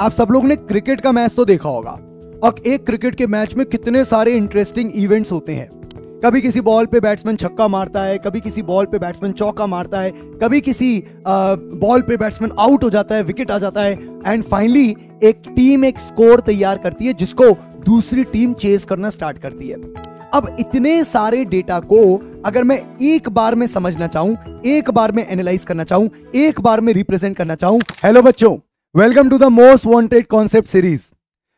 आप सब लोग ने क्रिकेट का मैच तो देखा होगा और एक क्रिकेट के मैच में कितने सारे इंटरेस्टिंग इवेंट्स होते हैं कभी किसी बॉल पे बैट्समैन छक्का मारता है कभी किसी बॉल पे बैट्समैन चौका मारता है कभी किसी आ, बॉल पे बैट्समैन आउट हो जाता है विकेट आ जाता है एंड फाइनली एक टीम एक स्कोर तैयार करती है जिसको दूसरी टीम चेस करना स्टार्ट करती है अब इतने सारे डेटा को अगर मैं एक बार में समझना चाहूं एक बार में एनालाइज करना चाहूं एक बार में रिप्रेजेंट करना चाहूं हेलो बच्चों welcome to the most wanted concept series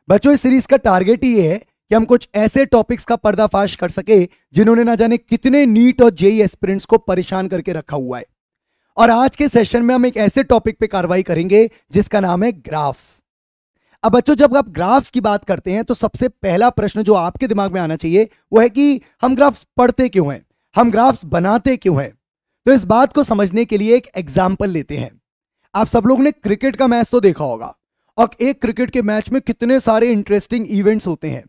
बच्चों इस सीरीज का टारगेट ही है कि हम कुछ ऐसे टॉपिक्स का पर्दाफाश कर सके जिन्होंने ना जाने कितने नीट और जेई एस्पिरेंट्स को परेशान करके रखा हुआ है और आज के सेशन में हम एक ऐसे टॉपिक पे कार्रवाई करेंगे जिसका नाम है ग्राफ्स अब बच्चों जब आप ग्राफ्स की बात करते हैं तो सबसे पहला प्रश्न जो आपके दिमाग में आना चाहिए वो है कि हम ग्राफ्स पढ़ते क्यों हैं हम ग्राफ्स बनाते क्यों हैं तो इस बात को समझने के लिए एक एग्जाम्पल लेते हैं आप सब लोग ने क्रिकेट का मैच तो देखा होगा और एक क्रिकेट के मैच में कितने सारे इंटरेस्टिंग इवेंट्स होते हैं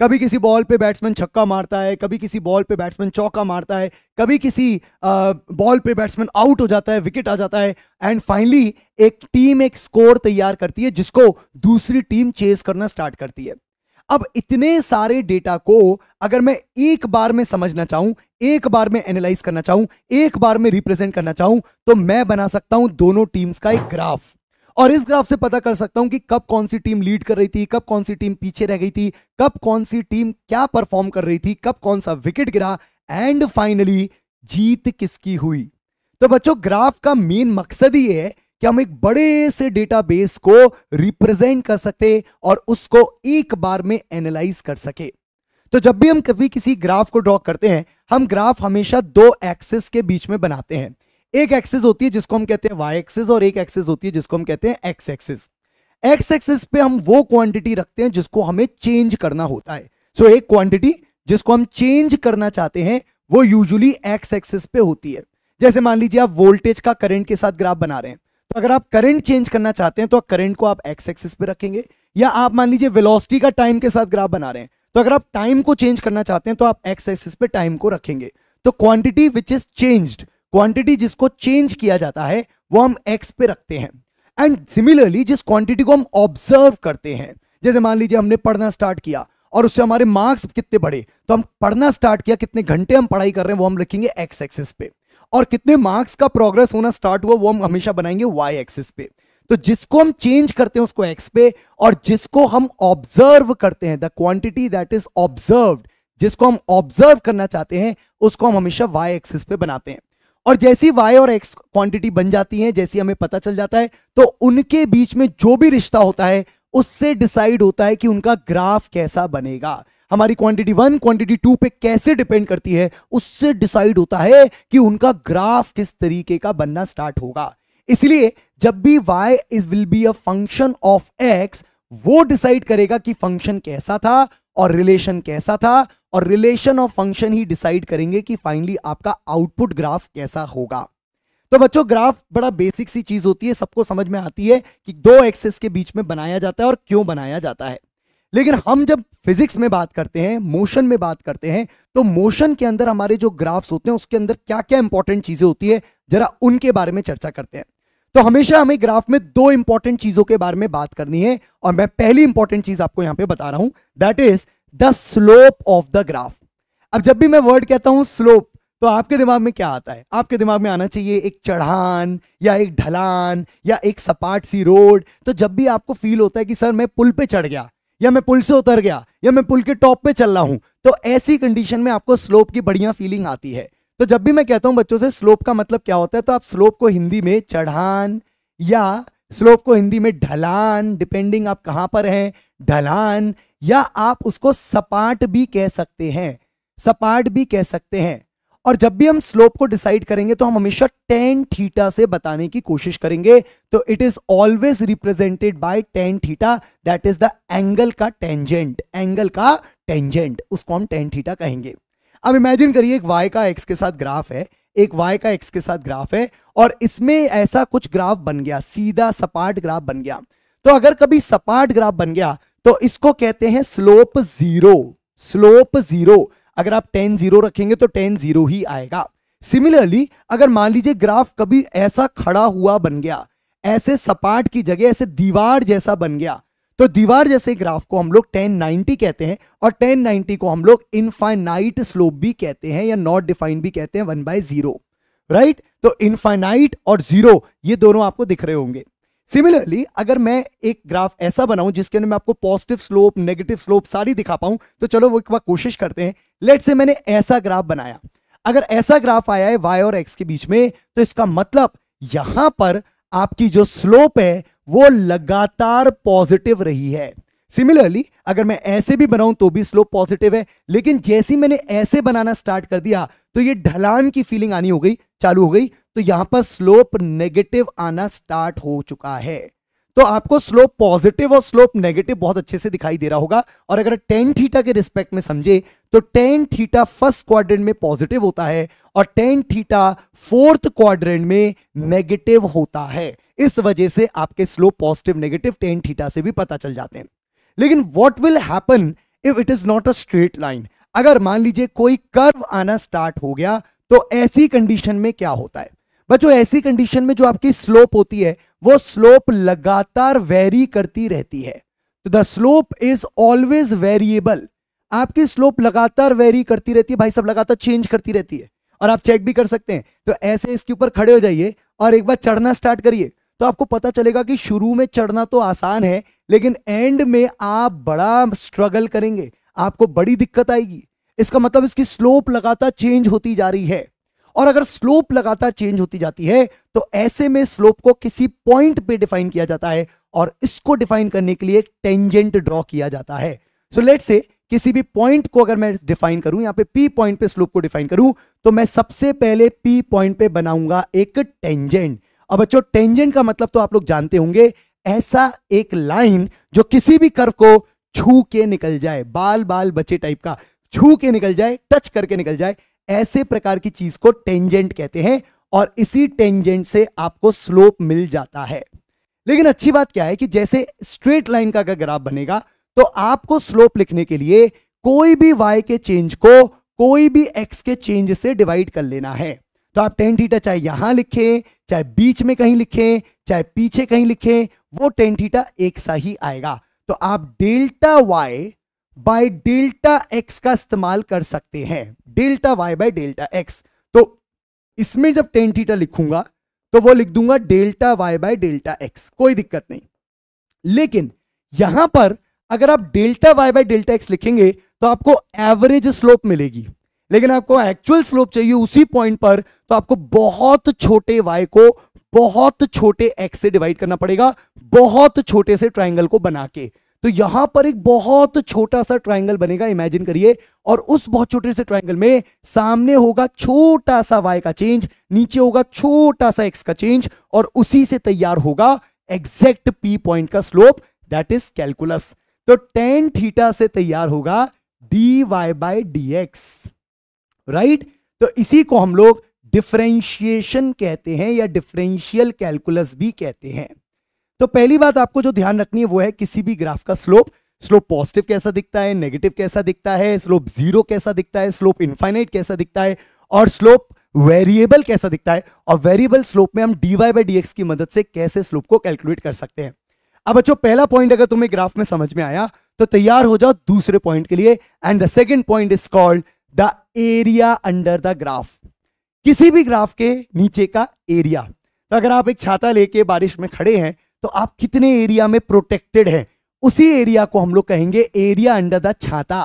कभी किसी बॉल पे बैट्समैन छक्का मारता है कभी किसी बॉल पे बैट्समैन चौका मारता है कभी किसी बॉल पे बैट्समैन आउट हो जाता है विकेट आ जाता है एंड फाइनली एक टीम एक स्कोर तैयार करती है जिसको दूसरी टीम चेस करना स्टार्ट करती है अब इतने सारे डेटा को अगर मैं एक बार में समझना चाहूं एक बार में एनालाइज करना चाहूं एक बार में रिप्रेजेंट करना चाहूं तो मैं बना सकता हूं दोनों टीम्स का एक ग्राफ और इस ग्राफ से पता कर सकता हूं कि कब कौन सी टीम लीड कर रही थी कब कौन सी टीम पीछे रह गई थी कब कौन सी टीम क्या परफॉर्म कर रही थी कब कौन सा विकेट गिरा एंड फाइनली जीत किसकी हुई तो बच्चों ग्राफ का मेन मकसद ही है कि हम एक बड़े से डेटाबेस को रिप्रेजेंट कर सकते और उसको एक बार में एनालाइज कर सके तो जब भी हम कभी किसी ग्राफ को ड्रॉ करते हैं हम ग्राफ हमेशा दो एक्सेस के बीच में बनाते हैं एक एक्सेस होती है जिसको हम कहते हैं वाई एक्सेस और एक एक्सेस होती है जिसको हम कहते हैं एक्स एक्सेस एक्स एक्सेस पे हम वो क्वांटिटी रखते हैं जिसको हमें चेंज करना होता है सो so, एक क्वांटिटी जिसको हम चेंज करना चाहते हैं वो यूजुअली एक्स एक्सेस पे होती है जैसे मान लीजिए आप वोल्टेज का करंट के साथ ग्राफ बना रहे हैं तो अगर आप करंट चेंज करना चाहते हैं तो करंट को आप एक्स एक्सिस पे रखेंगे या आप मान लीजिए वेलोसिटी का टाइम के साथ ग्राफ बना रहे हैं तो अगर आप टाइम को चेंज करना चाहते हैं तो आप एक्स एक्सिस पे टाइम को रखेंगे तो quantity which is changed quantity जिसको चेंज किया जाता है वो हम एक्स पे रखते हैं एंड सिमिलरली जिस क्वांटिटी को हम ऑब्जर्व करते हैं जैसे मान लीजिए हमने पढ़ना स्टार्ट किया और उससे हमारे मार्क्स कितने बढ़े तो हम पढ़ना स्टार्ट किया कितने घंटे हम पढ़ाई कर रहे हैं वो हम लिखेंगे एक्स एक्सिस पे और कितने मार्क्स का प्रोग्रेस होना स्टार्ट हुआ वो हम हमेशा बनाएंगे वाई एक्सिस पे तो जिसको हम चेंज करते हैं उसको एक्स पे और जिसको हम ऑब्जर्व करते हैं the quantity that is observe जिसको हम ऑब्जर्व करना चाहते हैं उसको हम हमेशा वाई एक्सिस पे बनाते हैं और जैसी वाई और एक्स क्वांटिटी बन जाती है जैसी हमें पता चल जाता है तो उनके बीच में जो भी रिश्ता होता है उससे डिसाइड होता है कि उनका ग्राफ कैसा बनेगा हमारी क्वांटिटी वन क्वांटिटी टू पे कैसे डिपेंड करती है उससे डिसाइड होता है कि उनका ग्राफ किस तरीके का बनना स्टार्ट होगा इसलिए जब भी Y is will be a function of X वो डिसाइड करेगा कि फंक्शन कैसा था और रिलेशन कैसा था और रिलेशन और फंक्शन ही डिसाइड करेंगे कि फाइनली आपका आउटपुट ग्राफ कैसा होगा तो बच्चों ग्राफ बड़ा बेसिक सी चीज होती है सबको समझ में आती है कि दो एक्सेस के बीच में बनाया जाता है और क्यों बनाया जाता है लेकिन हम जब फिजिक्स में बात करते हैं मोशन में बात करते हैं तो मोशन के अंदर हमारे जो ग्राफ्स होते हैं उसके अंदर क्या क्या इंपॉर्टेंट चीजें होती है जरा उनके बारे में चर्चा करते हैं तो हमेशा हमें ग्राफ में दो इंपॉर्टेंट चीजों के बारे में बात करनी है और मैं पहली इंपॉर्टेंट चीज आपको यहां पर बता रहा हूं that is the slope of the graph अब जब भी मैं वर्ड कहता हूं स्लोप तो आपके दिमाग में क्या आता है आपके दिमाग में आना चाहिए एक चढ़ान या एक ढलान या एक सपाट सी रोड तो जब भी आपको फील होता है कि सर मैं पुल पे चढ़ गया या मैं पुल से उतर गया या मैं पुल के टॉप पे चल रहा हूं तो ऐसी कंडीशन में आपको स्लोप की बढ़िया फीलिंग आती है तो जब भी मैं कहता हूं बच्चों से स्लोप का मतलब क्या होता है तो आप स्लोप को हिंदी में चढ़ान या स्लोप को हिंदी में ढलान डिपेंडिंग आप कहां पर हैं ढलान या आप उसको सपाट भी कह सकते हैं सपाट भी कह सकते हैं और जब भी हम स्लोप को डिसाइड करेंगे तो हम हमेशा टेन थीटा से बताने की कोशिश करेंगे तो it is always represented by tan theta that is the angle का टेंजेंट एंगल का टेंजेंट उसको हम टेन थीटा कहेंगे अब इमेजिन करिए एक वाई का एक्स के साथ ग्राफ है एक वाई का एक्स के साथ ग्राफ है और इसमें ऐसा कुछ ग्राफ बन गया सीधा सपाट ग्राफ बन गया तो अगर कभी सपाट ग्राफ बन गया तो इसको कहते हैं स्लोप जीरो स्लोप जीरो अगर आप टेन जीरो रखेंगे तो टेन जीरो ही आएगा सिमिलरली अगर मान लीजिए ग्राफ कभी ऐसा खड़ा हुआ बन गया ऐसे सपाट की जगह ऐसे दीवार जैसा बन गया तो दीवार जैसे ग्राफ को हम लोग टेन नाइनटी कहते हैं और टेन नाइनटी को हम लोग इनफाइनाइट स्लोप भी कहते हैं या नॉट डिफाइंड भी कहते हैं वन बाय जीरो राइट तो इनफाइनाइट और जीरो ये दोनों आपको दिख रहे होंगे सिमिलरली अगर मैं एक ग्राफ ऐसा बनाऊं जिसके अंदर मैं आपको पॉजिटिव स्लोप नेगेटिव स्लोप सारी दिखा पाऊं तो चलो वो एक बार कोशिश करते हैं लेट से मैंने ऐसा ग्राफ बनाया अगर ऐसा ग्राफ आया है वाई और एक्स के बीच में तो इसका मतलब यहां पर आपकी जो स्लोप है वो लगातार पॉजिटिव रही है सिमिलरली अगर मैं ऐसे भी बनाऊं तो भी स्लोप पॉजिटिव है लेकिन जैसी मैंने ऐसे बनाना स्टार्ट कर दिया तो ये ढलान की फीलिंग आनी हो गई चालू हो गई तो यहां पर स्लोप नेगेटिव आना स्टार्ट हो चुका है तो आपको स्लोप पॉजिटिव और स्लोप नेगेटिव बहुत अच्छे से दिखाई दे रहा होगा और अगर टेन थीटा के रिस्पेक्ट में समझे तो टेन थीटा फर्स्ट क्वाड्रेंट में पॉजिटिव होता है और टेन थीटा फोर्थ क्वाड्रेंट में नेगेटिव होता है इस वजह से आपके slope positive negative tan theta से भी पता चल जाते हैं लेकिन what will happen if it is not a straight line अगर मान लीजिए कोई कर्व आना स्टार्ट हो गया तो ऐसी कंडीशन में क्या होता है बच्चों ऐसी कंडीशन में जो आपकी स्लोप होती है वो स्लोप लगातार वेरी करती रहती है तो the slope is always variable आपकी स्लोप लगातार वेरी करती रहती है भाई सब लगातार चेंज करती रहती है और आप चेक भी कर सकते हैं तो ऐसे इसके ऊपर खड़े हो जाइए और एक बार चढ़ना स्टार्ट करिए तो आपको पता चलेगा कि शुरू में चढ़ना तो आसान है लेकिन एंड में आप बड़ा स्ट्रगल करेंगे आपको बड़ी दिक्कत आएगी इसका मतलब इसकी स्लोप लगातार चेंज होती जा रही है और अगर स्लोप लगातार चेंज होती जाती है तो ऐसे में स्लोप को किसी पॉइंट पे डिफाइन किया जाता है और इसको डिफाइन करने के लिए एक टेंजेंट ड्रॉ किया जाता है सो लेट से किसी भी पॉइंट को अगर मैं डिफाइन करूं यहां पे पी पॉइंट पे स्लोप को डिफाइन करूं तो मैं सबसे पहले पी पॉइंट पे बनाऊंगा एक टेंजेंट अब बच्चों टेंजेंट का मतलब तो आप लोग जानते होंगे ऐसा एक लाइन जो किसी भी कर्व को छू के निकल जाए बाल बाल बचे टाइप का छू के निकल जाए टच करके निकल जाए ऐसे प्रकार की चीज को टेंजेंट कहते हैं और इसी टेंजेंट से आपको स्लोप मिल जाता है लेकिन अच्छी बात क्या है कि जैसे स्ट्रेट लाइन का अगर ग्राफ बनेगा तो आपको स्लोप लिखने के लिए कोई भी वाई के चेंज को कोई भी एक्स के चेंज से डिवाइड कर लेना है तो आप टेन थीटा चाहे यहां लिखें चाहे बीच में कहीं लिखें चाहे पीछे कहीं लिखें वो टेन थीटा एक सा ही आएगा तो आप delta Y by delta X का इस्तेमाल कर सकते हैं delta Y by delta X तो इसमें जब टेन थीटा लिखूंगा तो वो लिख दूंगा delta Y by delta X कोई दिक्कत नहीं लेकिन यहां पर अगर आप delta Y by delta X लिखेंगे तो आपको एवरेज स्लोप मिलेगी लेकिन आपको एक्चुअल स्लोप चाहिए उसी पॉइंट पर तो आपको बहुत छोटे वाई को बहुत छोटे एक्स से डिवाइड करना पड़ेगा बहुत छोटे से ट्राइंगल को बना के तो यहां पर एक बहुत छोटा सा ट्राइंगल बनेगा इमेजिन करिए और उस बहुत छोटे से ट्राइंगल में सामने होगा छोटा सा वाई का चेंज नीचे होगा छोटा सा एक्स का चेंज और उसी से तैयार होगा एग्जैक्ट पी पॉइंट का स्लोप दैट इज कैलकुलस तो टेन थीटा से तैयार होगा D Y by D X right तो इसी को हम लोग डिफ्रेंशिएशन कहते हैं या डिफरेंशियल कैलकुलस भी कहते हैं तो पहली बात आपको जो ध्यान रखनी है वो है किसी भी ग्राफ का स्लोप स्लोप पॉजिटिव कैसा दिखता है नेगेटिव कैसा दिखता है स्लोप जीरो कैसा दिखता है स्लोप इन्फाइनाइट कैसा दिखता है और स्लोप वेरिएबल कैसा दिखता है और वेरिएबल स्लोप में हम डी वाई बाई डी की मदद से कैसे स्लोप को कैलकुलेट कर सकते हैं अब बच्चों पहला पॉइंट अगर तुम्हें ग्राफ में समझ में आया तो तैयार हो जाओ दूसरे पॉइंट के लिए and the second point is called the area under the graph किसी भी ग्राफ के नीचे का एरिया तो अगर आप एक छाता लेके बारिश में खड़े हैं तो आप कितने एरिया में प्रोटेक्टेड हैं उसी एरिया को हम लोग कहेंगे area under the chhata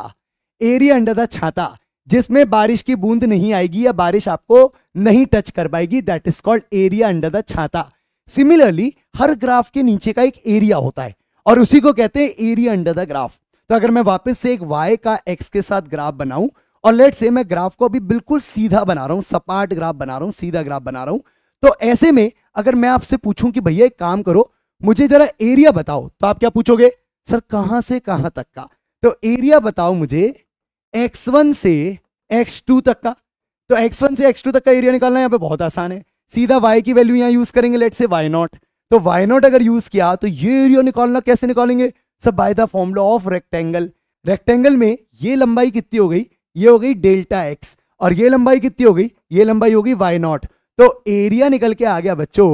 area under the chhata जिसमें बारिश की बूंद नहीं आएगी या बारिश आपको नहीं टच कर पाएगी that is called area under the chhata similarly हर ग्राफ के नीचे का एक एरिया होता है और उसी को कहते हैं एरिया अंडर द ग्राफ तो अगर मैं वापस से एक वाई का एक्स के साथ ग्राफ बनाऊं और लेट से मैं ग्राफ को अभी बिल्कुल सीधा बना रहा हूं सपाट ग्राफ बना रहा हूं सीधा ग्राफ बना रहा हूं तो ऐसे में अगर मैं आपसे पूछूं कि भैया एक काम करो मुझे जरा एरिया बताओ तो आप क्या पूछोगे सर कहां से कहां तक का तो एरिया बताओ मुझे x1 से x2 तक का तो x1 से x2 तक का एरिया निकालना यहां पे बहुत आसान है सीधा y की वैल्यू यहां यूज करेंगे लेट से y नॉट तो y नॉट अगर यूज किया तो ये एरिया निकालना कैसे निकालेंगे sir by the formula of rectangle rectangle में ये लंबाई कितनी हो गई ये हो गई डेल्टा एक्स और ये लंबाई कितनी हो गई ये लंबाई होगी वाई नॉट तो एरिया निकल के आ गया बच्चों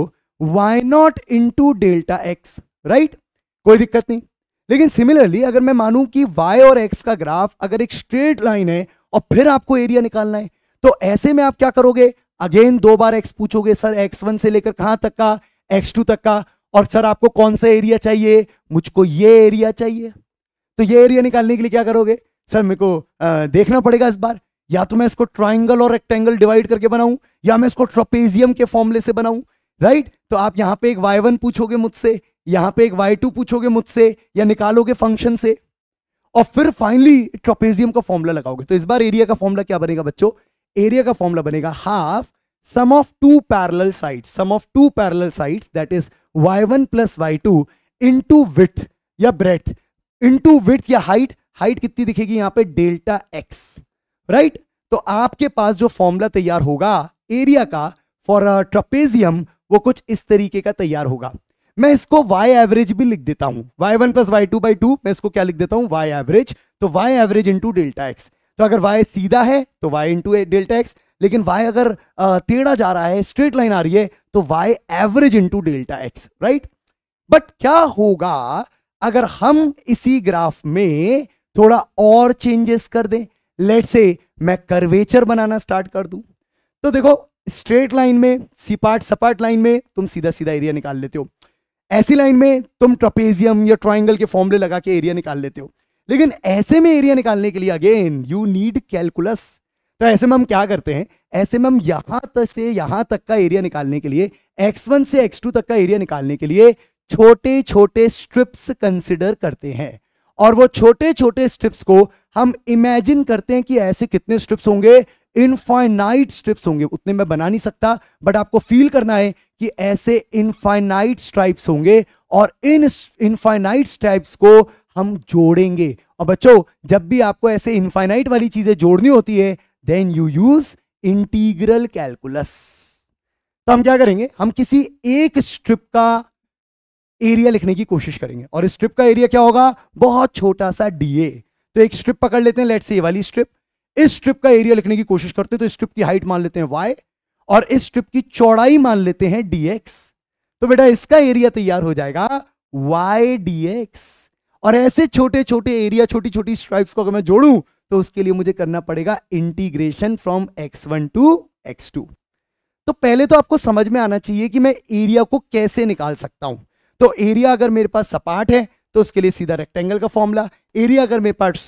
Y naught into delta X right कोई दिक्कत नहीं लेकिन सिमिलरली अगर मैं मानूं कि वाई और एक्स का ग्राफ अगर एक स्ट्रेट लाइन है और फिर आपको एरिया निकालना है तो ऐसे में आप क्या करोगे अगेन दो बार एक्स पूछोगे सर एक्स वन से लेकर कहां तक का एक्स टू तक का और सर आपको कौन सा एरिया चाहिए मुझको ये एरिया चाहिए तो ये एरिया निकालने के लिए क्या करोगे सर मेरे को आ, देखना पड़ेगा इस बार या तो मैं इसको ट्राइंगल और रेक्टेंगल डिवाइड करके बनाऊं या मैं इसको ट्रोपेजियम के फॉर्मले से बनाऊं राइट right? तो आप यहां पे एक y1 पूछोगे मुझसे यहां पे एक y2 पूछोगे मुझसे या निकालोगे फंक्शन से और फिर फाइनली ट्रोपेजियम का फॉर्मूला लगाओगे तो इस बार एरिया का फॉर्मूला क्या बनेगा बच्चों एरिया का फॉर्मूला बनेगा half sum of two parallel side sum of two parallel side that is Y one plus Y two into width या ब्रेथ इंटू विथ या हाइट हाइट कितनी दिखेगी यहां पे डेल्टा एक्स राइट तो आपके पास जो फॉर्मूला तैयार होगा एरिया का फॉर ट्रपेजियम वो कुछ इस तरीके का तैयार होगा मैं इसको y एवरेज भी लिख देता हूं y1 one plus Y two by two मैं इसको क्या लिख देता हूं y एवरेज तो y average into delta X तो अगर y सीधा है तो y इंटू डेल्टा एक्स लेकिन y अगर टेढ़ा जा रहा है स्ट्रेट लाइन आ रही है तो y average into delta X right but क्या होगा अगर हम इसी ग्राफ में थोड़ा और चेंजेस कर दें लेट से मैं कर्वेचर बनाना स्टार्ट कर दूं तो देखो स्ट्रेट लाइन में सीपाट सपाट लाइन में तुम सीधा सीधा एरिया निकाल लेते हो ऐसी लाइन में तुम ट्रपेजियम या ट्राइंगल के फॉर्मले लगा के एरिया निकाल लेते हो लेकिन ऐसे में एरिया निकालने के लिए अगेन यू नीड कैलकुलस तो ऐसे में हम क्या करते हैं ऐसे में हम यहां तक से यहां तक का एरिया निकालने के लिए x1 से x2 तक का एरिया निकालने के लिए छोटे छोटे स्ट्रिप्स कंसिडर करते हैं और वो छोटे छोटे स्ट्रिप्स को हम इमेजिन करते हैं कि ऐसे कितने स्ट्रिप्स होंगे इनफाइनाइट स्ट्रिप्स होंगे उतने मैं बना नहीं सकता बट आपको फील करना है कि ऐसे इनफाइनाइट स्ट्राइप्स होंगे और इन इनफाइनाइट स्ट्राइप्स को हम जोड़ेंगे और बच्चों जब भी आपको ऐसे इनफाइनाइट वाली चीजें जोड़नी होती है then you use integral calculus तो हम क्या करेंगे हम किसी एक स्ट्रिप का एरिया लिखने की कोशिश करेंगे और स्ट्रिप का एरिया क्या होगा बहुत छोटा सा डीए तो एक स्ट्रिप पकड़ लेते हैं लेट से ये वाली स्ट्रिप इस स्ट्रिप का एरिया लिखने की कोशिश करते हैं तो स्ट्रिप की हाइट मान लेते हैं वाई और इस स्ट्रिप की चौड़ाई मान लेते हैं डीएक्स तो बेटा इसका एरिया तैयार हो जाएगा y dx और ऐसे छोटे छोटे एरिया छोटी छोटी स्ट्राइप्स को अगर मैं जोड़ूं तो उसके लिए मुझे करना पड़ेगा integration from x1 to x2 तो पहले तो आपको समझ में आना चाहिए कि मैं एरिया को कैसे निकाल सकता हूं तो एरिया अगर मेरे पास सपाट है तो उसके लिए सीधा रेक्टेंगल का फॉर्मूला एरिया अगर मेरे पास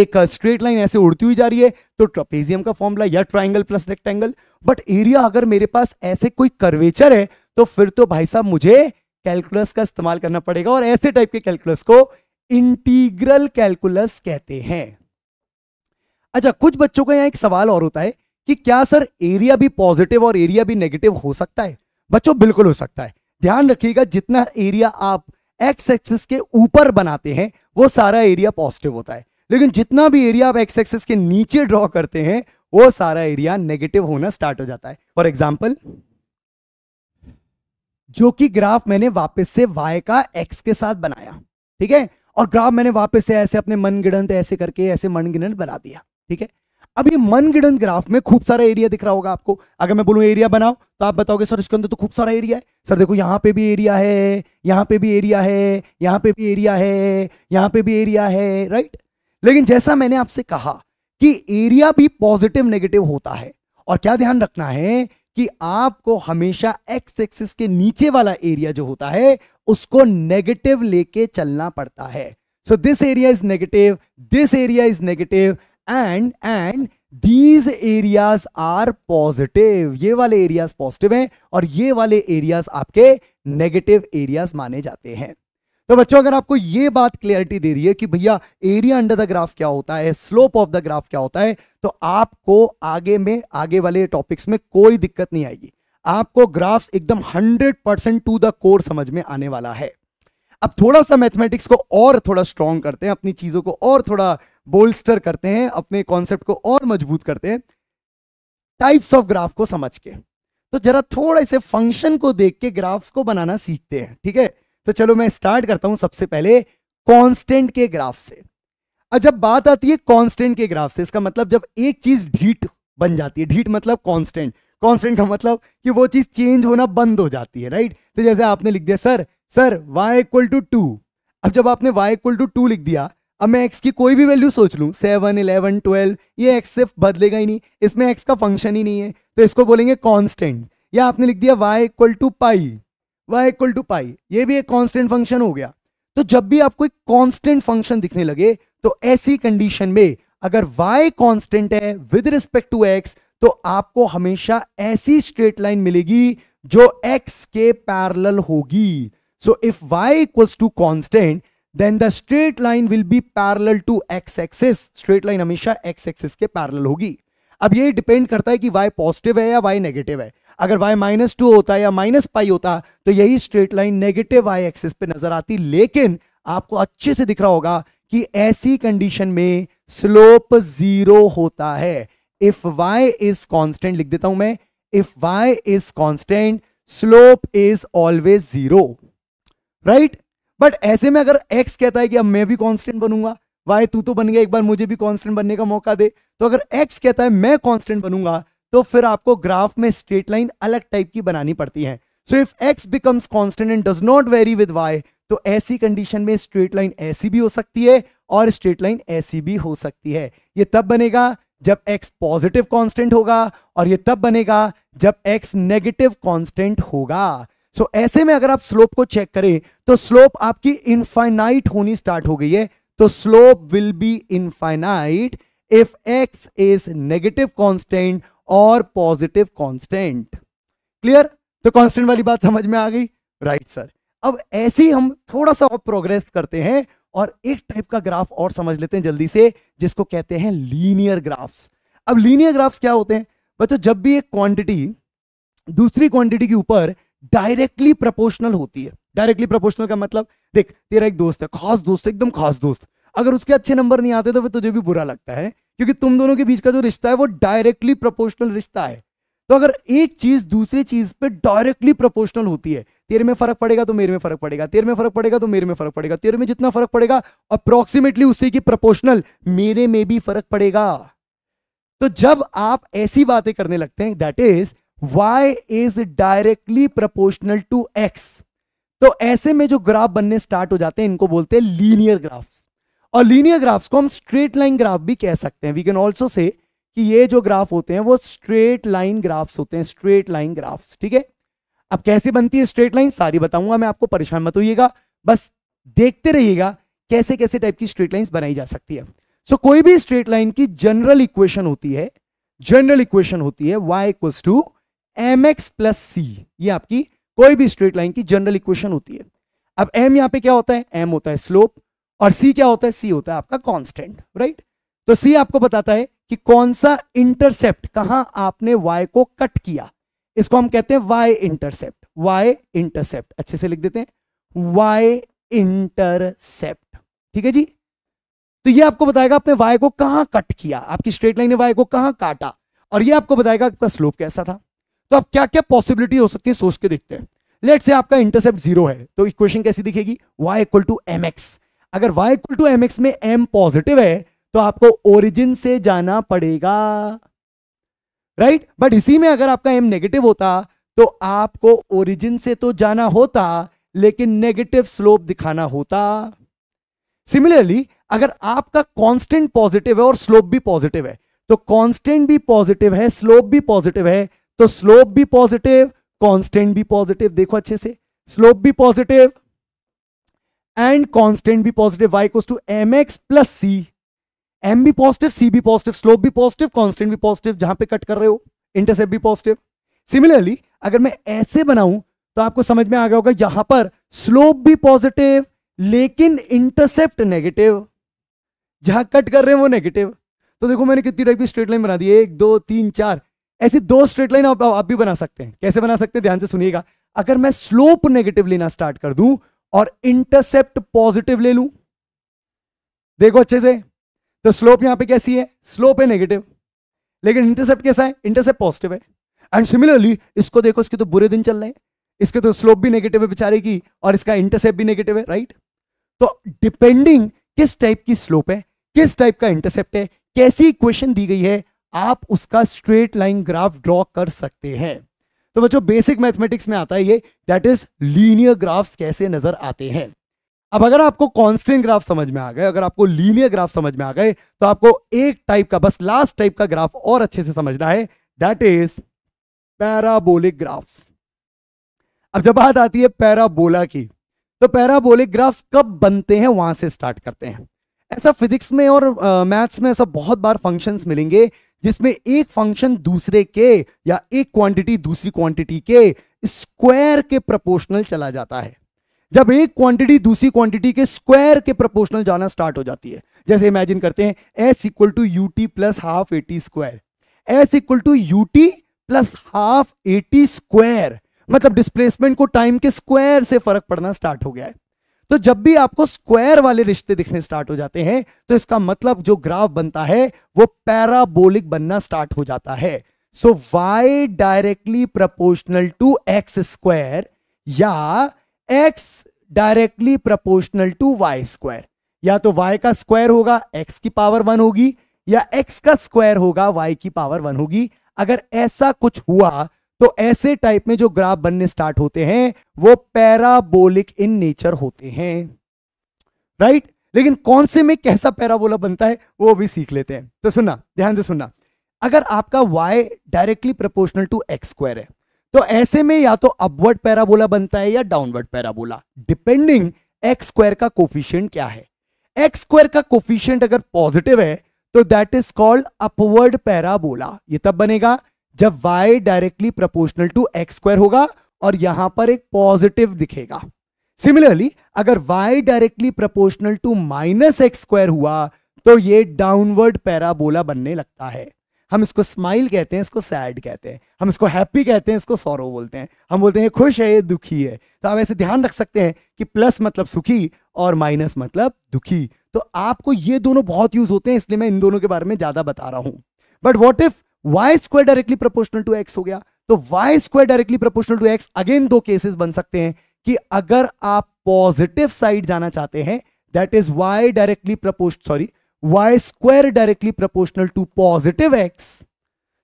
एक स्ट्रेट लाइन ऐसे उड़ती हुई जा रही है तो ट्रपेजियम का फॉर्मूला या triangle plus rectangle but area अगर मेरे पास ऐसे कोई कर्वेचर है तो फिर तो भाई साहब मुझे कैलकुलस का इस्तेमाल करना पड़ेगा और ऐसे टाइप के कैलकुलस को इंटीग्रल कैलकुलस कहते हैं अच्छा कुछ बच्चों का यहां एक सवाल और होता है कि क्या सर एरिया भी पॉजिटिव और एरिया भी नेगेटिव हो सकता है बच्चों बिल्कुल हो सकता है ध्यान रखिएगा जितना एरिया आप एक्स एक्सिस के ऊपर बनाते हैं वो सारा एरिया पॉजिटिव होता है लेकिन जितना भी एरिया आप एक्स एक्सेस के नीचे ड्रॉ करते हैं वो सारा एरिया नेगेटिव होना स्टार्ट हो जाता है फॉर एग्जाम्पल जो कि ग्राफ मैंने वापस से वाई का एक्स के साथ बनाया ठीक है और ग्राफ मैंने वापस से ऐसे अपने मनगिणंत ऐसे करके ऐसे मनगिणंत बना दिया ठीक है अब ये मनगिणंत ग्राफ में खूब सारा एरिया दिख रहा होगा आपको अगर मैं बोलूं एरिया बनाओ तो आप बताओगे सर इसके अंदर तो खूब सारा एरिया है सर देखो यहां पे भी एरिया है यहां पे भी एरिया है यहां पे भी एरिया है यहां पे भी एरिया है राइट लेकिन जैसा मैंने आपसे कहा कि एरिया भी पॉजिटिव नेगेटिव होता है और क्या ध्यान रखना है कि आपको हमेशा एक्स एक्सिस के नीचे वाला एरिया जो होता है उसको नेगेटिव लेके चलना पड़ता है so this area is negative this area is negative and and these areas are positive ये वाले एरियाज पॉजिटिव हैं और ये वाले एरियाज आपके नेगेटिव एरियाज माने जाते हैं तो बच्चों अगर आपको ये बात क्लियरिटी दे रही है कि भैया एरिया अंडर द ग्राफ क्या होता है स्लोप ऑफ द ग्राफ क्या होता है तो आपको आगे में आगे वाले टॉपिक्स में कोई दिक्कत नहीं आएगी आपको ग्राफ्स एकदम 100 परसेंट टू द कोर समझ में आने वाला है अब थोड़ा सा मैथमेटिक्स को और थोड़ा स्ट्रॉन्ग करते हैं अपनी चीजों को और थोड़ा बोल्स्टर करते हैं अपने कॉन्सेप्ट को और मजबूत करते हैं टाइप्स ऑफ ग्राफ को समझ के तो जरा थोड़ा इसे फंक्शन को देख के ग्राफ्स को बनाना सीखते हैं ठीक है तो चलो मैं स्टार्ट करता हूं सबसे पहले कांस्टेंट के ग्राफ से अब जब बात आती है कांस्टेंट के ग्राफ से इसका मतलब जब एक चीज ढीट बन जाती है ढीट मतलब कांस्टेंट कांस्टेंट का मतलब कि वो चीज चेंज होना बंद हो जाती है राइट तो जैसे आपने लिख दिया sir sir Y equal to two अब जब आपने वाई इक्वल टू टू लिख दिया अब मैं एक्स की कोई भी वैल्यू सोच लू सेवन इलेवन ट्वेल्व ये एक्स सिर्फ बदलेगा ही नहीं इसमें एक्स का फंक्शन ही नहीं है तो इसको बोलेंगे कॉन्स्टेंट या आपने लिख दिया Y equal to pi Y equal to pi ये भी एक कॉन्स्टेंट फंक्शन हो गया तो जब भी आपको एक कॉन्स्टेंट फंक्शन दिखने लगे तो ऐसी कंडीशन में अगर y कांस्टेंट है विद रिस्पेक्ट टू x तो आपको हमेशा ऐसी स्ट्रेट लाइन मिलेगी जो x के पैरल होगी so if y equals to constant then the straight line will be parallel to x axis straight line हमेशा x एक्सिस के पैरल होगी अब ये डिपेंड करता है कि y पॉजिटिव है या y नेगेटिव है अगर y माइनस टू होता या माइनस पाई होता तो यही straight line negative y axis पे नजर आती लेकिन आपको अच्छे से दिख रहा होगा कि ऐसी कंडीशन में स्लोप जीरो होता है इफ y इज कांस्टेंट लिख देता हूं मैं if y is constant slope is always zero right but ऐसे में अगर x कहता है कि अब मैं भी कॉन्स्टेंट बनूंगा वाई तू तो बन गया एक बार मुझे भी कॉन्स्टेंट बनने का मौका दे तो अगर एक्स कहता है मैं कॉन्स्टेंट बनूंगा तो फिर आपको ग्राफ में स्ट्रेट लाइन अलग टाइप की बनानी पड़ती है so if x becomes constant and does not vary with y तो ऐसी कंडीशन में स्ट्रेट लाइन ऐसी भी हो सकती है और स्ट्रेट लाइन ऐसी भी हो सकती है ये तब बनेगा जब x पॉजिटिव कांस्टेंट होगा और ये तब बनेगा जब x नेगेटिव कांस्टेंट होगा सो so, ऐसे में अगर आप स्लोप को चेक करें तो स्लोप आपकी इनफाइनाइट होनी स्टार्ट हो गई है तो slope will be infinite if x is negative constant और पॉजिटिव कांस्टेंट क्लियर तो कांस्टेंट वाली बात समझ में आ गई राइट right, सर अब ऐसे ही हम थोड़ा सा और प्रोग्रेस करते हैं और एक टाइप का ग्राफ और समझ लेते हैं जल्दी से जिसको कहते हैं लीनियर ग्राफ्स अब लीनियर ग्राफ्स क्या होते हैं बच्चों जब भी एक क्वांटिटी दूसरी क्वांटिटी के ऊपर डायरेक्टली प्रपोर्शनल होती है डायरेक्टली प्रपोर्शनल का मतलब देख तेरा एक दोस्त है खास दोस्त एकदम खास दोस्त अगर उसके अच्छे नंबर नहीं आते तो फिर तुझे भी बुरा लगता है क्योंकि तुम दोनों के बीच का जो रिश्ता है वो डायरेक्टली प्रोपोर्शनल रिश्ता है तो अगर एक चीज दूसरी चीज पे डायरेक्टली प्रोपोर्शनल होती है तेरे में फर्क पड़ेगा तो मेरे में फर्क पड़ेगा तेरे में फर्क पड़ेगा तो मेरे में फर्क पड़ेगा तेरे में जितना फर्क पड़ेगा अप्रोक्सीमेटली उसी की प्रोपोर्शनल मेरे में भी फर्क पड़ेगा तो जब आप ऐसी बातें करने लगते हैं that is y is directly proportional to x तो ऐसे में जो ग्राफ बनने स्टार्ट हो जाते हैं इनको बोलते हैं लीनियर ग्राफ्स और लीनियर ग्राफ्स को हम स्ट्रेट लाइन ग्राफ भी कह सकते हैं वी कैन ऑल्सो से कि ये जो ग्राफ होते हैं वो स्ट्रेट लाइन ग्राफ्स होते हैं स्ट्रेट लाइन ग्राफ्स ठीक है अब कैसे बनती है स्ट्रेट लाइन सारी बताऊंगा मैं आपको परेशान मत होइएगा बस देखते रहिएगा कैसे कैसे टाइप की स्ट्रेट लाइंस बनाई जा सकती है सो so, कोई भी स्ट्रेट लाइन की जनरल इक्वेशन होती है जनरल इक्वेशन होती है y equals to M x plus c ये आपकी कोई भी स्ट्रेट लाइन की जनरल इक्वेशन होती है अब एम यहां पे क्या होता है एम होता है स्लोप और सी क्या होता है सी होता है आपका कॉन्स्टेंट राइट तो सी आपको बताता है कि कौन सा इंटरसेप्ट कहां आपने वाई को कट किया इसको हम कहते हैं वाई इंटरसेप्ट वाई इंटरसेप्ट अच्छे से लिख देते हैं वाई इंटरसेप्ट ठीक है जी तो ये आपको बताएगा आपने वाई को कहां कट किया आपकी स्ट्रेट लाइन ने वाई को कहां काटा और ये आपको बताएगा आपका स्लोप कैसा था तो आप क्या क्या पॉसिबिलिटी हो सकती है सोच के देखते हैं लेट से आपका इंटरसेप्ट जीरो है तो इक्वेशन कैसी दिखेगी y equal to M x अगर y इक्वल टू एम में m पॉजिटिव है तो आपको ओरिजिन से जाना पड़ेगा राइट right? बट इसी में अगर आपका m नेगेटिव होता तो आपको ओरिजिन से तो जाना होता लेकिन नेगेटिव स्लोप दिखाना होता सिमिलरली अगर आपका कांस्टेंट पॉजिटिव है और स्लोप भी पॉजिटिव है तो कांस्टेंट भी पॉजिटिव है स्लोप भी पॉजिटिव है तो स्लोप भी पॉजिटिव कांस्टेंट भी पॉजिटिव देखो अच्छे से स्लोप भी पॉजिटिव एंड कॉन्स्टेंट भी positive y equals to M x plus c m भी पॉजिटिव सी भी पॉजिटिव स्लोप भी पॉजिटिव कॉन्स्टेंट भी पॉजिटिव जहां पे कट कर रहे हो इंटरसेप्ट भी पॉजिटिव सिमिलरली अगर मैं ऐसे बनाऊं तो आपको समझ में आ गया होगा यहां पर स्लोप भी पॉजिटिव लेकिन इंटरसेप्ट नेगेटिव जहां कट कर रहे हैं वो नेगेटिव तो देखो मैंने कितनी टाइप की स्ट्रेट लाइन बना दी एक दो तीन चार ऐसी दो स्ट्रेट लाइन आप, आप भी बना सकते हैं कैसे बना सकते हैं ध्यान से सुनिएगा अगर मैं स्लोप नेगेटिव लेना स्टार्ट कर दूं और इंटरसेप्ट पॉजिटिव ले लू देखो अच्छे से तो स्लोप यहां पे कैसी है स्लोप है नेगेटिव लेकिन इंटरसेप्ट कैसा है इंटरसेप्ट पॉजिटिव है एंड सिमिलरली इसको देखो इसके तो बुरे दिन चल रहे हैं इसके तो स्लोप भी नेगेटिव है बेचारे की और इसका इंटरसेप्ट भी नेगेटिव है राइट तो डिपेंडिंग किस टाइप की स्लोप है किस टाइप का इंटरसेप्ट है कैसी क्वेश्चन दी गई है आप उसका स्ट्रेट लाइन ग्राफ ड्रॉ कर सकते हैं तो बच्चों बेसिक मैथमेटिक्स में आता है ये दैट इज लीनियर ग्राफ्स कैसे नजर आते हैं अब अगर आपको कांस्टेंट ग्राफ समझ में आ गए अगर आपको लीनियर ग्राफ समझ में आ गए तो आपको एक टाइप का बस लास्ट टाइप का ग्राफ और अच्छे से समझना है दैट इज पैराबोलिक ग्राफ्स अब जब बात आती है पैराबोला की तो पैराबोलिक ग्राफ्स कब बनते हैं वहां से स्टार्ट करते हैं ऐसा फिजिक्स में और मैथ्स uh, में ऐसा बहुत बार फंक्शंस मिलेंगे जिसमें एक फंक्शन दूसरे के या एक क्वांटिटी दूसरी क्वांटिटी के स्क्वायर के प्रपोर्शनल चला जाता है जब एक क्वांटिटी दूसरी क्वांटिटी के स्क्वायर के प्रोपोर्शनल जाना स्टार्ट हो जाती है जैसे इमेजिन करते हैं s equal to u t plus half a t square s equal to u t plus half a t square मतलब डिस्प्लेसमेंट को टाइम के स्क्वायर से फर्क पड़ना स्टार्ट हो गया है तो जब भी आपको स्क्वायर वाले रिश्ते दिखने स्टार्ट हो जाते हैं तो इसका मतलब जो ग्राफ बनता है वो पैराबोलिक बनना स्टार्ट हो जाता है so y directly proportional to x square या x directly proportional to y square या तो वाई का स्क्वायर होगा एक्स की पावर वन होगी या एक्स का स्क्वायर होगा वाई की पावर वन होगी अगर ऐसा कुछ हुआ तो ऐसे टाइप में जो ग्राफ बनने स्टार्ट होते हैं वो पैराबोलिक इन नेचर होते हैं राइट right? लेकिन कौन से में कैसा पैराबोला बनता है वो भी सीख लेते हैं तो सुनना ध्यान से सुनना अगर आपका y directly proportional to x square है तो ऐसे में या तो अपवर्ड पैराबोला बनता है या downward parabola depending x square का कोफिशियंट क्या है एक्स स्क्वायर का कोफिशियंट अगर पॉजिटिव है तो that is called upward parabola ये तब बनेगा जब y directly proportional to x square होगा और यहां पर एक पॉजिटिव दिखेगा सिमिलरली अगर y directly proportional to minus x square हुआ तो ये डाउनवर्ड पैराबोला बनने लगता है हम इसको स्माइल कहते हैं इसको सैड कहते हैं हम इसको हैप्पी कहते हैं इसको सौरव बोलते हैं हम बोलते हैं खुश है ये दुखी है तो आप ऐसे ध्यान रख सकते हैं कि प्लस मतलब सुखी और माइनस मतलब दुखी तो आपको ये दोनों बहुत यूज होते हैं इसलिए मैं इन दोनों के बारे में ज्यादा बता रहा हूं but what if y square directly proportional to x हो गया तो y square directly proportional to x again दो केसेस बन सकते हैं कि अगर आप पॉजिटिव साइड जाना चाहते हैं that is y directly proportion sorry y square directly proportional to positive x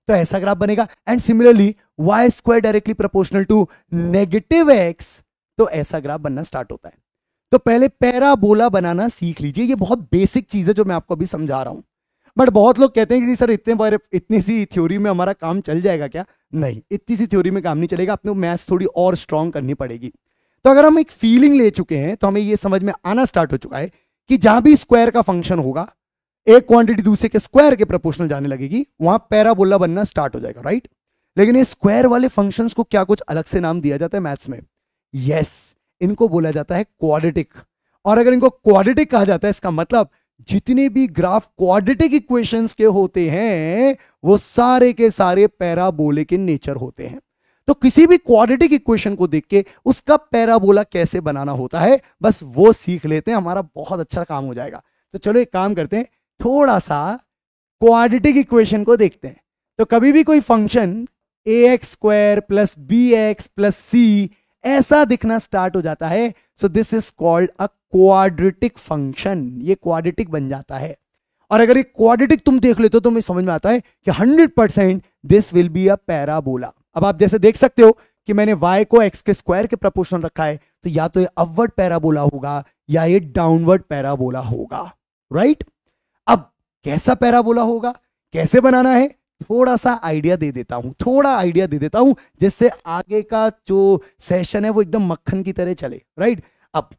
तो ऐसा ग्राफ बनेगा and similarly y square directly proportional to negative x तो ऐसा ग्राफ बनना स्टार्ट होता है तो पहले पैराबोला बनाना सीख लीजिए ये बहुत बेसिक चीज है जो मैं आपको अभी समझा रहा हूं बट बहुत लोग कहते हैं कि सर इतने बार इतनी सी थ्योरी में हमारा काम चल जाएगा क्या नहीं इतनी सी थ्योरी में काम नहीं चलेगा अपने मैथ्स थोड़ी और स्ट्रांग करनी पड़ेगी तो अगर हम एक फीलिंग ले चुके हैं तो हमें यह समझ में आना स्टार्ट हो चुका है कि जहां भी स्क्वायर का फंक्शन होगा एक क्वांटिटी दूसरे के स्क्वायर के प्रपोर्शनल जाने लगेगी वहां पैराबोला बनना स्टार्ट हो जाएगा राइट लेकिन ये स्क्वायर वाले फंक्शंस को क्या कुछ अलग से नाम दिया जाता है मैथ्स में यस yes, इनको बोला जाता है क्वाड्रेटिक और अगर इनको क्वाड्रेटिक कहा जाता है इसका मतलब जितने भी ग्राफ क्वाड्रेटिक इक्वेशंस के होते हैं वो सारे के सारे पैराबोले के नेचर होते हैं तो किसी भी क्वाड्रेटिक इक्वेशन को देख के उसका पैराबोला कैसे बनाना होता है बस वो सीख लेते हैं हमारा बहुत अच्छा काम हो जाएगा तो चलो एक काम करते हैं थोड़ा सा क्वाड्रेटिक इक्वेशन को देखते हैं तो कभी भी कोई function a x square plus b x plus c ऐसा दिखना स्टार्ट हो जाता है so this is called a quadratic function ये क्वाड्रेटिक बन जाता है और अगर ये क्वाड्रेटिक तुम देख लेते हो तो तुम्हें समझ में आता है कि 100 percent this will be a parabola अब आप जैसे देख सकते हो कि मैंने y को x के स्क्वायर के प्रपोर्शन रखा है तो या तो ये अपवर्ड पैराबोला होगा या ये डाउनवर्ड पैराबोला होगा राइट अब कैसा पैराबोला होगा कैसे बनाना है थोड़ा सा आइडिया दे देता हूं थोड़ा आइडिया दे देता हूं जिससे आगे का जो सेशन है वो एकदम मक्खन की तरह चले राइट अब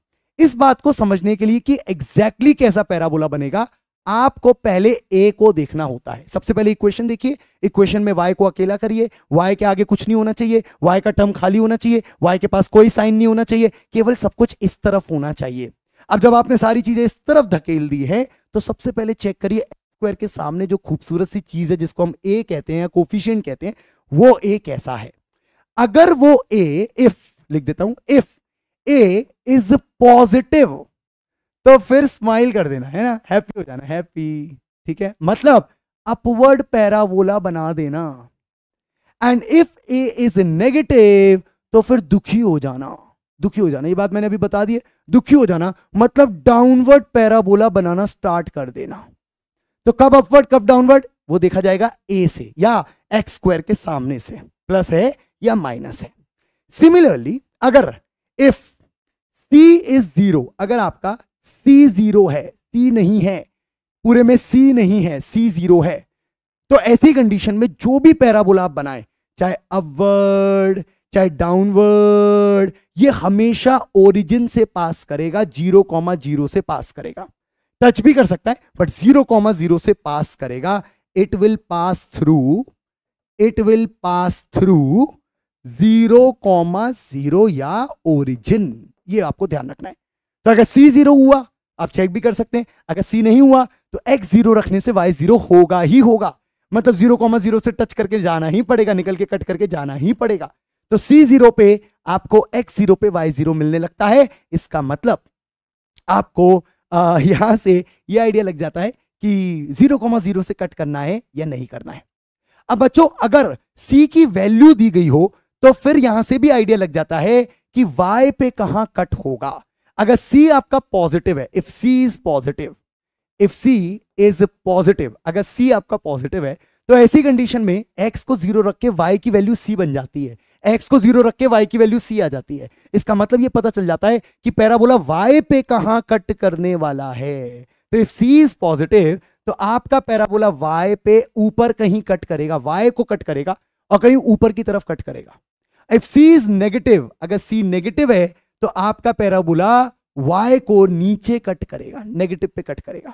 इस बात को समझने के लिए कि एग्जैक्टली exactly कैसा पैराबोला बनेगा आपको पहले ए को देखना होता है सबसे पहले इक्वेशन देखिए इक्वेशन में वाई को अकेला करिए वाई के आगे कुछ नहीं होना चाहिए वाई का टर्म खाली होना चाहिए वाई के पास कोई साइन नहीं होना चाहिए केवल सब कुछ इस तरफ होना चाहिए अब जब आपने सारी चीजें इस तरफ धकेल दी है तो सबसे पहले चेक करिए स्क्वायर के सामने जो खूबसूरत सी चीज है जिसको हम ए कहते हैं कोफिशियंट कहते हैं वो ए कैसा है अगर वो ए इफ लिख देता हूं इफ ए इज पॉजिटिव तो फिर स्माइल कर देना है ना हैप्पी हो जाना हैप्पी ठीक है मतलब अपवर्ड पैरावोला बना देना and if a is negative तो फिर दुखी हो जाना दुखी हो जाना ये बात मैंने अभी बता दी है दुखी हो जाना मतलब डाउनवर्ड पैराबोला बनाना स्टार्ट कर देना तो कब अपवर्ड कब डाउनवर्ड वो देखा जाएगा ए से या एक्स स्क्वायर के सामने से प्लस है या माइनस है सिमिलरली अगर इफ सी इज जीरो अगर आपका सी जीरो है सी नहीं है पूरे में सी नहीं है सी जीरो है तो ऐसी कंडीशन में जो भी पैराबोला आप बनाए चाहे अपवर्ड चाहे डाउनवर्ड ये हमेशा ओरिजिन से पास करेगा जीरो कॉमा जीरो से पास करेगा टच भी कर सकता है बट जीरो कॉमा जीरो से पास करेगा it will pass through it will pass through zero comma zero या ओरिजिन ये आपको ध्यान रखना है तो अगर सी जीरो हुआ आप चेक भी कर सकते हैं अगर सी नहीं हुआ तो एक्स जीरो रखने से वाई जीरो होगा ही होगा मतलब जीरो कॉमा जीरो से टच करके जाना ही पड़ेगा निकल के कट करके जाना ही पड़ेगा तो सी जीरो पे आपको एक्स जीरो पे वाई जीरो मिलने लगता है इसका मतलब आपको यहां से ये आइडिया लग जाता है कि जीरो कॉमा जीरो से कट करना है या नहीं करना है अब बच्चों अगर सी की वैल्यू दी गई हो तो फिर यहां से भी आइडिया लग जाता है कि वाई पे कहा कट होगा अगर सी आपका पॉजिटिव है if c is positive if c is positive अगर सी आपका पॉजिटिव है तो ऐसी कंडीशन में एक्स को जीरो रख के वाई की वैल्यू सी बन जाती है x को जीरो रख के y की वैल्यू c आ जाती है इसका मतलब ये पता चल जाता है कि पैराबोला y पे कहा कट करने वाला है तो इफ c इज पॉजिटिव तो आपका पैराबोला y पे ऊपर कहीं कट करेगा y को कट करेगा और कहीं ऊपर की तरफ कट करेगा इफ सी इज नेगेटिव अगर सी नेगेटिव है तो आपका पैराबोला वाई को नीचे कट करेगा नेगेटिव पे कट करेगा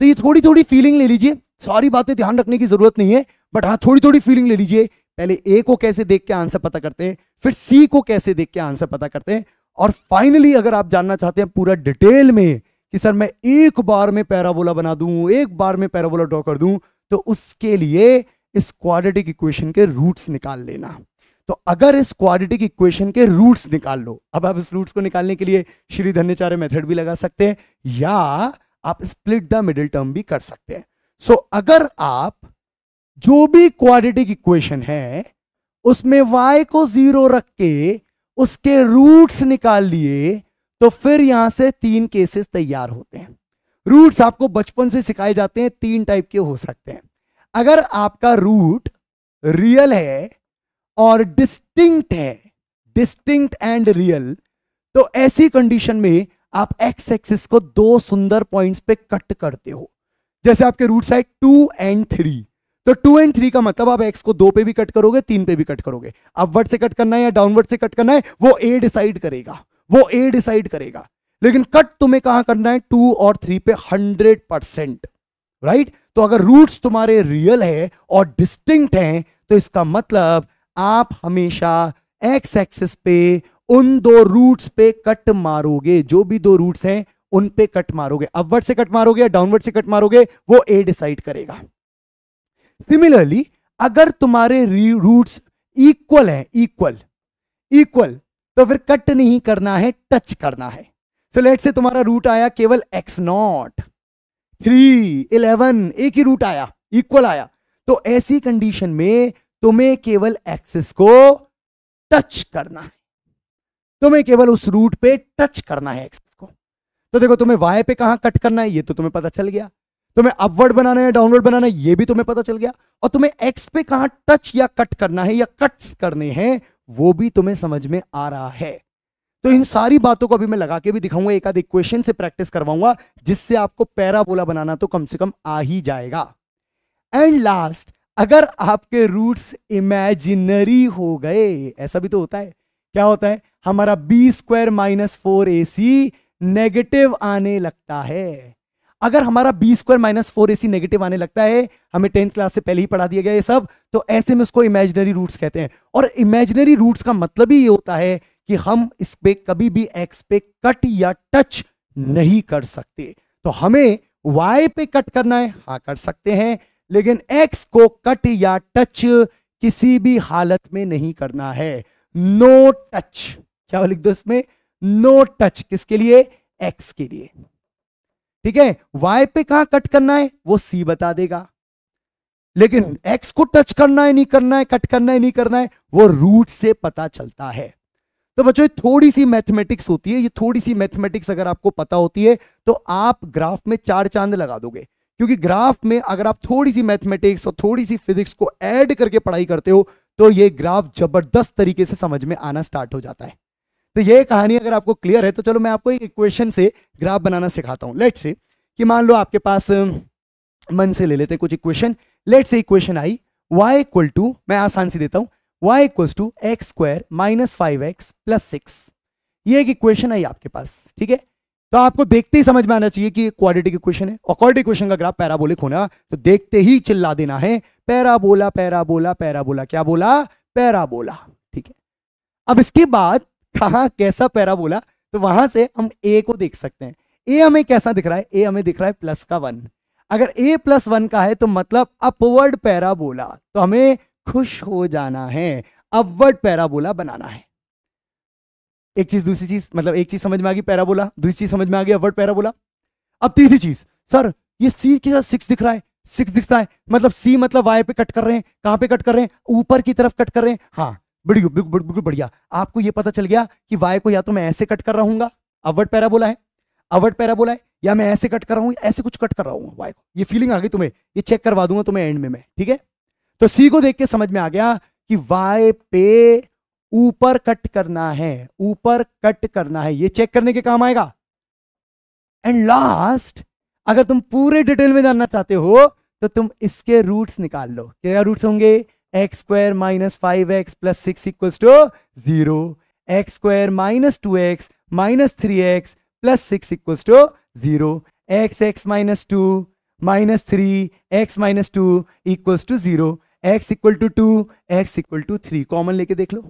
तो ये थोड़ी थोड़ी फीलिंग ले लीजिए सॉरी बातें ध्यान रखने की जरूरत नहीं है बट हाँ थोड़ी थोड़ी फीलिंग ले लीजिए पहले ए को कैसे देख के आंसर पता करते हैं फिर सी को कैसे देख के आंसर पता करते हैं और फाइनली अगर आप जानना चाहते हैं पूरा डिटेल में कि सर मैं एक बार में पैराबोला बना दू एक बार में पैराबोला ड्रॉ कर दू तो उसके लिए इस क्वाड्रेटिक इक्वेशन के रूट्स निकाल लेना तो अगर इस क्वाड्रेटिक इक्वेशन के रूट्स निकाल लो अब आप इस रूट्स को निकालने के लिए श्री धन्यचार्य मेथड भी लगा सकते हैं या आप स्प्लिट द मिडिल टर्म भी कर सकते हैं सो so, अगर आप जो भी क्वाड्रेटिक इक्वेशन है उसमें y को जीरो रख के उसके रूट्स निकाल लिए तो फिर यहां से तीन केसेस तैयार होते हैं रूट्स आपको बचपन से सिखाए जाते हैं तीन टाइप के हो सकते हैं अगर आपका रूट रियल है और डिस्टिंक्ट है डिस्टिंक्ट एंड रियल तो ऐसी कंडीशन में आप एक्स एक्सिस को दो सुंदर पॉइंट्स पे कट करते हो जैसे आपके root side two and three तो टू एंड थ्री का मतलब आप एक्स को दो पे भी कट करोगे तीन पे भी कट करोगे अपवर्ड से कट करना है या डाउनवर्ड से कट करना है वो ए डिसाइड करेगा वो ए डिसाइड करेगा लेकिन कट तुम्हें कहां करना है टू और थ्री पे हंड्रेड परसेंट राइट तो अगर रूट्स तुम्हारे रियल है और डिस्टिंक्ट हैं तो इसका मतलब आप हमेशा एक्स एक्सिस पे उन दो रूट्स पे कट मारोगे जो भी दो रूट्स हैं उन पे कट मारोगे अपवर्ड से कट मारोगे या डाउनवर्ड से कट मारोगे वो ए डिसाइड करेगा सिमिलरली अगर तुम्हारे रूट्स इक्वल हैं इक्वल इक्वल तो फिर कट नहीं करना है टच करना है सो so लेट से तुम्हारा रूट आया केवल एक्स नॉट थ्री इलेवन एक ही रूट आया इक्वल आया तो ऐसी कंडीशन में तुम्हें केवल एक्सिस को टच करना है तुम्हें केवल उस रूट पे टच करना है एक्सिस को तो देखो तुम्हें वाई पे कहां कट करना है ये तो तुम्हें पता चल गया तुम्हें अपवर्ड बनाना है डाउनवर्ड बनाना है ये भी तुम्हें पता चल गया और तुम्हें एक्स पे कहां टच या कट करना है या कट्स करने हैं वो भी तुम्हें समझ में आ रहा है तो इन सारी बातों को अभी मैं लगा के भी दिखाऊंगा एक आध इक्वेशन से प्रैक्टिस करवाऊंगा जिससे आपको पैराबोला बनाना तो कम से कम आ ही जाएगा एंड लास्ट अगर आपके रूट्स इमेजिनरी हो गए ऐसा भी तो होता है क्या होता है हमारा b square minus four a c negative आने लगता है अगर हमारा b square minus four a c negative आने लगता है हमें टेंथ क्लास से पहले ही पढ़ा दिया गया ये सब तो ऐसे में उसको इमेजिनरी रूट्स कहते हैं और इमेजिनरी रूट्स का मतलब ही ये होता है कि हम इस पे कभी भी एक्स पे कट या टच नहीं कर सकते तो हमें वाई पे कट करना है हाँ कर सकते हैं लेकिन एक्स को कट या टच किसी भी हालत में नहीं करना है नो टच क्या लिख दो इसमें नो टच किसके लिए एक्स के लिए ठीक है वाई पे कहां कट करना है वो सी बता देगा लेकिन एक्स को टच करना है नहीं करना है कट करना है नहीं करना है वो रूट से पता चलता है तो बच्चों थोड़ी सी मैथमेटिक्स होती है ये थोड़ी सी मैथमेटिक्स अगर आपको पता होती है तो आप ग्राफ में चार चांद लगा दोगे क्योंकि ग्राफ में अगर आप थोड़ी सी मैथमेटिक्स और थोड़ी सी फिजिक्स को ऐड करके पढ़ाई करते हो तो ये ग्राफ जबरदस्त तरीके से समझ में आना स्टार्ट हो जाता है तो ये कहानी अगर आपको क्लियर है तो चलो मैं आपको एक इक्वेशन से ग्राफ बनाना सिखाता हूं लेट से कि मान लो आपके पास मन से ले लेते कुछ equation let say equation I y equal to मैं आसान से देता हूं y equal to x square minus five x plus six ये एक इक्वेशन आई आपके पास ठीक है तो आपको देखते ही समझ में आना चाहिए कि क्वालिटी के क्वेश्चन है और क्वालिटी क्वेश्चन का ग्राफ पैराबोलिक होना तो देखते ही चिल्ला देना है पैराबोला पैराबोला पैराबोला क्या बोला पैराबोला ठीक है अब इसके बाद कहा कैसा पैराबोला तो वहां से हम ए को देख सकते हैं ए हमें कैसा दिख रहा है ए हमें दिख रहा है प्लस का वन अगर ए प्लस वन का है तो मतलब अपवर्ड पैराबोला तो हमें खुश हो जाना है अपवर्ड पैराबोला बनाना है एक चीज दूसरी चीज मतलब एक चीज समझ में आ गई पैराबोला दूसरी चीज समझ में आ गई वर्ड पैराबोला अब तीसरी चीज सर ये सी के साथ सिक्स दिख रहा है सिक्स दिखता है मतलब सी मतलब वाई पे कट कर रहे हैं कहां पे कट कर रहे हैं ऊपर की तरफ कट कर रहे हैं हाँ बिल्कुल बिल्कुल बढ़िया आपको ये पता चल गया कि वाई को या तो मैं ऐसे कट कर रहा हूँ अवर्ड पैराबोला है अवर्ड पैराबोला है या मैं ऐसे कट कर रहा हूँ ऐसे कुछ कट कर रहा हूँ वाई को ये फीलिंग आ गई तुम्हें ये चेक करवा दूंगा तुम्हें एंड में मैं ठीक है तो सी को देख के समझ में आ गया कि वाई पे ऊपर कट करना है ऊपर कट करना है ये चेक करने के काम आएगा एंड लास्ट अगर तुम पूरे डिटेल में जानना चाहते हो तो तुम इसके रूट्स निकाल लो क्या रूट्स होंगे x square minus five x plus six equal to zero x square minus two x minus three x plus six equal to zero x x minus two minus three x minus two equal to zero x equal to two x equal to three common लेके देख लो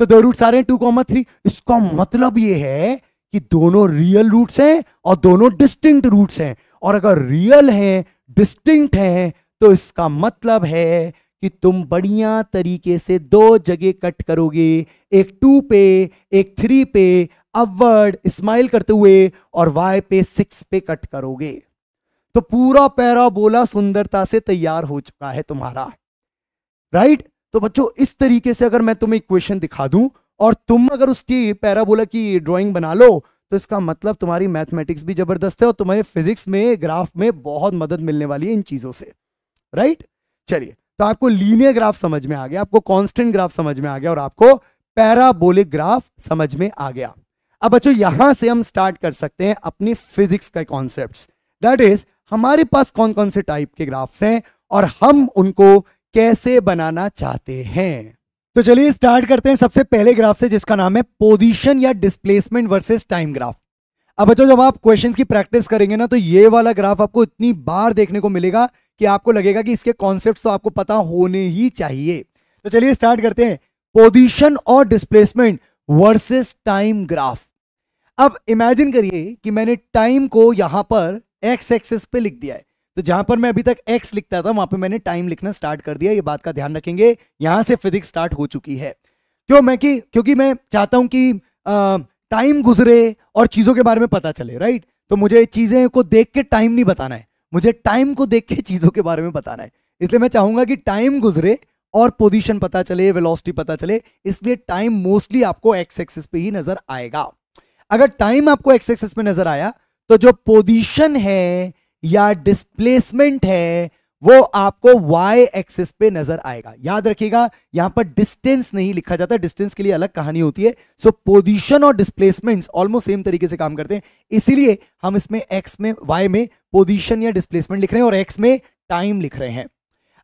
तो दो root आ रहे हैं two comma three इसका मतलब ये है कि दोनों रियल रूट्स हैं और दोनों डिस्टिंक्ट रूट्स हैं और अगर रियल हैं डिस्टिंक्ट हैं तो इसका मतलब है कि तुम बढ़िया तरीके से दो जगह कट करोगे एक टू पे एक थ्री पे अवर्ड स्माइल करते हुए और वाई पे सिक्स पे कट करोगे तो पूरा पैरा बोला सुंदरता से तैयार हो चुका है तुम्हारा राइट तो बच्चों इस तरीके से अगर मैं तुम्हें इक्वेशन दिखा दूं और तुम अगर उसकी पैराबोला की ड्राइंग बना लो तो इसका मतलब तुम्हारी मैथमेटिक्स भी जबरदस्त है और तुम्हारे फिजिक्स में ग्राफ में बहुत मदद मिलने वाली है इन चीजों से राइट चलिए तो आपको लीनियर ग्राफ समझ में आ गया आपको कॉन्स्टेंट ग्राफ समझ में आ गया और आपको पैराबोलिक ग्राफ समझ में आ गया अब बच्चों यहां से हम स्टार्ट कर सकते हैं अपनी फिजिक्स का कॉन्सेप्ट दैट इज हमारे पास कौन कौन से टाइप के ग्राफ्स हैं और हम उनको कैसे बनाना चाहते हैं तो चलिए स्टार्ट करते हैं सबसे पहले ग्राफ से जिसका नाम है पोजीशन या डिस्प्लेसमेंट वर्सेस टाइम ग्राफ अब बच्चों जब आप क्वेश्चंस की प्रैक्टिस करेंगे ना तो ये वाला ग्राफ आपको इतनी बार देखने को मिलेगा कि आपको लगेगा कि इसके कॉन्सेप्ट तो आपको पता होने ही चाहिए तो चलिए स्टार्ट करते हैं पोजिशन और डिस्प्लेसमेंट वर्सेस टाइम ग्राफ अब इमेजिन करिए कि मैंने टाइम को यहां पर एक्स एक्सेस पे लिख दिया है तो जहां पर मैं अभी तक एक्स लिखता था वहां पर मैंने टाइम लिखना स्टार्ट कर दिया ये बात का ध्यान रखेंगे यहां से फिजिक्स स्टार्ट हो चुकी है क्यों मैं कि क्योंकि मैं चाहता हूं कि टाइम गुजरे और चीजों के बारे में पता चले राइट तो मुझे चीजें को देख के टाइम नहीं बताना है मुझे टाइम को देख के चीजों के बारे में बताना है इसलिए मैं चाहूंगा कि टाइम गुजरे और पोजिशन पता चले वेलोसिटी पता चले इसलिए टाइम मोस्टली आपको एक्स एक्सिस पे ही नजर आएगा अगर टाइम आपको एक्स एक्सिस पे नजर आया तो जो पोजिशन है या डिस्प्लेसमेंट है वो आपको y एक्सिस पे नजर आएगा याद रखिएगा यहां पर डिस्टेंस नहीं लिखा जाता डिस्टेंस के लिए अलग कहानी होती है सो पोजीशन और डिस्प्लेसमेंट ऑलमोस्ट सेम तरीके से काम करते हैं इसीलिए हम इसमें x में y में पोजीशन या डिस्प्लेसमेंट लिख रहे हैं और x में टाइम लिख रहे हैं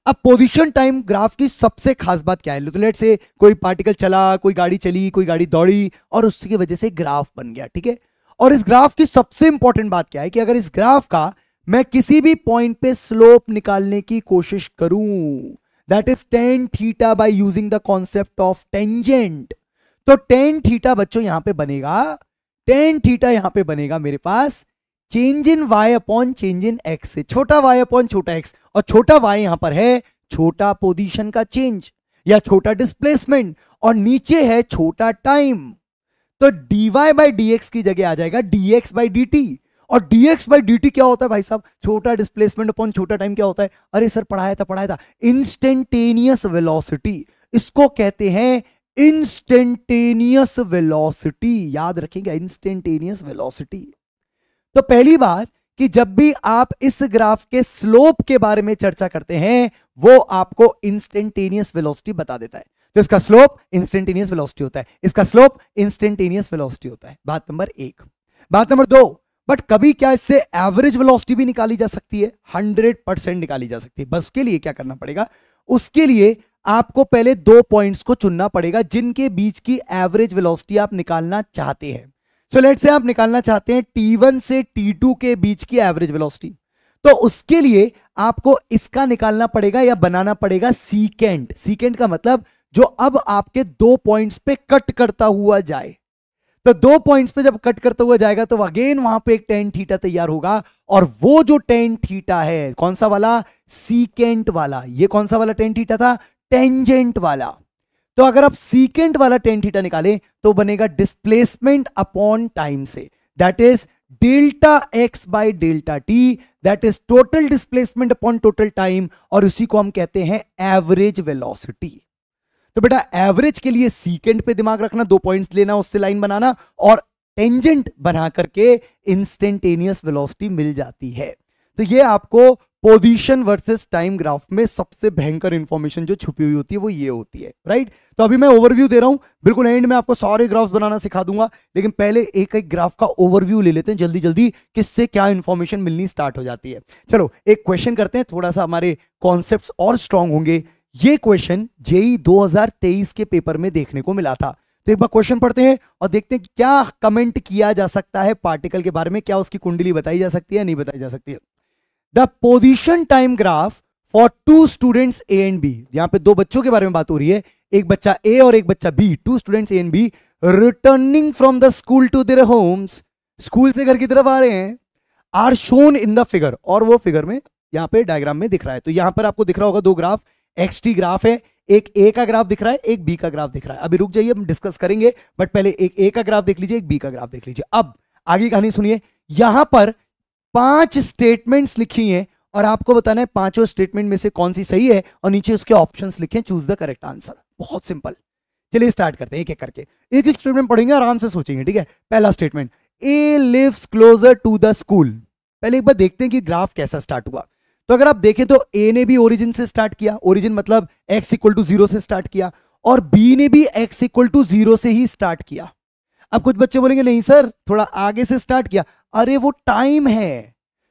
अब पोजीशन टाइम ग्राफ की सबसे खास बात क्या है तो लेट से कोई पार्टिकल चला कोई गाड़ी चली कोई गाड़ी दौड़ी और उसकी वजह से ग्राफ बन गया ठीक है और इस ग्राफ की सबसे इंपॉर्टेंट बात क्या है कि अगर इस ग्राफ का मैं किसी भी पॉइंट पे स्लोप निकालने की कोशिश करूं that is tan theta by using the concept of tangent तो टेन थीटा बच्चों यहां पे बनेगा टेन थीटा यहां पे बनेगा मेरे पास change in y upon change in x से छोटा वाई अपॉन छोटा एक्स और छोटा वाई यहां पर है छोटा पोजिशन का चेंज या छोटा डिस्प्लेसमेंट और नीचे है छोटा टाइम तो dy बाई डी की जगह आ जाएगा dx बाई डी और dx by dt क्या होता है भाई साहब छोटा डिस्प्लेसमेंट अपॉन छोटा टाइम क्या होता है अरे सर पढ़ाया था पढ़ाया था इंस्टेंटेनियस वेलोसिटी इसको कहते हैं इंस्टेंटेनियस वेलोसिटी याद रखेंगे इंस्टेंटेनियस वेलोसिटी तो पहली बार कि जब भी आप इस ग्राफ के स्लोप के बारे में चर्चा करते हैं वो आपको इंस्टेंटेनियस वेलोसिटी बता देता है तो इसका स्लोप इंस्टेंटेनियस वेलोसिटी होता है इसका स्लोप इंस्टेंटेनियस वेलोसिटी होता है बात नंबर एक बात नंबर दो बट कभी क्या इससे एवरेज वेलोसिटी भी निकाली जा सकती है हंड्रेड परसेंट निकाली जा सकती है बस उसके लिए क्या करना पड़ेगा उसके लिए आपको पहले दो पॉइंट्स को चुनना पड़ेगा जिनके बीच की एवरेज वेलोसिटी आप निकालना चाहते हैं सो लेट से आप निकालना चाहते हैं वन से टू के बीच की एवरेज वेलोसिटी तो उसके लिए आपको इसका निकालना पड़ेगा या बनाना पड़ेगा सीकेंट सीकेंट का मतलब जो अब आपके दो पॉइंट्स पे कट करता हुआ जाए तो दो पॉइंट्स पे जब कट करता हुआ जाएगा तो अगेन वहां पे एक टेन थीटा तैयार होगा और वो जो टेन थीटा है कौन सा वाला सीकेंट वाला ये कौन सा वाला टेन थीटा था टेंजेंट वाला तो अगर आप सीकेंट वाला टेन थीटा निकाले तो बनेगा डिस्प्लेसमेंट अपॉन टाइम से that is delta x by delta t that is total displacement upon total time और उसी को हम कहते हैं एवरेज वेलोसिटी तो बेटा एवरेज के लिए सीकेंड पे दिमाग रखना दो पॉइंट्स लेना उससे लाइन बनाना और टेंजेंट बना करके इंस्टेंटेनियस वेलोसिटी मिल जाती है तो ये आपको पोजीशन वर्सेस टाइम ग्राफ में सबसे भयंकर इंफॉर्मेशन जो छुपी हुई होती है वो ये होती है राइट तो अभी मैं ओवरव्यू दे रहा हूं बिल्कुल एंड में आपको सारे ग्राफ्स बनाना सिखा दूंगा लेकिन पहले एक एक ग्राफ का ओवरव्यू ले लेते हैं जल्दी जल्दी किससे क्या इंफॉर्मेशन मिलनी स्टार्ट हो जाती है चलो एक क्वेश्चन करते हैं थोड़ा सा हमारे कॉन्सेप्ट और स्ट्रांग होंगे ये क्वेश्चन जेई 2023 के पेपर में देखने को मिला था तो एक बार क्वेश्चन पढ़ते हैं और देखते हैं क्या कमेंट किया जा सकता है पार्टिकल के बारे में क्या उसकी कुंडली बताई जा सकती है नहीं बताई जा सकती है the position time graph for two students a and b यहां पे दो बच्चों के बारे में बात हो रही है एक बच्चा ए और एक बच्चा b two students a and b returning from the school to their homes school से घर की तरफ आ रहे हैं are shown in the figure और वो फिगर में यहां पे डायग्राम में दिख रहा है तो यहां पर आपको दिख रहा होगा दो ग्राफ एक्स टी ग्राफ है एक ए का ग्राफ दिख रहा है एक बी का ग्राफ दिख रहा है अभी रुक जाइए हम डिस्कस करेंगे बट पहले एक ए का ग्राफ देख लीजिए एक बी का ग्राफ देख लीजिए अब आगे कहानी सुनिए यहां पर पांच स्टेटमेंट्स लिखी हैं और आपको बताना है पांचों स्टेटमेंट में से कौन सी सही है और नीचे उसके ऑप्शन लिखे चूज द करेक्ट आंसर बहुत सिंपल चलिए स्टार्ट करते हैं एक एक करके एक एक स्टेटमेंट पढ़ेंगे आराम से सोचेंगे ठीक है पहला statement a lives closer to the school पहले एक बार देखते हैं कि ग्राफ कैसा स्टार्ट हुआ तो अगर आप देखें तो ए ने भी ओरिजिन से स्टार्ट किया ओरिजिन मतलब एक्स इक्वल टू जीरो से स्टार्ट किया और बी ने भी एक्स इक्वल टू जीरो से ही स्टार्ट किया अब कुछ बच्चे बोलेंगे नहीं सर थोड़ा आगे से स्टार्ट किया अरे वो टाइम है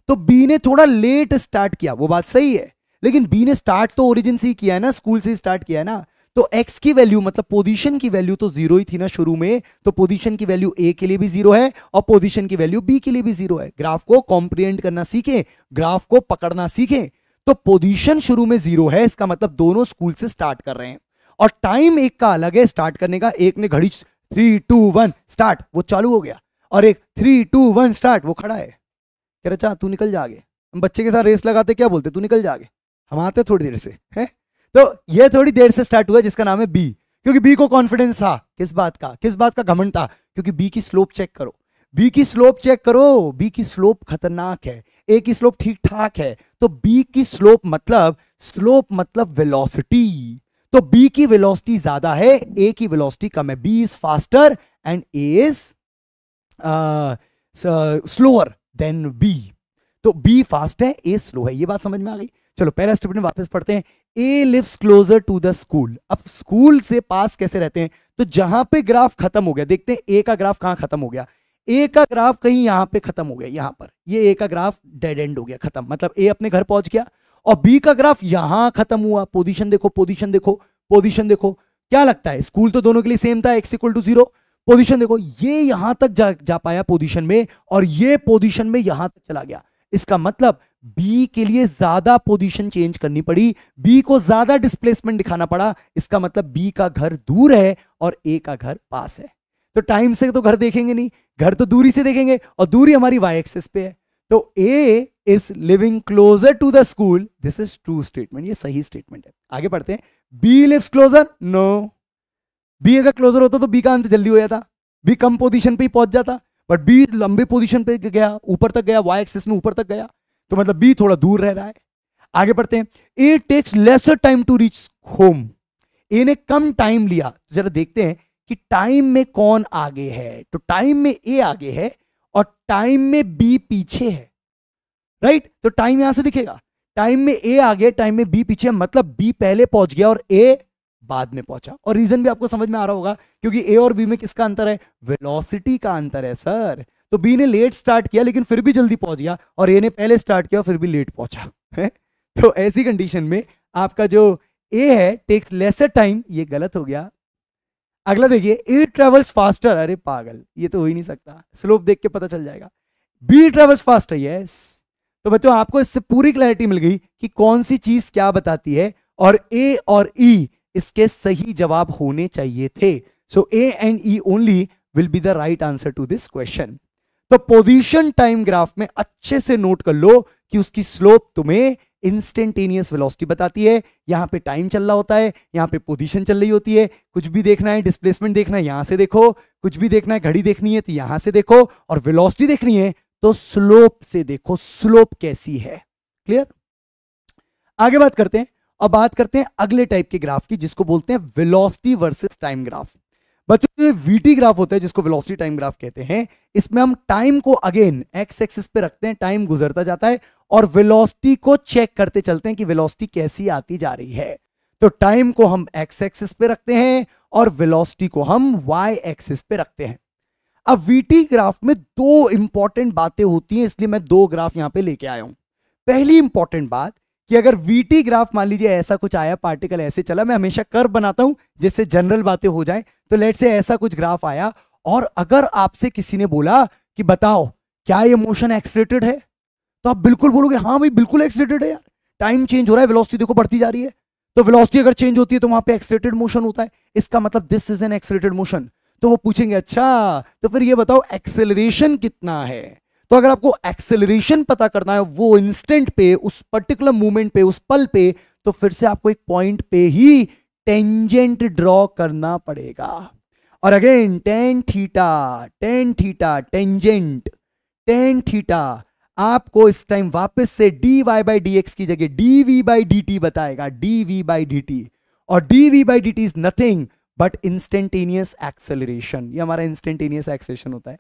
तो बी ने थोड़ा लेट स्टार्ट किया वो बात सही है लेकिन बी ने स्टार्ट तो ओरिजिन से ही किया है ना स्कूल से स्टार्ट किया है ना तो x की वैल्यू मतलब पोजीशन की वैल्यू तो जीरो ही थी ना शुरू में तो पोजीशन की वैल्यू a के लिए भी जीरो है और पोजीशन की वैल्यू b के लिए भी जीरो है ग्राफ को कॉम्प्रिहेंड करना सीखें ग्राफ को पकड़ना सीखें तो पोजीशन शुरू में जीरो है इसका मतलब दोनों स्कूल से स्टार्ट कर रहे हैं और टाइम एक का अलग है स्टार्ट करने का एक ने घड़ी थ्री टू वन स्टार्ट वो चालू हो गया और एक थ्री टू वन स्टार्ट वो खड़ा है कह रहा चाह तू निकल जागे हम बच्चे के साथ रेस लगाते क्या बोलते तू निकल जागे हम आते थोड़ी देर से है तो ये थोड़ी देर से स्टार्ट हुआ जिसका नाम है बी क्योंकि बी को कॉन्फिडेंस था किस बात का किस बात का घमंड था क्योंकि बी की स्लोप चेक करो बी की स्लोप चेक करो बी की स्लोप खतरनाक है ए की स्लोप ठीक ठाक है तो बी की स्लोप मतलब स्लोप मतलब वेलोसिटी तो बी की वेलोसिटी ज्यादा है ए की वेलोसिटी कम है b is faster and a is slower than b तो बी फास्ट है ए स्लो है ये बात समझ में आ गई चलो पहला स्टूडेंट वापस पढ़ते हैं a lives closer to the school अब स्कूल से पास कैसे रहते हैं तो जहां पे ग्राफ खत्म हो गया देखते हैं ए का ग्राफ कहां खत्म हो गया ए का ग्राफ कहीं यहां पे खत्म हो गया यहां पर ये ए का ग्राफ डेड एंड हो गया खत्म मतलब ए अपने घर पहुंच गया और बी का ग्राफ यहां खत्म हुआ पोजिशन देखो पोजिशन देखो पोजिशन देखो क्या लगता है स्कूल तो दोनों के लिए सेम था x equal to zero position देखो ये यहां तक जा, जा पाया पोजिशन में और ये पोजिशन में यहां तक चला गया इसका मतलब बी के लिए ज्यादा पोजीशन चेंज करनी पड़ी बी को ज्यादा डिस्प्लेसमेंट दिखाना पड़ा इसका मतलब बी का घर दूर है और ए का घर पास है तो टाइम से तो घर देखेंगे नहीं घर तो दूरी से देखेंगे और दूरी हमारी वाई एक्सेस पे है तो a is living closer to the school this is true statement ये सही स्टेटमेंट है आगे पढ़ते हैं b live closer no b अगर क्लोजर होता तो बी का अंत जल्दी हो जाता बी कम पोजिशन पर ही पहुंच जाता बट बी लंबे पोजिशन पर गया ऊपर तक गया वाई एक्सेस में ऊपर तक गया तो मतलब बी थोड़ा दूर रह रहा है आगे बढ़ते हैं a takes lesser time to reach home a ने कम टाइम लिया तो जरा देखते हैं कि टाइम में कौन आगे है तो टाइम में ए आगे है और टाइम में बी पीछे है राइट तो टाइम यहां से दिखेगा टाइम में ए आगे टाइम में बी पीछे मतलब बी पहले पहुंच गया और ए बाद में पहुंचा और रीजन भी आपको समझ में आ रहा होगा क्योंकि ए और बी में किसका अंतर है वेलोसिटी का अंतर है सर तो बी ने लेट स्टार्ट किया लेकिन फिर भी जल्दी पहुंच गया और ए ने पहले स्टार्ट किया फिर भी लेट पहुंचा है तो ऐसी कंडीशन में आपका जो ए है टेक्स लेसर टाइम ये गलत हो गया अगला देखिए ए ट्रेवल्स फास्टर अरे पागल ये तो हो ही नहीं सकता स्लोप देख के पता चल जाएगा बी ट्रेवल्स फास्टर यस तो बच्चों आपको इससे पूरी क्लैरिटी मिल गई कि कौन सी चीज क्या बताती है और ए और ई e, इसके सही जवाब होने चाहिए थे so a and e only will be the right answer to this question तो पोजीशन टाइम ग्राफ में अच्छे से नोट कर लो कि उसकी स्लोप तुम्हें इंस्टेंटेनियस वेलोसिटी बताती है यहां पे टाइम चल रहा होता है यहां पे पोजीशन चल रही होती है कुछ भी देखना है डिस्प्लेसमेंट देखना है यहां से देखो कुछ भी देखना है घड़ी देखनी है तो यहां से देखो और वेलोसिटी देखनी है तो स्लोप से देखो स्लोप कैसी है क्लियर आगे बात करते हैं अब बात करते हैं अगले टाइप के ग्राफ की जिसको बोलते हैं वेलोसिटी वर्सेस टाइम ग्राफ बच्चों ये वीटी ग्राफ होता है जिसको वेलोसिटी टाइम ग्राफ कहते हैं इसमें हम टाइम को अगेन एक्स एक्सिस पे रखते हैं टाइम गुजरता जाता है और वेलोसिटी को चेक करते चलते हैं कि वेलोसिटी कैसी आती जा रही है तो टाइम को हम एक्स एक्सिस पे रखते हैं और वेलोसिटी को हम वाई एक्सिस पे रखते हैं अब वीटी ग्राफ में दो इंपॉर्टेंट बातें होती हैं इसलिए मैं दो ग्राफ यहां पे लेके आया हूं पहली इंपॉर्टेंट बात कि अगर वीटी ग्राफ मान लीजिए ऐसा कुछ आया पार्टिकल ऐसे चला मैं हमेशा कर्व बनाता हूं जिससे जनरल बातें हो जाए तो लेट से ऐसा कुछ ग्राफ आया और अगर आपसे किसी ने बोला कि बताओ क्या ये मोशन एक्सलेटेड है तो आप बिल्कुल बोलोगे हाँ भाई बिल्कुल एक्सलेटेड है यार टाइम चेंज हो रहा है वेलोसिटी देखो बढ़ती जा रही है तो वेलोसिटी अगर चेंज होती है तो वहां पे एक्सलेटेड मोशन होता है इसका मतलब this is an accelerated motion तो वो पूछेंगे अच्छा तो फिर ये बताओ एक्सेलरेशन कितना है तो अगर आपको एक्सेलरेशन पता करना है वो इंस्टेंट पे उस पर्टिकुलर मूवमेंट पे उस पल पे तो फिर से आपको एक पॉइंट पे ही टेंजेंट ड्रॉ करना पड़ेगा और again tan theta tan theta tangent tan theta आपको इस टाइम वापस से d Y by D x की जगह d we by d t बताएगा d we by d t और d we by d t is nothing but instantaneous acceleration ये हमारा इंस्टेंटेनियस एक्सेलेशन होता है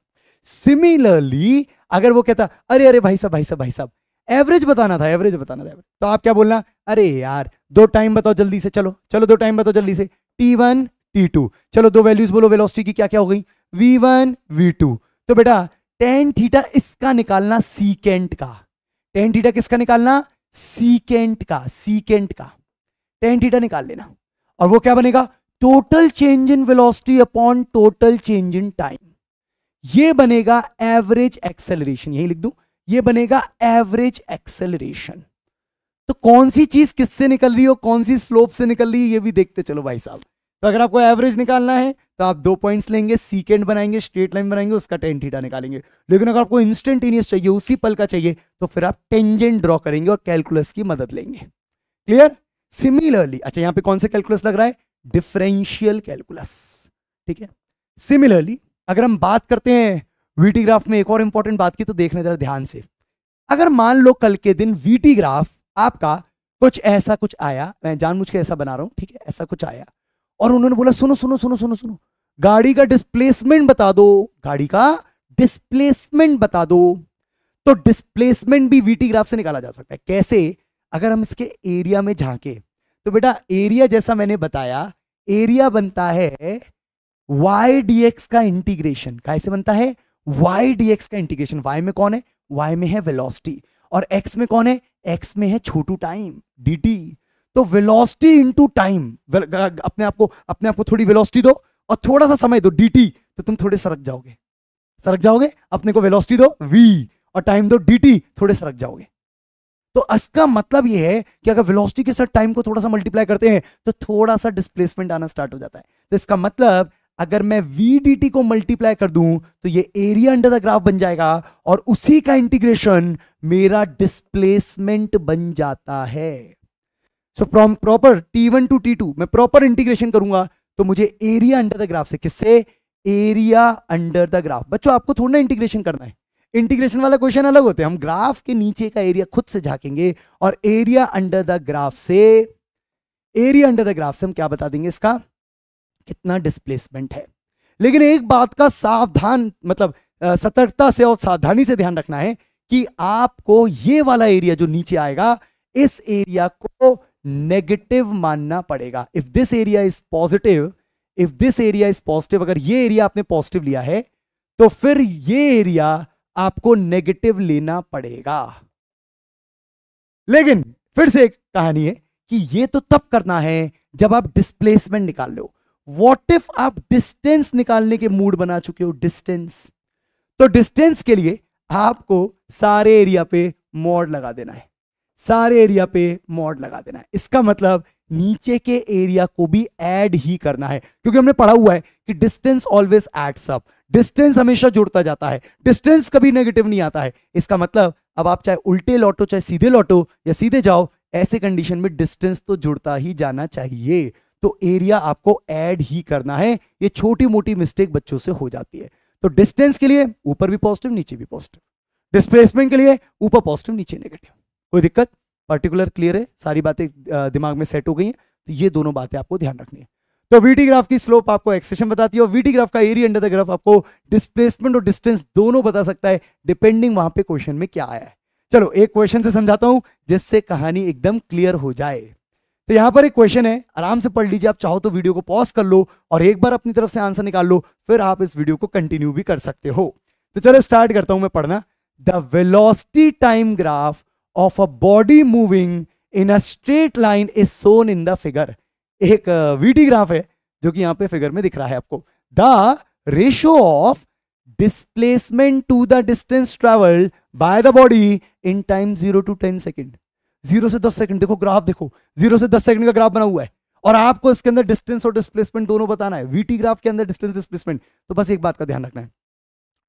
सिमिलरली अगर वो कहता अरे अरे भाई साहब भाई साहब भाई साहब एवरेज बताना था एवरेज बताना था तो आप क्या बोलना अरे यार दो टाइम बताओ जल्दी से चलो चलो दो टाइम बताओ जल्दी से टी वन टी टू चलो दो वैल्यूज बोलो वेलोसिटी की क्या क्या हो गई वी वन वी टू तो बेटा टेन थीटा इसका निकालना सीकेंट का टेन थीटा किसका निकालना सीकेंट का सीकेंट का टेन थीटा निकाल लेना और वो क्या बनेगा total change in velocity upon total change in time ये बनेगा एवरेज एक्सेलरेशन यही लिख दू ये बनेगा एवरेज एक्सेलरेशन तो कौन सी चीज किससे निकल रही हो कौन सी स्लोप से निकल रही है ये भी देखते चलो भाई साहब तो अगर आपको एवरेज निकालना है तो आप दो पॉइंट्स लेंगे सीकेंड बनाएंगे स्ट्रेट लाइन बनाएंगे उसका टेन थीटा निकालेंगे लेकिन अगर आपको इंस्टेंटेनियस चाहिए उसी पल का चाहिए तो फिर आप टेंजेंट ड्रॉ करेंगे और कैलकुलस की मदद लेंगे क्लियर सिमिलरली अच्छा यहां पे कौन सा कैलकुलस लग रहा है डिफरेंशियल कैलकुलस ठीक है सिमिलरली अगर हम बात करते हैं वीटी ग्राफ में एक और इंपॉर्टेंट बात की तो देखने जरा ध्यान से अगर मान लो कल के दिन वीटी ग्राफ आपका कुछ ऐसा कुछ आया मैं जानबूझ के ऐसा बना रहा हूं ठीक है ऐसा कुछ आया और उन्होंने बोला सुनो सुनो सुनो सुनो सुनो गाड़ी का डिस्प्लेसमेंट बता दो गाड़ी का डिस्प्लेसमेंट बता दो तो डिस्प्लेसमेंट भी वीटी ग्राफ से निकाला जा सकता है कैसे अगर हम इसके एरिया में झांके तो बेटा एरिया जैसा मैंने बताया एरिया बनता है y dx का इंटीग्रेशन कैसे बनता है y dx का इंटीग्रेशन y में कौन है y में है वेलोसिटी और x में कौन है x में है छोटू टाइम dt तो वेलोसिटी इनटू टाइम अपने आप को अपने आप को थोड़ी वेलोसिटी दो और थोड़ा सा समय दो dt तो तुम थोड़े सरक जाओगे सरक जाओगे अपने को वेलोसिटी दो v और टाइम दो dt थोड़े सरक जाओगे तो इसका मतलब यह है कि अगर वेलोसिटी के साथ टाइम को थोड़ा सा मल्टीप्लाई करते हैं तो थोड़ा सा डिस्प्लेसमेंट आना स्टार्ट हो जाता है तो इसका मतलब अगर मैं वी को मल्टीप्लाई कर दूं तो ये एरिया अंडर द ग्राफ बन जाएगा और उसी का इंटीग्रेशन मेरा डिस्प्लेसमेंट बन जाता है so from proper t one to t two मैं प्रॉपर इंटीग्रेशन करूंगा तो मुझे एरिया अंडर द ग्राफ से किससे एरिया अंडर द ग्राफ बच्चों आपको थोड़ा इंटीग्रेशन करना है इंटीग्रेशन वाला क्वेश्चन अलग होते हैं हम ग्राफ के नीचे का एरिया खुद से झाकेंगे और एरिया अंडर द ग्राफ से एरिया अंडर द ग्राफ से हम क्या बता देंगे इसका कितना डिस्प्लेसमेंट है लेकिन एक बात का सावधान मतलब सतर्कता से और सावधानी से ध्यान रखना है कि आपको ये वाला एरिया जो नीचे आएगा इस एरिया को नेगेटिव मानना पड़ेगा if this area is positive if this area is positive अगर ये एरिया आपने पॉजिटिव लिया है तो फिर ये एरिया आपको नेगेटिव लेना पड़ेगा लेकिन फिर से एक कहानी है कि ये तो तब करना है जब आप डिस्प्लेसमेंट निकाल लो वॉट इफ आप डिस्टेंस निकालने के मूड बना चुके हो डिस्टेंस तो डिस्टेंस के लिए आपको सारे एरिया पे मोड लगा देना है सारे एरिया पे मोड लगा देना है इसका मतलब नीचे के एरिया को भी ऐड ही करना है क्योंकि हमने पढ़ा हुआ है कि distance always adds up distance हमेशा जुड़ता जाता है डिस्टेंस कभी नेगेटिव नहीं आता है इसका मतलब अब आप चाहे उल्टे लौटो चाहे सीधे लौटो या सीधे जाओ ऐसे कंडीशन में डिस्टेंस तो जुड़ता ही जाना चाहिए तो एरिया आपको ऐड ही करना है ये छोटी मोटी मिस्टेक बच्चों से हो जाती है तो डिस्टेंस के लिए ऊपर भी पॉजिटिव नीचे भी पॉजिटिव डिस्प्लेसमेंट के लिए ऊपर पॉजिटिव नीचे नेगेटिव कोई दिक्कत पर्टिकुलर क्लियर है सारी बातें दिमाग में सेट हो गई है तो ये दोनों बातें आपको ध्यान रखनी है तो वीटी ग्राफ की स्लोप आपको एक्सेशन बताती है और वीटी ग्राफ का एरिया अंडर द ग्राफ आपको डिस्प्लेसमेंट और डिस्टेंस दोनों बता सकता है डिपेंडिंग वहां पे क्वेश्चन में क्या आया है चलो एक क्वेश्चन से समझाता हूं जिससे कहानी एकदम क्लियर हो जाए तो यहां पर एक क्वेश्चन है आराम से पढ़ लीजिए आप चाहो तो वीडियो को पॉज कर लो और एक बार अपनी तरफ से आंसर निकाल लो फिर आप इस वीडियो को कंटिन्यू भी कर सकते हो तो चलो स्टार्ट करता हूं मैं पढ़ना the velocity time graph of a body moving in a straight line is shown in the figure एक वीटी ग्राफ है जो कि यहां पे फिगर में दिख रहा है आपको the ratio of displacement to the distance travelled by the body in time zero to ten second zero से दस सेकंड देखो ग्राफ देखो जीरो से दस सेकंड का ग्राफ बना हुआ है और आपको इसके अंदर डिस्टेंस और डिस्प्लेसमेंट दोनों बताना है वीटी ग्राफ के अंदर डिस्टेंस डिस्प्लेसमेंट तो बस एक बात का ध्यान रखना है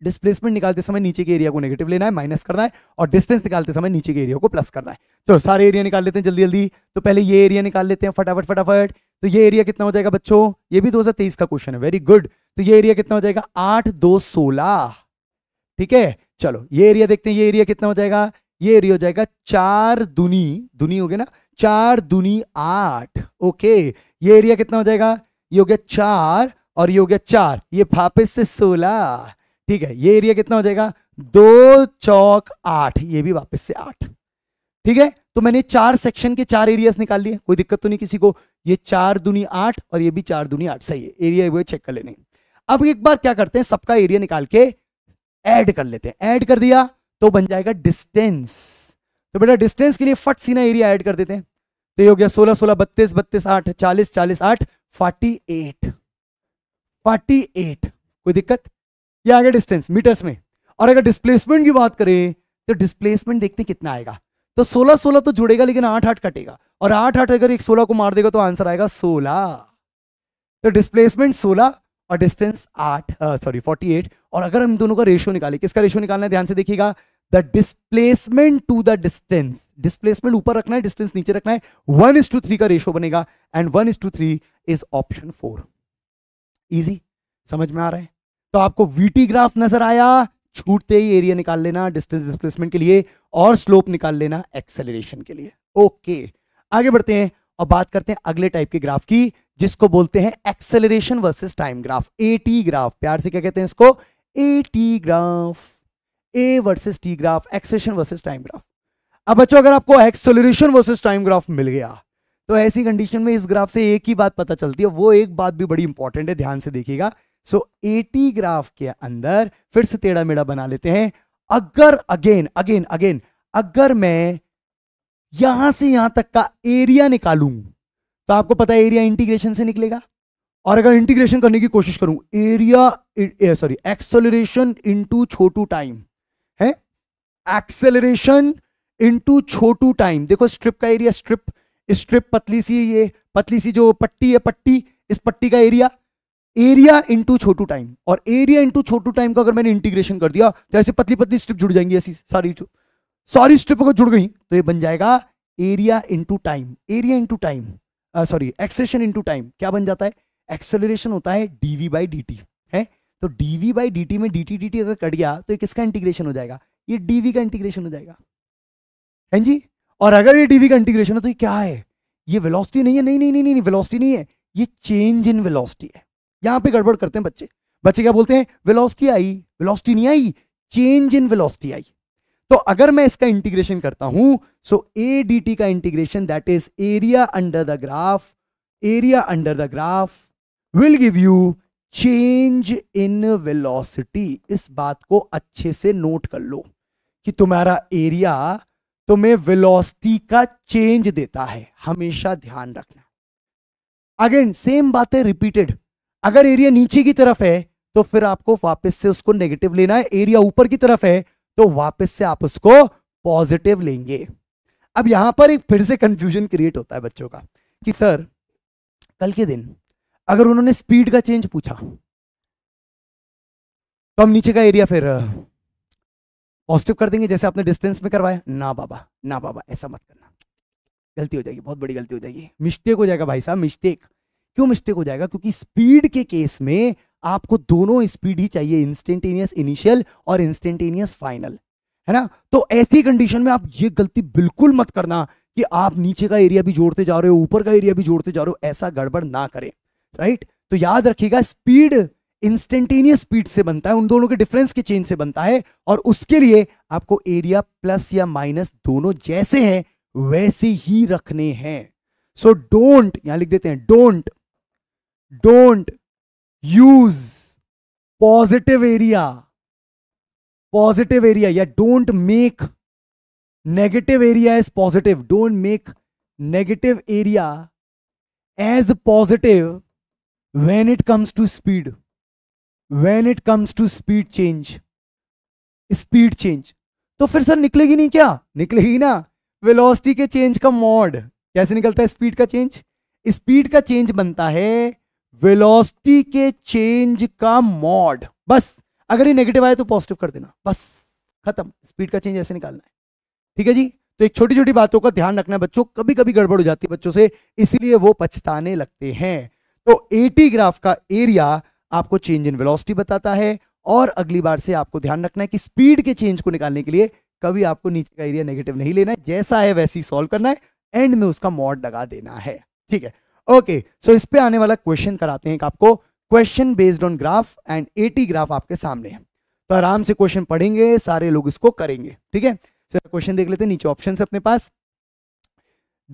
डिस्प्लेसमेंट निकालते समय नीचे के एरिया को नेगेटिव लेना है माइनस करना है और डिस्टेंस निकालते समय नीचे के एरिया को प्लस करना है तो सारे एरिया निकाल लेते हैं जल्दी जल्दी तो पहले ये एरिया निकाल लेते हैं फटाफट फटाफट तो ये एरिया कितना हो जाएगा बच्चों ये भी 2023 का क्वेश्चन है वेरी गुड तो ये एरिया कितना हो जाएगा आठ दो सोलह ठीक है चलो ये एरिया देखते हैं ये एरिया कितना हो जाएगा ये एरिया हो जाएगा चार दुनी दुनी हो गया ना चार दुनी आठ ओके ये एरिया कितना हो जाएगा ये हो गया चार और ये हो गया चार ये वापिस से सोलह ठीक है ये एरिया कितना हो जाएगा दो चौक आठ ये भी वापस से आठ ठीक है तो मैंने चार सेक्शन के चार एरियाज निकाल लिए कोई दिक्कत तो नहीं किसी को ये चार दुनी आठ और ये भी चार दुनी आठ सही है एरिया वो चेक कर लेने अब एक बार क्या करते हैं सबका एरिया निकाल के ऐड कर लेते हैं ऐड कर दिया तो बन जाएगा डिस्टेंस तो बेटा डिस्टेंस के लिए फट सीना एरिया ऐड कर देते हैं तो ये हो गया सोलह सोलह बत्तीस बत्तीस आठ चालीस चालीस आठ फोर्टी एट फोर्टी एट कोई दिक्कत ये आ गया डिस्टेंस मीटर्स में और अगर डिस्प्लेसमेंट की बात करें तो डिस्प्लेसमेंट देखते कितना आएगा तो सोलह सोलह तो जुड़ेगा लेकिन आठ आठ कटेगा और आठ आठ अगर एक सोलह को मार देगा तो आंसर आएगा सोलह तो डिस्प्लेसमेंट सोलह और डिस्टेंस आठ सॉरी फोर्टी एट और अगर हम दोनों का रेशियो निकाले किसका रेशियो निकालना है ध्यान से देखिएगा the displacement to the distance displacement ऊपर रखना है डिस्टेंस नीचे रखना है वन इज टू थ्री का रेशियो बनेगा and one is to three is option four easy समझ में आ रहा है तो आपको वीटी ग्राफ नजर आया छूटते ही एरिया निकाल लेना डिस्टेंस डिस्प्लेसमेंट के लिए और स्लोप निकाल लेना एक्सेलरेशन के लिए ओके okay. आगे बढ़ते हैं और बात करते हैं अगले टाइप के ग्राफ की जिसको बोलते हैं acceleration versus time graph A T graph प्यार से क्या कहते हैं इसको A T graph A versus T graph acceleration versus time graph अब बच्चों अगर आपको एक्सेलरेशन वर्सेस टाइम ग्राफ मिल गया तो ऐसी कंडीशन में इस ग्राफ से एक ही बात पता चलती है वो एक बात भी बड़ी इंपॉर्टेंट है ध्यान से देखिएगा सो टी ग्राफ के अंदर फिर से टेढ़ा मेढ़ा बना लेते हैं अगर अगेन अगेन अगेन अगर मैं यहां से यहां तक का एरिया निकालूंगा तो आपको पता है एरिया इंटीग्रेशन से निकलेगा और अगर इंटीग्रेशन करने की कोशिश करूं एरिया सॉरी एक्सेलरेशन इनटू छोटू टाइम है एक्सेलरेशन इनटू छोटू टाइम देखो स्ट्रिप का एरिया स्ट्रिप स्ट्रिप पतली सी ये पतली सी जो पट्टी है पट्टी इस पट्टी का एरिया एरिया इंटू छोटू टाइम और एरिया इंटू छोटू टाइम का अगर मैंने इंटीग्रेशन कर दिया तो ऐसे पतली पतली स्ट्रिप जुड़ जाएंगी ऐसी सारी सॉरी स्ट्रिप अगर जुड़ गई तो ये बन जाएगा area into time area into time sorry acceleration into time क्या बन जाता है एक्सेलरेशन होता है डीवी बाई डी है तो डीवी बाई डी में डी टी अगर कट गया तो ये किसका इंटीग्रेशन हो जाएगा ये डीवी का इंटीग्रेशन हो जाएगा है जी और अगर ये डीवी का इंटीग्रेशन है तो ये क्या है ये वेलोसिटी नहीं है नहीं नहीं नहीं नहीं वेलोसिटी नहीं है ये चेंज इन वेलोसिटी है यहां पे गड़बड़ करते हैं बच्चे बच्चे क्या बोलते हैं वेलोसिटी आई वेलोसिटी नहीं आई चेंज इन वेलोसिटी आई तो अगर मैं इसका इंटीग्रेशन करता हूं सो ए डी टी का integration that is area under the graph area under the graph will give you change in velocity इस बात को अच्छे से नोट कर लो कि तुम्हारा एरिया तुम्हें वेलोसिटी का चेंज देता है हमेशा ध्यान रखना अगेन सेम बात है रिपीटेड अगर एरिया नीचे की तरफ है तो फिर आपको वापस से उसको नेगेटिव लेना है एरिया ऊपर की तरफ है तो वापस से आप उसको पॉजिटिव लेंगे अब यहां पर एक फिर से कंफ्यूजन क्रिएट होता है बच्चों का कि सर कल के दिन अगर उन्होंने स्पीड का चेंज पूछा तो हम नीचे का एरिया फिर पॉजिटिव कर देंगे जैसे आपने डिस्टेंस में करवाया ना बाबा ना बाबा ऐसा मत करना गलती हो जाएगी बहुत बड़ी गलती हो जाएगी मिस्टेक हो जाएगा भाई साहब मिस्टेक क्यों मिस्टेक हो जाएगा क्योंकि स्पीड के केस में आपको दोनों स्पीड ही चाहिए इंस्टेंटेनियस इनिशियल और इंस्टेंटेनियस फाइनल है ना तो ऐसी कंडीशन में आप ये गलती बिल्कुल मत करना कि आप नीचे का एरिया भी जोड़ते जा रहे हो ऊपर का एरिया भी जोड़ते जा रहे हो ऐसा गड़बड़ ना करें राइट तो याद रखिएगा स्पीड इंस्टेंटेनियस स्पीड से बनता है उन दोनों के डिफरेंस के चेंज से बनता है और उसके लिए आपको एरिया प्लस या माइनस दोनों जैसे हैं वैसे ही रखने हैं सो डोंट यहां लिख देते हैं don't don't use positive area positive area या don't make negative area as positive don't make negative area as positive when it comes to speed when it comes to speed change speed change तो फिर sir निकलेगी नहीं क्या निकलेगी ना velocity के change का मॉड कैसे निकलता है स्पीड का चेंज स्पीड का चेंज बनता है वेलोसिटी के चेंज का मॉड बस अगर ये नेगेटिव आए तो पॉजिटिव कर देना बस खत्म स्पीड का चेंज ऐसे निकालना है ठीक है जी तो एक छोटी छोटी बातों का ध्यान रखना बच्चों कभी कभी गड़बड़ हो जाती है बच्चों से इसलिए वो पछताने लगते हैं तो एटी ग्राफ का एरिया आपको चेंज इन वेलोसिटी बताता है और अगली बार से आपको ध्यान रखना है कि स्पीड के चेंज को निकालने के लिए कभी आपको नीचे का एरिया नेगेटिव नहीं लेना है जैसा है वैसे ही सॉल्व करना है एंड में उसका मॉड लगा देना है ठीक है ओके सो इस पे आने वाला क्वेश्चन कराते हैं आपको question based on graph and a graph आपके सामने है तो आराम से क्वेश्चन पढ़ेंगे सारे लोग इसको करेंगे ठीक है सर क्वेश्चन देख लेते हैं नीचे ऑप्शन अपने पास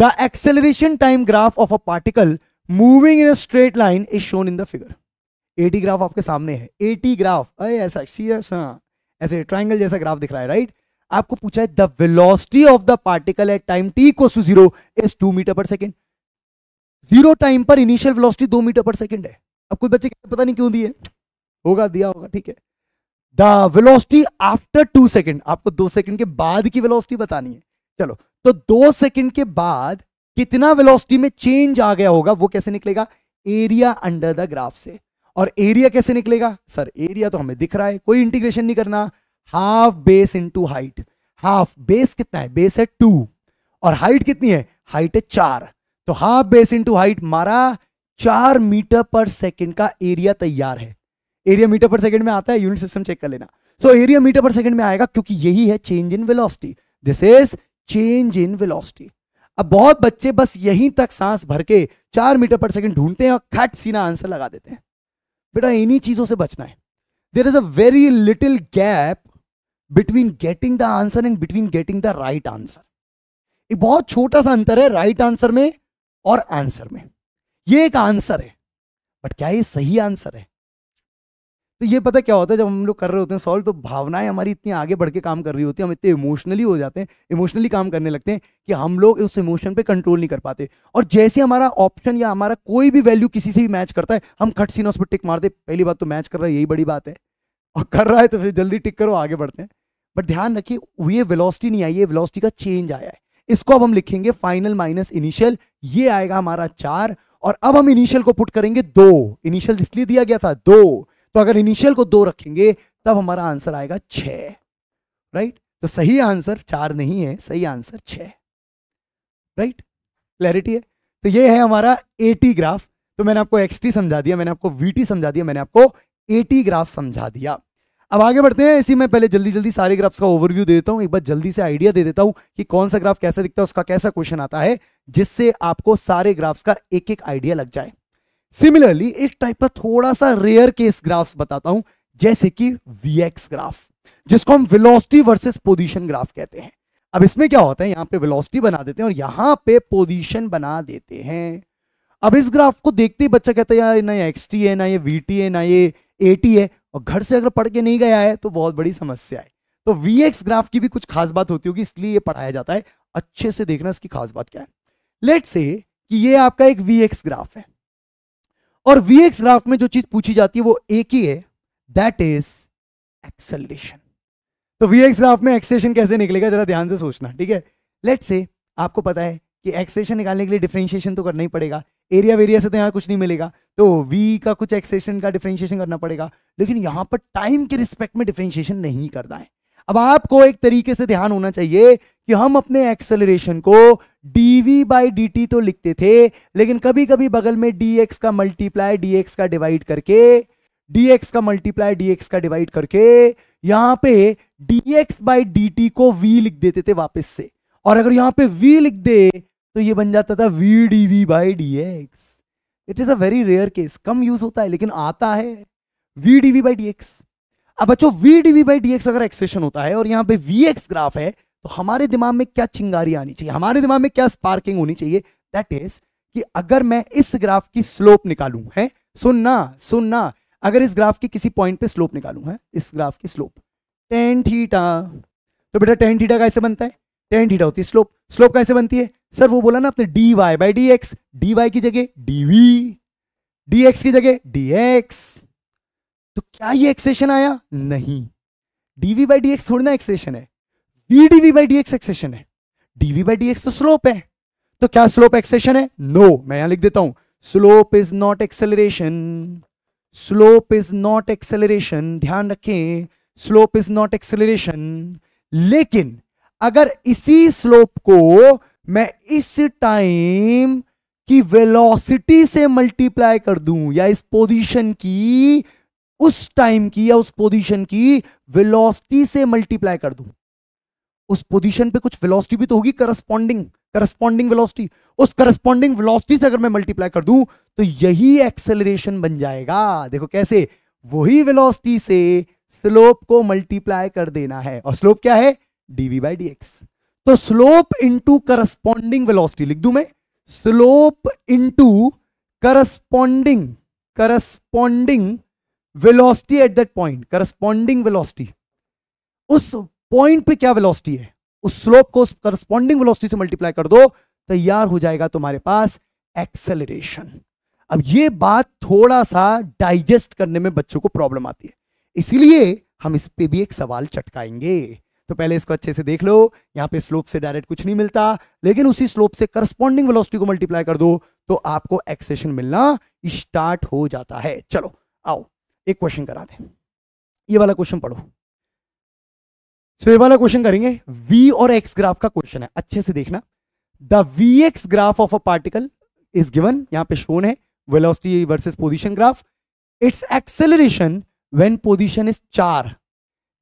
the acceleration time graph of a particle moving in a straight line is shown in the figure a graph आपके सामने है एटी ग्राफ अरे ऐसा सीरियस हाँ ऐसे ट्राइंगल जैसा ग्राफ दिख रहा है राइट आपको पूछा है the velocity of the particle at time T equal to zero is two metre per second zero time पर इनिशियल वेलोसिटी दो मीटर पर सेकंड है अब कुछ बच्चे पता नहीं क्यों दिए होगा दिया होगा ठीक है the velocity after two second आपको दो सेकंड के बाद की वेलोसिटी बतानी है चलो तो दो सेकंड के बाद कितना वेलोसिटी में चेंज आ गया होगा वो कैसे निकलेगा एरिया अंडर द ग्राफ से और एरिया कैसे निकलेगा सर एरिया तो हमें दिख रहा है कोई इंटीग्रेशन नहीं करना half base into height half base कितना है बेस है टू और हाइट कितनी है हाइट है चार तो हाफ बेस इंटू हाइट मारा चार मीटर पर सेकेंड का एरिया तैयार है एरिया मीटर पर सेकेंड में आता है यूनिट सिस्टम चेक कर लेना so so, area metre per second में आएगा क्योंकि यही है change in velocity this is change in velocity अब बहुत बच्चे बस यहीं तक सांस भर के चार मीटर पर सेकेंड ढूंढते हैं और खट सीना आंसर लगा देते हैं बेटा इन्हीं चीजों से बचना है there is a very little gap between getting the answer and between getting the right answer एक बहुत छोटा सा अंतर है राइट right आंसर में और आंसर में ये एक आंसर है बट क्या ये सही आंसर है तो ये पता क्या होता है जब हम लोग कर रहे होते हैं सॉल्व तो भावनाएं हमारी इतनी आगे बढ़ के काम कर रही होती है हम इतने इमोशनली हो जाते हैं इमोशनली काम करने लगते हैं कि हम लोग उस इमोशन पे कंट्रोल नहीं कर पाते और जैसे हमारा ऑप्शन या हमारा कोई भी वैल्यू किसी से भी मैच करता है हम खट सीना उस पर टिक मारते पहली बात तो मैच कर रहा है यही बड़ी बात है और कर रहा है तो फिर जल्दी टिक करो आगे बढ़ते हैं बट ध्यान रखिए ये वेलोसिटी नहीं आई है वेलोसिटी का चेंज आया है इसको अब हम लिखेंगे फाइनल माइनस इनिशियल ये आएगा हमारा चार और अब हम इनिशियल को पुट करेंगे दो इनिशियल इसलिए दिया गया था दो तो अगर इनिशियल को दो रखेंगे तब हमारा आंसर आएगा छ राइट तो सही आंसर चार नहीं है सही आंसर छ राइट क्लैरिटी है तो ये है हमारा एटी ग्राफ तो मैंने आपको एक्सटी समझा दिया मैंने आपको वीटी समझा दिया मैंने आपको एटी ग्राफ समझा दिया अब आगे बढ़ते हैं इसी में पहले जल्दी जल्दी सारे ग्राफ्स का ओवरव्यू दे देता हूं एक बार जल्दी से आइडिया दे देता हूं कि कौन सा ग्राफ कैसा दिखता है उसका कैसा क्वेश्चन आता है जिससे आपको सारे ग्राफ्स का एक एक आइडिया लग जाए सिमिलरली एक टाइप का थोड़ा सा रेयर केस ग्राफ्स बताता हूं जैसे कि एक्स ग्राफ जिसको हम वेलोसिटी वर्सेस पोजिशन ग्राफ कहते हैं अब इसमें क्या होता है यहां पे विलोस्टी बना देते हैं और यहां पे पोजिशन बना देते हैं अब इस ग्राफ को देखते ही बच्चा कहता है यार ना एक्स है ना ये वी है ना ये ए टी है और घर से अगर पढ़ के नहीं गया है तो बहुत बड़ी समस्या है तो वी ग्राफ की भी कुछ खास बात होती होगी इसलिए ये पढ़ाया जाता है अच्छे से देखना इसकी खास बात क्या है लेट से कि ये आपका एक वी ग्राफ है और वी ग्राफ में जो चीज पूछी जाती है वो एक ही है दैट इज एक्सलेशन तो वी ग्राफ में एक्सेशन कैसे निकलेगा जरा ध्यान से सोचना ठीक है लेट से आपको पता है कि एक्सेशन निकालने के लिए डिफ्रेंशिएशन तो करना ही पड़ेगा एरिया वेरिया से तो यहाँ कुछ नहीं मिलेगा तो वी का कुछ एक्सेशन का डिफ्रेंशिएशन करना पड़ेगा लेकिन यहाँ पर टाइम के रिस्पेक्ट में डिफ्रेंशिएशन नहीं करना है अब आपको एक तरीके से ध्यान होना चाहिए कि हम अपने एक्सेलरेशन को dv बाई डी तो लिखते थे लेकिन कभी कभी बगल में डीएक्स का मल्टीप्लाई डीएक्स का डिवाइड करके एक्स का मल्टीप्लाई डीएक्स का डिवाइड करके यहां पे डीएक्स बाई डी को वी लिख देते थे वापस से और अगर यहां पे वी लिख दे तो ये बन जाता था V D we by D X it is a very rare case कम यूज होता है लेकिन आता है V D we by D X अब बच्चों V D we by D X अगर एक्सेशन होता है और यहाँ पे वी एक्स ग्राफ है तो हमारे दिमाग में क्या चिंगारी आनी चाहिए हमारे दिमाग में क्या स्पार्किंग होनी चाहिए दैट इज कि अगर मैं इस ग्राफ की स्लोप निकालू है सुनना सुनना अगर इस ग्राफ की किसी पॉइंट पे स्लोप निकालू है इस ग्राफ की स्लोप टेन थीटा तो बेटा टेन थीटा कैसे बनता है टेन थीटा होती है स्लोप स्लोप कैसे बनती है सर वो बोला ना आपने D Y by D x D Y की जगह डी वी डी एक्स की जगह डी एक्स तो क्या ये एक्सेशन आया नहीं डीवी बाई डी एक्स थोड़ी ना एक्सेशन है V DV by D X acceleration है डीवी बाई डी एक्स तो स्लोप है तो क्या स्लोप एक्सेशन है नो no, मैं यहां लिख देता हूं slope is not acceleration slope is not acceleration ध्यान रखें स्लोप इज नॉट एक्सेलरेशन लेकिन अगर इसी स्लोप को मैं इस टाइम की वेलोसिटी से मल्टीप्लाई कर दूं या इस पोजीशन की उस टाइम की या उस पोजीशन की वेलोसिटी से मल्टीप्लाई कर दूं उस पोजीशन पे कुछ वेलोसिटी भी तो होगी करस्पॉन्डिंग करस्पॉन्डिंग वेलोसिटी उस करस्पॉन्डिंग वेलोसिटी से अगर मैं मल्टीप्लाई कर दूं तो यही एक्सेलरेशन बन जाएगा देखो कैसे वही वेलोसिटी से स्लोप को मल्टीप्लाई कर देना है और स्लोप क्या है डीवी बाई डी एक्स तो स्लोप इंटू करस्पॉन्डिंग वेलोसिटी लिख दू मैं slope into corresponding corresponding velocity at that point corresponding velocity उस पॉइंट पे क्या वेलोसिटी है उस स्लोप को करस्पॉन्डिंग वेलोसिटी से मल्टीप्लाई कर दो तैयार हो जाएगा तुम्हारे पास एक्सेलरेशन अब ये बात थोड़ा सा डाइजेस्ट करने में बच्चों को प्रॉब्लम आती है इसलिए हम इस पे भी एक सवाल चटकाएंगे तो पहले इसको अच्छे से देख लो यहाँ पे स्लोप से डायरेक्ट कुछ नहीं मिलता लेकिन उसी स्लोप से करस्पॉन्डिंग वेलोसिटी को मल्टीप्लाई कर दो तो आपको एक्सेशन मिलना स्टार्ट हो जाता है चलो आओ एक क्वेश्चन करा दे ये वाला क्वेश्चन पढ़ो सो ये वाला क्वेश्चन करेंगे वी और एक्स ग्राफ का क्वेश्चन है अच्छे से देखना the V x graph of a particle is given यहां पे शोन है velocity versus position graph it's acceleration when position is चार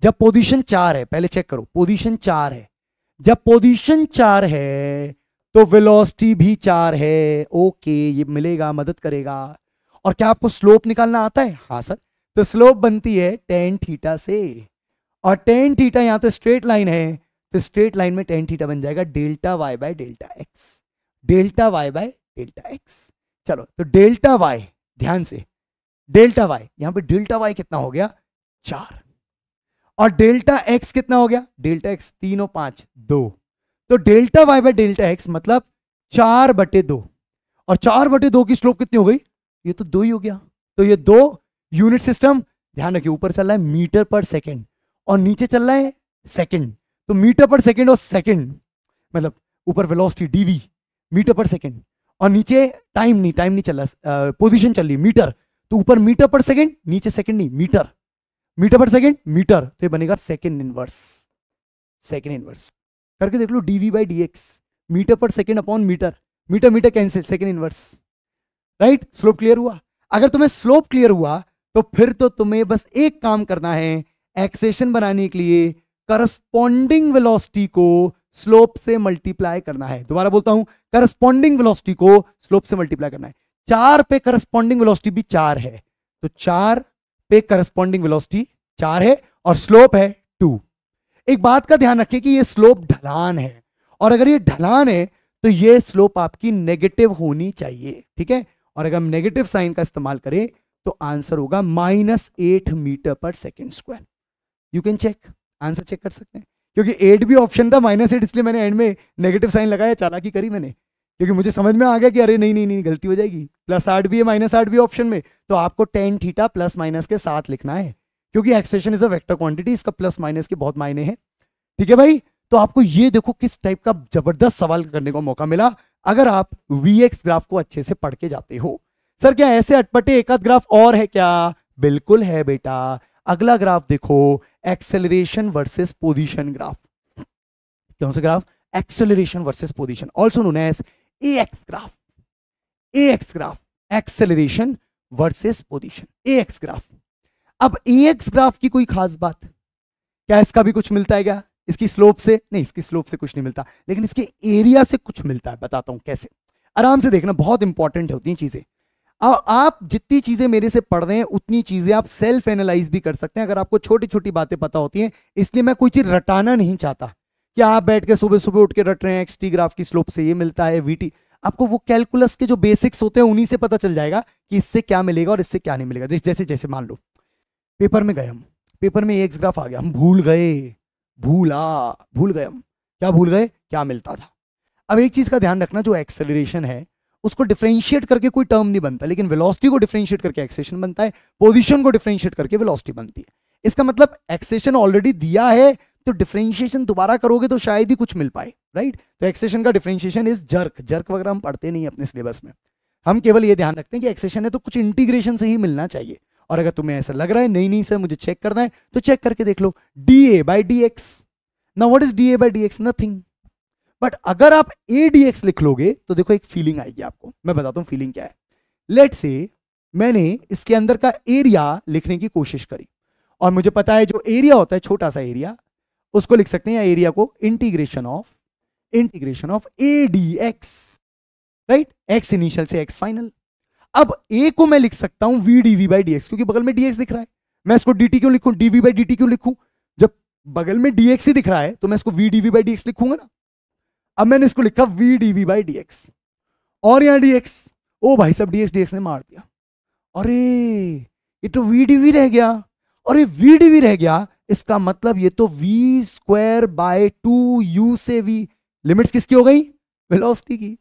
जब पोजीशन चार है पहले चेक करो पोजीशन चार है जब पोजीशन चार है तो वेलोसिटी भी चार है ओके ये मिलेगा मदद करेगा और क्या आपको स्लोप निकालना आता है हाँ सर तो स्लोप बनती है टेन थीटा से और टेन थीटा यहां तो स्ट्रेट लाइन है तो स्ट्रेट लाइन में टेन थीटा बन जाएगा delta Y by delta X delta Y by delta X चलो तो डेल्टा वाई ध्यान से डेल्टा वाई यहां पे डेल्टा वाई कितना हो गया चार और डेल्टा एक्स कितना हो गया डेल्टा एक्स तीन और पांच दो तो delta Y by delta X मतलब चार बटे दो और चार बटे दो की स्लोप कितनी हो गई ये तो दो ही हो गया तो ये दो यूनिट सिस्टम ध्यान रखिए ऊपर चल रहा है मीटर पर सेकेंड और नीचे चल रहा है सेकेंड तो मीटर पर सेकेंड और सेकेंड मतलब ऊपर velocity DV metre per second और नीचे टाइम नहीं टाइम नहीं चल रहा पोजिशन चल रही मीटर तो ऊपर मीटर पर सेकेंड नीचे सेकेंड नहीं metre metre per second metre तो बनेगा सेकेंड इनवर्स सेकेंड इनवर्स करके देख लो DV by D X metre per second upon metre metre metre cancel second inverse right slope clear हुआ अगर तुम्हें स्लोप क्लियर हुआ तो फिर तो तुम्हें बस एक काम करना है एक्सेशन बनाने के लिए करस्पॉन्डिंग वेलोसिटी को स्लोप से मल्टीप्लाई करना है दोबारा बोलता हूं करस्पॉन्डिंग वेलोसिटी को स्लोप से मल्टीप्लाई करना है चार पे करस्पॉन्डिंग वेलोसिटी भी चार है तो चार पे करस्पॉन्डिंग वेलोसिटी चार है और स्लोप है टू एक बात का ध्यान रखें कि ये स्लोप ढलान है और अगर ये ढलान है तो ये स्लोप आपकी नेगेटिव होनी चाहिए ठीक है और अगर हम नेगेटिव साइन का इस्तेमाल करें तो आंसर होगा minus eight metre per second square you can check answer check कर सकते हैं क्योंकि एट भी ऑप्शन था माइनस एट इसलिए मैंने एंड में नेगेटिव साइन लगाया चालाकी करी मैंने क्योंकि मुझे समझ में आ गया कि अरे नहीं नहीं नहीं गलती हो जाएगी प्लस आठ भी है माइनस आठ भी ऑप्शन में तो आपको टेन थीटा प्लस माइनस के साथ लिखना है क्योंकि acceleration is a vector quantity इसका प्लस माइनस के बहुत मायने हैं ठीक है भाई तो आपको ये देखो किस टाइप का जबरदस्त सवाल करने का मौका मिला अगर आप वी ग्राफ को अच्छे से पढ़ के जाते हो सर क्या ऐसे अटपटे एक आध ग्राफ और है क्या बिल्कुल है बेटा अगला ग्राफ देखो एक्सेलरेशन वर्सेस पोजिशन ग्राफ कौन सा graph acceleration versus position also known as x graph a x graph acceleration versus position A x graph अब ए एक्स ग्राफ की कोई खास बात क्या इसका भी कुछ मिलता है क्या इसकी स्लोप से नहीं इसकी स्लोप से कुछ नहीं मिलता लेकिन इसके एरिया से कुछ मिलता है बताता हूं कैसे आराम से देखना बहुत इंपॉर्टेंट होती हैं चीजें आप जितनी चीजें मेरे से पढ़ रहे हैं उतनी चीजें आप सेल्फ एनालाइज भी कर सकते हैं अगर आपको छोटी छोटी बातें पता होती हैं इसलिए मैं कोई चीज रटाना नहीं चाहता क्या आप बैठ के सुबह सुबह उठ के रट रहे हैं एक्सटी ग्राफ की स्लोप से ये मिलता है वीटी आपको वो कैलकुलस के जो बेसिक्स होते हैं उन्हीं से पता चल जाएगा कि इससे क्या मिलेगा और इससे क्या नहीं मिलेगा जैसे जैसे मान लो पेपर में गए हम पेपर में एक्स ग्राफ आ गया हम भूल गए भूला भूल गए हम क्या भूल गए क्या मिलता था अब एक चीज का ध्यान रखना जो एक्सेलरेशन है उसको डिफ्रेंशिएट करके कोई टर्म नहीं बनता लेकिन वेलोसिटी को डिफ्रेंशिएट करके एक्सेशन बनता है पोजीशन को डिफ्रेंशिएट करके वेलोसिटी बनती है इसका मतलब एक्सेशन ऑलरेडी दिया है तो डिफ्रेंशिएशन दोबारा करोगे तो शायद ही कुछ मिल पाए राइट तो एक्सेशन का डिफ्रेंशिएशन इज जर्क जर्क वगैरह हम पढ़ते नहीं अपने सिलेबस में हम केवल ये ध्यान रखते हैं कि एक्सेशन है तो कुछ इंटीग्रेशन से ही मिलना चाहिए और अगर तुम्हें ऐसा लग रहा है नहीं नहीं सर मुझे चेक करना है तो चेक करके देख लो D A by D X ना what is D A by D X nothing but अगर आप ए डी एक्स लिख लोगे तो देखो एक फीलिंग आएगी आपको मैं बताता हूँ फीलिंग क्या है लेट से मैंने इसके अंदर का एरिया लिखने की कोशिश करी और मुझे पता है जो एरिया होता है छोटा सा एरिया उसको लिख सकते हैं एरिया को integration of integration of A D X right X initial से एक्स फाइनल अब ए को मैं लिख सकता हूं V D we by D x क्योंकि बगल में डीएक्स दिख रहा है मैं इसको डी टी क्यों लिखूं डीवी बाई डी टी क्यों लिखू जब बगल में डीएक्स ही दिख रहा है तो मैं इसको V D we by D X लिखूंगा ना अब मैंने इसको लिखा V D we by D x और यहाँ डीएक्स ओ भाई साहब डीएक्स डीएक्स ने मार दिया अरे ये तो वी डी वी रह गया और ये वी डी वी रह गया इसका मतलब ये तो we square by two U से वी लिमिट्स किसकी हो गई वेलोसिटी की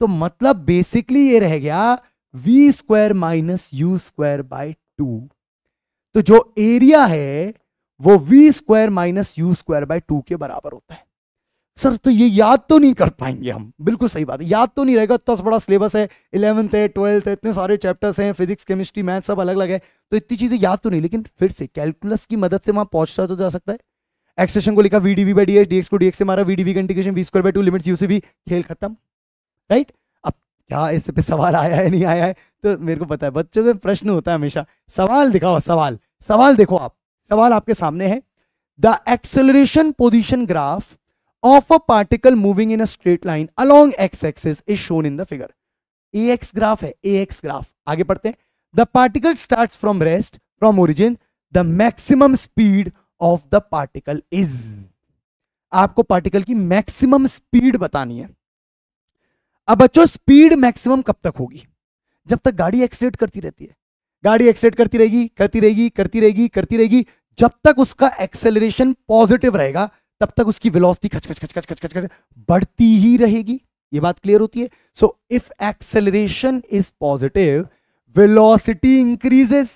तो मतलब बेसिकली ये रह गया V square minus you square by two तो जो एरिया है वो V square minus you square by two के बराबर होता है सर तो ये याद तो नहीं कर पाएंगे हम बिल्कुल सही बात है याद तो नहीं रहेगा इतना बड़ा सिलेबस है इलेवंथ है ट्वेल्थ है इतने सारे चैप्टर्स हैं फिजिक्स केमिस्ट्री मैथ सब अलग अलग है तो इतनी चीज़ें याद तो नहीं लेकिन फिर से कैलकुलस की मदद से वहां पहुंचता तो जा सकता है एक्सेशन को लिखा वीडीवी बाई डी एक्स को डी से मारा वीडीवी वी का V square by two limits खेल खत्म राइट अब क्या इस पर सवाल आया है नहीं आया है तो मेरे को पता है बच्चों का प्रश्न होता है हमेशा सवाल दिखाओ सवाल सवाल देखो आप सवाल आपके सामने है the acceleration position graph of a particle moving in a straight line along x-axis is shown in the figure. AX graph है AX graph. आगे पढ़ते हैं The particle starts from rest, from origin. The maximum speed of the particle is. आपको particle की maximum speed बतानी है अब बच्चों स्पीड मैक्सिमम कब तक होगी जब तक गाड़ी एक्सलेट करती रहती है गाड़ी एक्सलेट करती रहेगी करती रहेगी करती रहेगी करती रहेगी जब तक उसका एक्सेलरेशन पॉजिटिव रहेगा तब तक उसकी वेलोसिटी खच खच खच खच खच खच खच बढ़ती ही रहेगी ये बात क्लियर होती है so if acceleration is positive velocity increases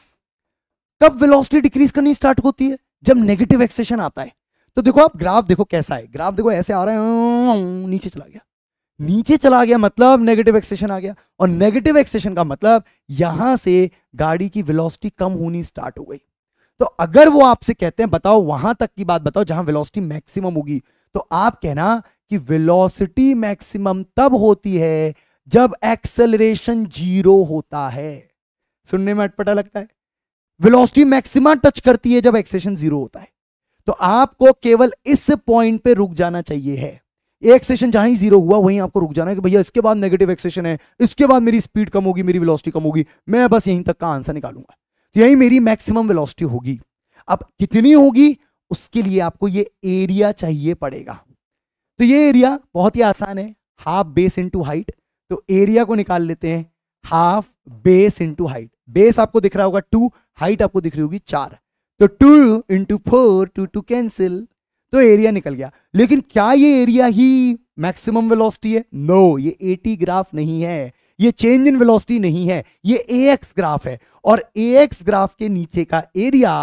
कब वेलोसिटी डिक्रीज करनी स्टार्ट होती है जब नेगेटिव एक्सेशन आता है तो देखो आप ग्राफ देखो कैसा है ग्राफ देखो ऐसे आ रहा है नीचे चला गया नीचे चला गया मतलब नेगेटिव एक्सेशन आ गया और नेगेटिव एक्सेशन का मतलब यहां से गाड़ी की वेलोसिटी कम होनी स्टार्ट हो गई तो अगर वो आपसे कहते हैं बताओ वहां तक की बात बताओ जहां वेलोसिटी मैक्सिमम होगी तो आप कहना कि वेलोसिटी मैक्सिमम तब होती है जब एक्सेलरेशन जीरो होता है सुनने में अटपटा लगता है वेलोसिटी मैक्सिमा टच करती है जब एक्सेशन जीरो होता है तो आपको केवल इस पॉइंट पे रुक जाना चाहिए है एक सेशन जहां ही जीरो हुआ वहीं आपको रुक जाना है कि भैया इसके बाद नेगेटिव एक्सेशन है इसके बाद मेरी स्पीड कम होगी मेरी वेलोसिटी कम होगी मैं बस यहीं तक का आंसर निकालूंगा तो यही मेरी मैक्सिमम वेलोसिटी होगी अब कितनी होगी उसके लिए आपको ये एरिया चाहिए पड़ेगा तो ये एरिया बहुत ही आसान है हाफ बेस इंटू हाइट तो एरिया को निकाल लेते हैं half base into height base आपको दिख रहा होगा टू हाइट आपको दिख रही होगी चार तो two into four two two cancel तो एरिया निकल गया लेकिन क्या ये एरिया ही मैक्सिमम वेलोसिटी है नो no, ये एटी ग्राफ नहीं है ये चेंज इन वेलोसिटी नहीं है ये ए एक्स ग्राफ है और ए एक्स ग्राफ के नीचे का area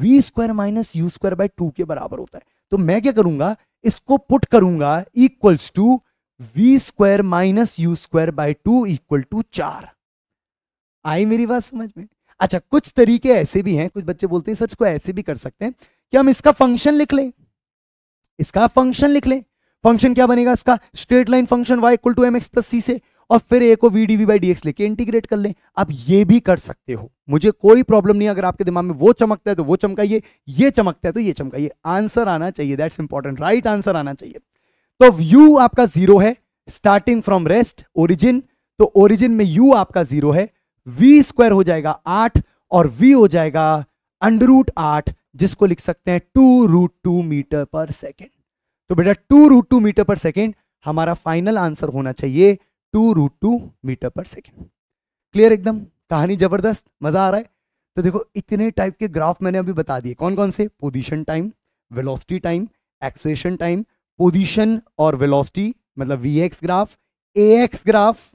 V square minus you square by two के बराबर होता है तो मैं क्या करूंगा इसको पुट करूंगा equals to V square minus you square by two equal to चार आई मेरी बात समझ में अच्छा कुछ तरीके ऐसे भी हैं कुछ बच्चे बोलते हैं सर इसको ऐसे भी कर सकते हैं कि हम इसका फंक्शन लिख लें इसका फंक्शन लिख लें फंक्शन क्या बनेगा इसका straight line function Y equal to M x plus C से और फिर ए को V D we by D X लेके इंटीग्रेट कर लें आप ये भी कर सकते हो मुझे कोई प्रॉब्लम नहीं अगर आपके दिमाग में वो चमकता है तो वो चमकाइए ये चमकता है तो ये चमकाइए आंसर आना चाहिए दैट्स इंपॉर्टेंट राइट आंसर आना चाहिए तो यू आपका जीरो है स्टार्टिंग फ्रॉम रेस्ट ओरिजिन तो ओरिजिन में यू आपका जीरो है वी स्क्वायर हो जाएगा आठ और वी हो जाएगा अंडर रूट आठ जिसको लिख सकते हैं two root two metre per second तो बेटा two root two metre per second हमारा फाइनल आंसर होना चाहिए two root two metre per second clear एकदम कहानी जबरदस्त मजा आ रहा है तो देखो इतने टाइप के ग्राफ मैंने अभी बता दिए कौन कौन से position time velocity time acceleration time position और वेलोसिटी मतलब v x graph a x graph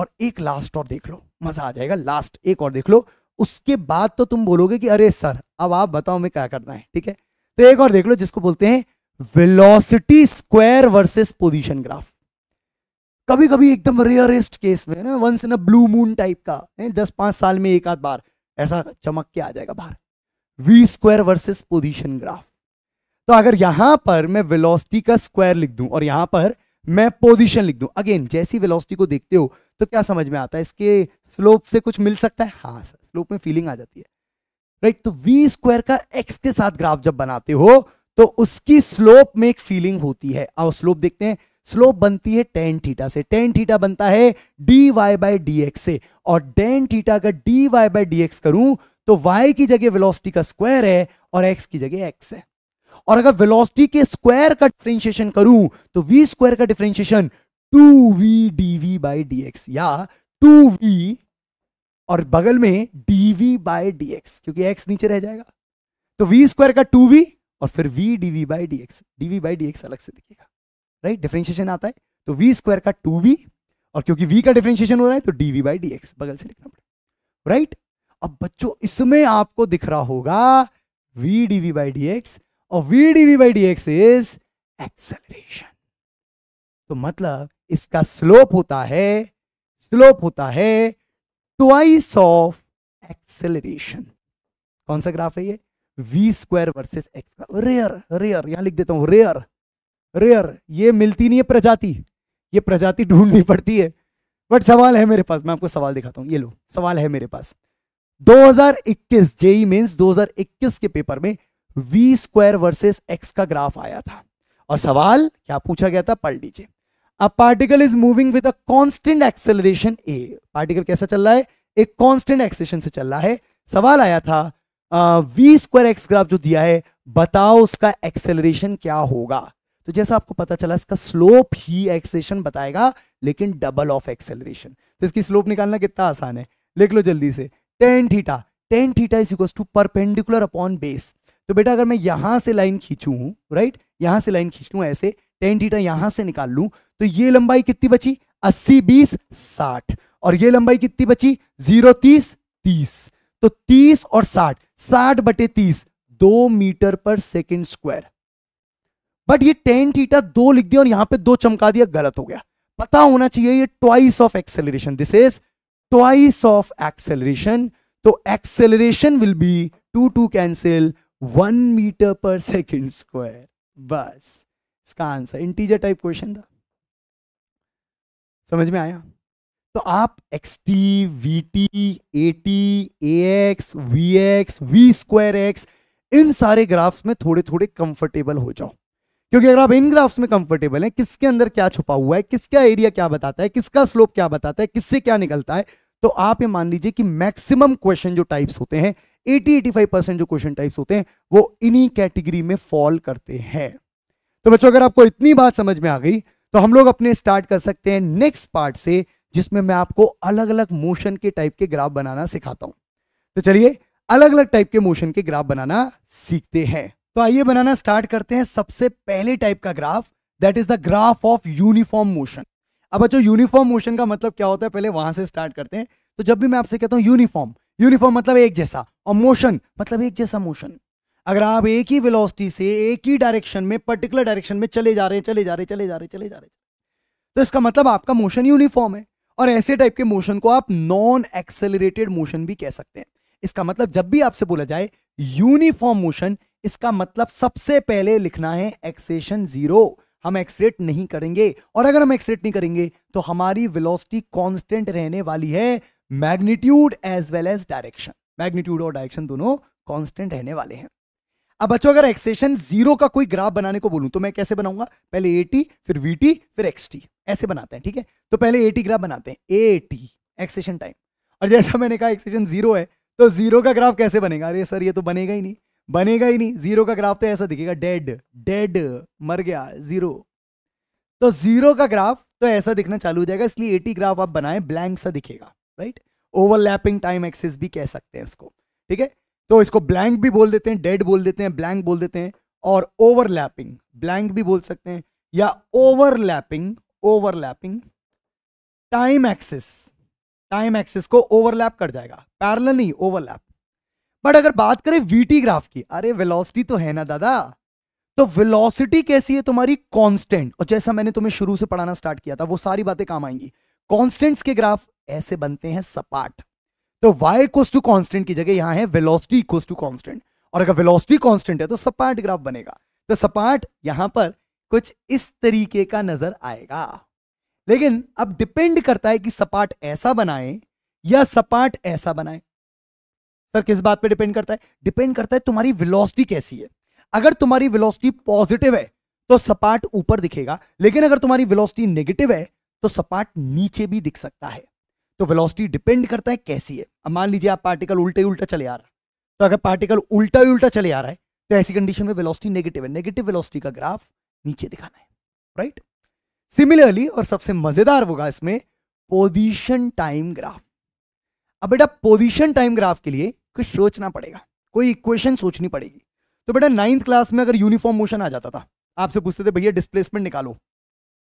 और एक लास्ट और देख लो मजा आ जाएगा लास्ट एक और देख लो उसके बाद तो तुम बोलोगे कि अरे सर अब आप बताओ मैं क्या करना है ठीक है तो एक और देख लो जिसको बोलते हैं velocity square versus position graph कभी कभी एकदम रेयरेस्ट केस में ना once in a blue moon type का नहीं? दस पांच साल में एक आध बार ऐसा चमक के आ जाएगा बाहर v square versus position graph तो अगर यहां पर मैं वेलोसिटी का स्क्वायर लिख दूं और यहां पर मैं पोजीशन लिख दूं अगेन जैसी वेलोसिटी को देखते हो तो क्या समझ में आता है इसके स्लोप से कुछ मिल सकता है हाँ सर स्लोप में फीलिंग आ जाती है राइट तो वी स्क्वायर का एक्स के साथ ग्राफ जब बनाते हो तो उसकी स्लोप में एक फीलिंग होती है और स्लोप देखते हैं स्लोप बनती है टेन थीटा से टेन थीटा बनता है d Y by D x से और टेन थीटा का d Y by D x करूं तो वाई की जगह वेलोसिटी का स्क्वायर है और एक्स की जगह एक्स है और अगर वेलोसिटी के स्क्वायर का डिफ्रेंशिएशन करूं तो वी स्क्वायर का differentiation two v D we by D x या टू वी और बगल में d we by D x क्योंकि एक्स नीचे रह जाएगा तो वी स्क्वायर का टू वी और फिर v D we by D x d we by D x अलग से दिखेगा राइट डिफ्रेंशिएशन आता है तो वी स्क्वायर का टू वी और क्योंकि वी का डिफ्रेंशिएशन हो रहा है तो d we by D x बगल से लिखना पड़ेगा राइट अब बच्चों इसमें आपको दिख रहा होगा v D we by D x और v D we by D x is acceleration तो मतलब इसका स्लोप होता है स्लोप होता है ट्वाइस ऑफ एक्सेलरेशन कौन सा ग्राफ है ये वी स्क्वायर वर्सेस एक्स का रेयर रेयर यहां लिख देता हूं रेयर रेयर ये मिलती नहीं है प्रजाति ये प्रजाति ढूंढनी पड़ती है बट सवाल है मेरे पास मैं आपको सवाल दिखाता हूँ ये लो सवाल है मेरे पास 2021 जेई मेंस 2021 के पेपर में वी स्क्वायर वर्सेस एक्स का ग्राफ आया था और सवाल क्या पूछा गया था पढ़ लीजिए a particle is moving with a constant acceleration a particle कैसा चल रहा है एक कांस्टेंट एक्सेलरेशन से चल रहा है सवाल आया था वी स्क्वायर एक्स ग्राफ जो दिया है बताओ उसका एक्सेलरेशन क्या होगा तो जैसा आपको पता चला इसका स्लोप ही एक्सेशन बताएगा लेकिन डबल ऑफ एक्सेलरेशन तो इसकी स्लोप निकालना कितना आसान है लिख लो जल्दी से tan theta tan theta is equal to perpendicular upon base तो बेटा अगर मैं यहां से लाइन खींचू हूं राइट यहां से लाइन खींच लू ऐसे टेन थीटा यहां से निकाल लू तो ये लंबाई कितनी बची अस्सी बीस साठ और ये लंबाई कितनी बची जीरो तीस तीस तो तीस और साठ साठ बटे तीस दो metre per second square but ये टेन थीटा दो लिख दिया और यहां पे दो चमका दिया गलत हो गया पता होना चाहिए ये twice of acceleration this is twice of acceleration तो acceleration will be two two cancel one meter per second square बस इसका आंसर इंटीजर टाइप क्वेश्चन था समझ में आया तो आप x t v t a t a x v x v square x इन सारे ग्राफ्स में थोड़े थोड़े कंफर्टेबल हो जाओ क्योंकि अगर आप इन ग्राफ्स में कंफर्टेबल हैं किसके अंदर क्या छुपा हुआ है किसका एरिया क्या बताता है किसका स्लोप क्या बताता है किससे क्या निकलता है तो आप ये मान लीजिए कि मैक्सिमम क्वेश्चन जो टाइप्स होते हैं 80-85 परसेंट जो क्वेश्चन टाइप्स होते हैं वो इन्हीं कैटेगरी में फॉल करते हैं तो बच्चों अगर आपको इतनी बात समझ में आ गई तो हम लोग अपने स्टार्ट कर सकते हैं नेक्स्ट पार्ट से जिसमें मैं आपको अलग अलग मोशन के टाइप के ग्राफ बनाना सिखाता हूं तो चलिए अलग अलग टाइप के मोशन के ग्राफ बनाना सीखते हैं तो आइए बनाना स्टार्ट करते हैं सबसे पहले टाइप का graph that is the graph of uniform motion अब बच्चों यूनिफॉर्म मोशन का मतलब क्या होता है पहले वहां से स्टार्ट करते हैं तो जब भी मैं आपसे कहता हूँ यूनिफॉर्म यूनिफॉर्म मतलब एक जैसा और मोशन मतलब एक जैसा मोशन अगर आप एक ही वेलोसिटी से एक ही डायरेक्शन में पर्टिकुलर डायरेक्शन में चले जा रहे हैं चले जा रहे चले जा रहे चले जा रहे तो इसका मतलब आपका मोशन यूनिफॉर्म है और ऐसे टाइप के मोशन को आप नॉन एक्सेलरेटेड मोशन भी कह सकते हैं इसका मतलब जब भी आपसे बोला जाए यूनिफॉर्म मोशन इसका मतलब सबसे पहले लिखना है एक्सेशन जीरो हम एक्सरेट नहीं करेंगे और अगर हम एक्सरेट नहीं करेंगे तो हमारी वेलोसिटी कांस्टेंट रहने वाली है magnitude as well as direction magnitude और डायरेक्शन दोनों कांस्टेंट रहने वाले हैं अब बच्चों अगर एक्सेशन जीरो का कोई ग्राफ बनाने को बोलूं तो मैं कैसे बनाऊंगा पहले ए फिर वीटी फिर एक्सटी ऐसे बनाते हैं ठीक है तो पहले ए ग्राफ बनाते हैं ए एक्सेशन टाइम और जैसा मैंने कहा एक्सेशन जीरो है तो जीरो का ग्राफ कैसे बनेगा अरे सर ये तो बनेगा ही नहीं बनेगा ही नहीं जीरो का ग्राफ तो ऐसा दिखेगा डेड डेड मर गया जीरो तो जीरो का ग्राफ तो ऐसा दिखना चालू हो जाएगा इसलिए एटी ग्राफ आप बनाए ब्लैंक सा दिखेगा राइट ओवरलैपिंग टाइम एक्सेस भी कह सकते हैं इसको ठीक है तो इसको ब्लैंक भी बोल देते हैं डेड बोल देते हैं ब्लैंक बोल देते हैं और ओवरलैपिंग ब्लैंक भी बोल सकते हैं या overlapping overlapping time axis time axis को ओवरलैप कर जाएगा पैरल नहीं ओवरलैप बट अगर बात करें वीटी ग्राफ की अरे वेलोसिटी तो है ना दादा तो वेलोसिटी कैसी है तुम्हारी कांस्टेंट और जैसा मैंने तुम्हें शुरू से पढ़ाना स्टार्ट किया था वो सारी बातें काम आएंगी कांस्टेंट्स के ग्राफ ऐसे बनते हैं सपाट तो वाई इक्वस टू कॉन्स्टेंट की जगह यहां है वेलोसिटी इक्वस टू कॉन्स्टेंट और अगर वेलोसिटी कॉन्स्टेंट है तो सपाट ग्राफ बनेगा तो सपाट यहां पर कुछ इस तरीके का नजर आएगा लेकिन अब डिपेंड करता है कि सपाट ऐसा बनाए या सपाट ऐसा बनाए सर किस बात पे डिपेंड करता है डिपेंड करता है तुम्हारी वेलोसिटी कैसी है अगर तुम्हारी वेलोसिटी पॉजिटिव है तो सपाट ऊपर दिखेगा लेकिन अगर तुम्हारी वेलोसिटी नेगेटिव है तो सपाट नीचे भी दिख सकता है तो वेलोसिटी डिपेंड करता है कैसी है अब मान लीजिए आप पार्टिकल उल्टे उल्टा चले आ रहा है तो अगर पार्टिकल उल्टा उल्टा चले आ रहा है तो ऐसी कंडीशन में वेलोसिटी नेगेटिव है नेगेटिव वेलोसिटी का ग्राफ नीचे दिखाना है राइट सिमिलरली और सबसे मजेदार होगा इसमें पोजीशन टाइम ग्राफ अब बेटा पोजीशन टाइम ग्राफ के लिए कुछ सोचना पड़ेगा कोई इक्वेशन सोचनी पड़ेगी तो बेटा नाइन्थ क्लास में अगर यूनिफॉर्म मोशन आ जाता था आपसे पूछते थे भैया डिस्प्लेसमेंट निकालो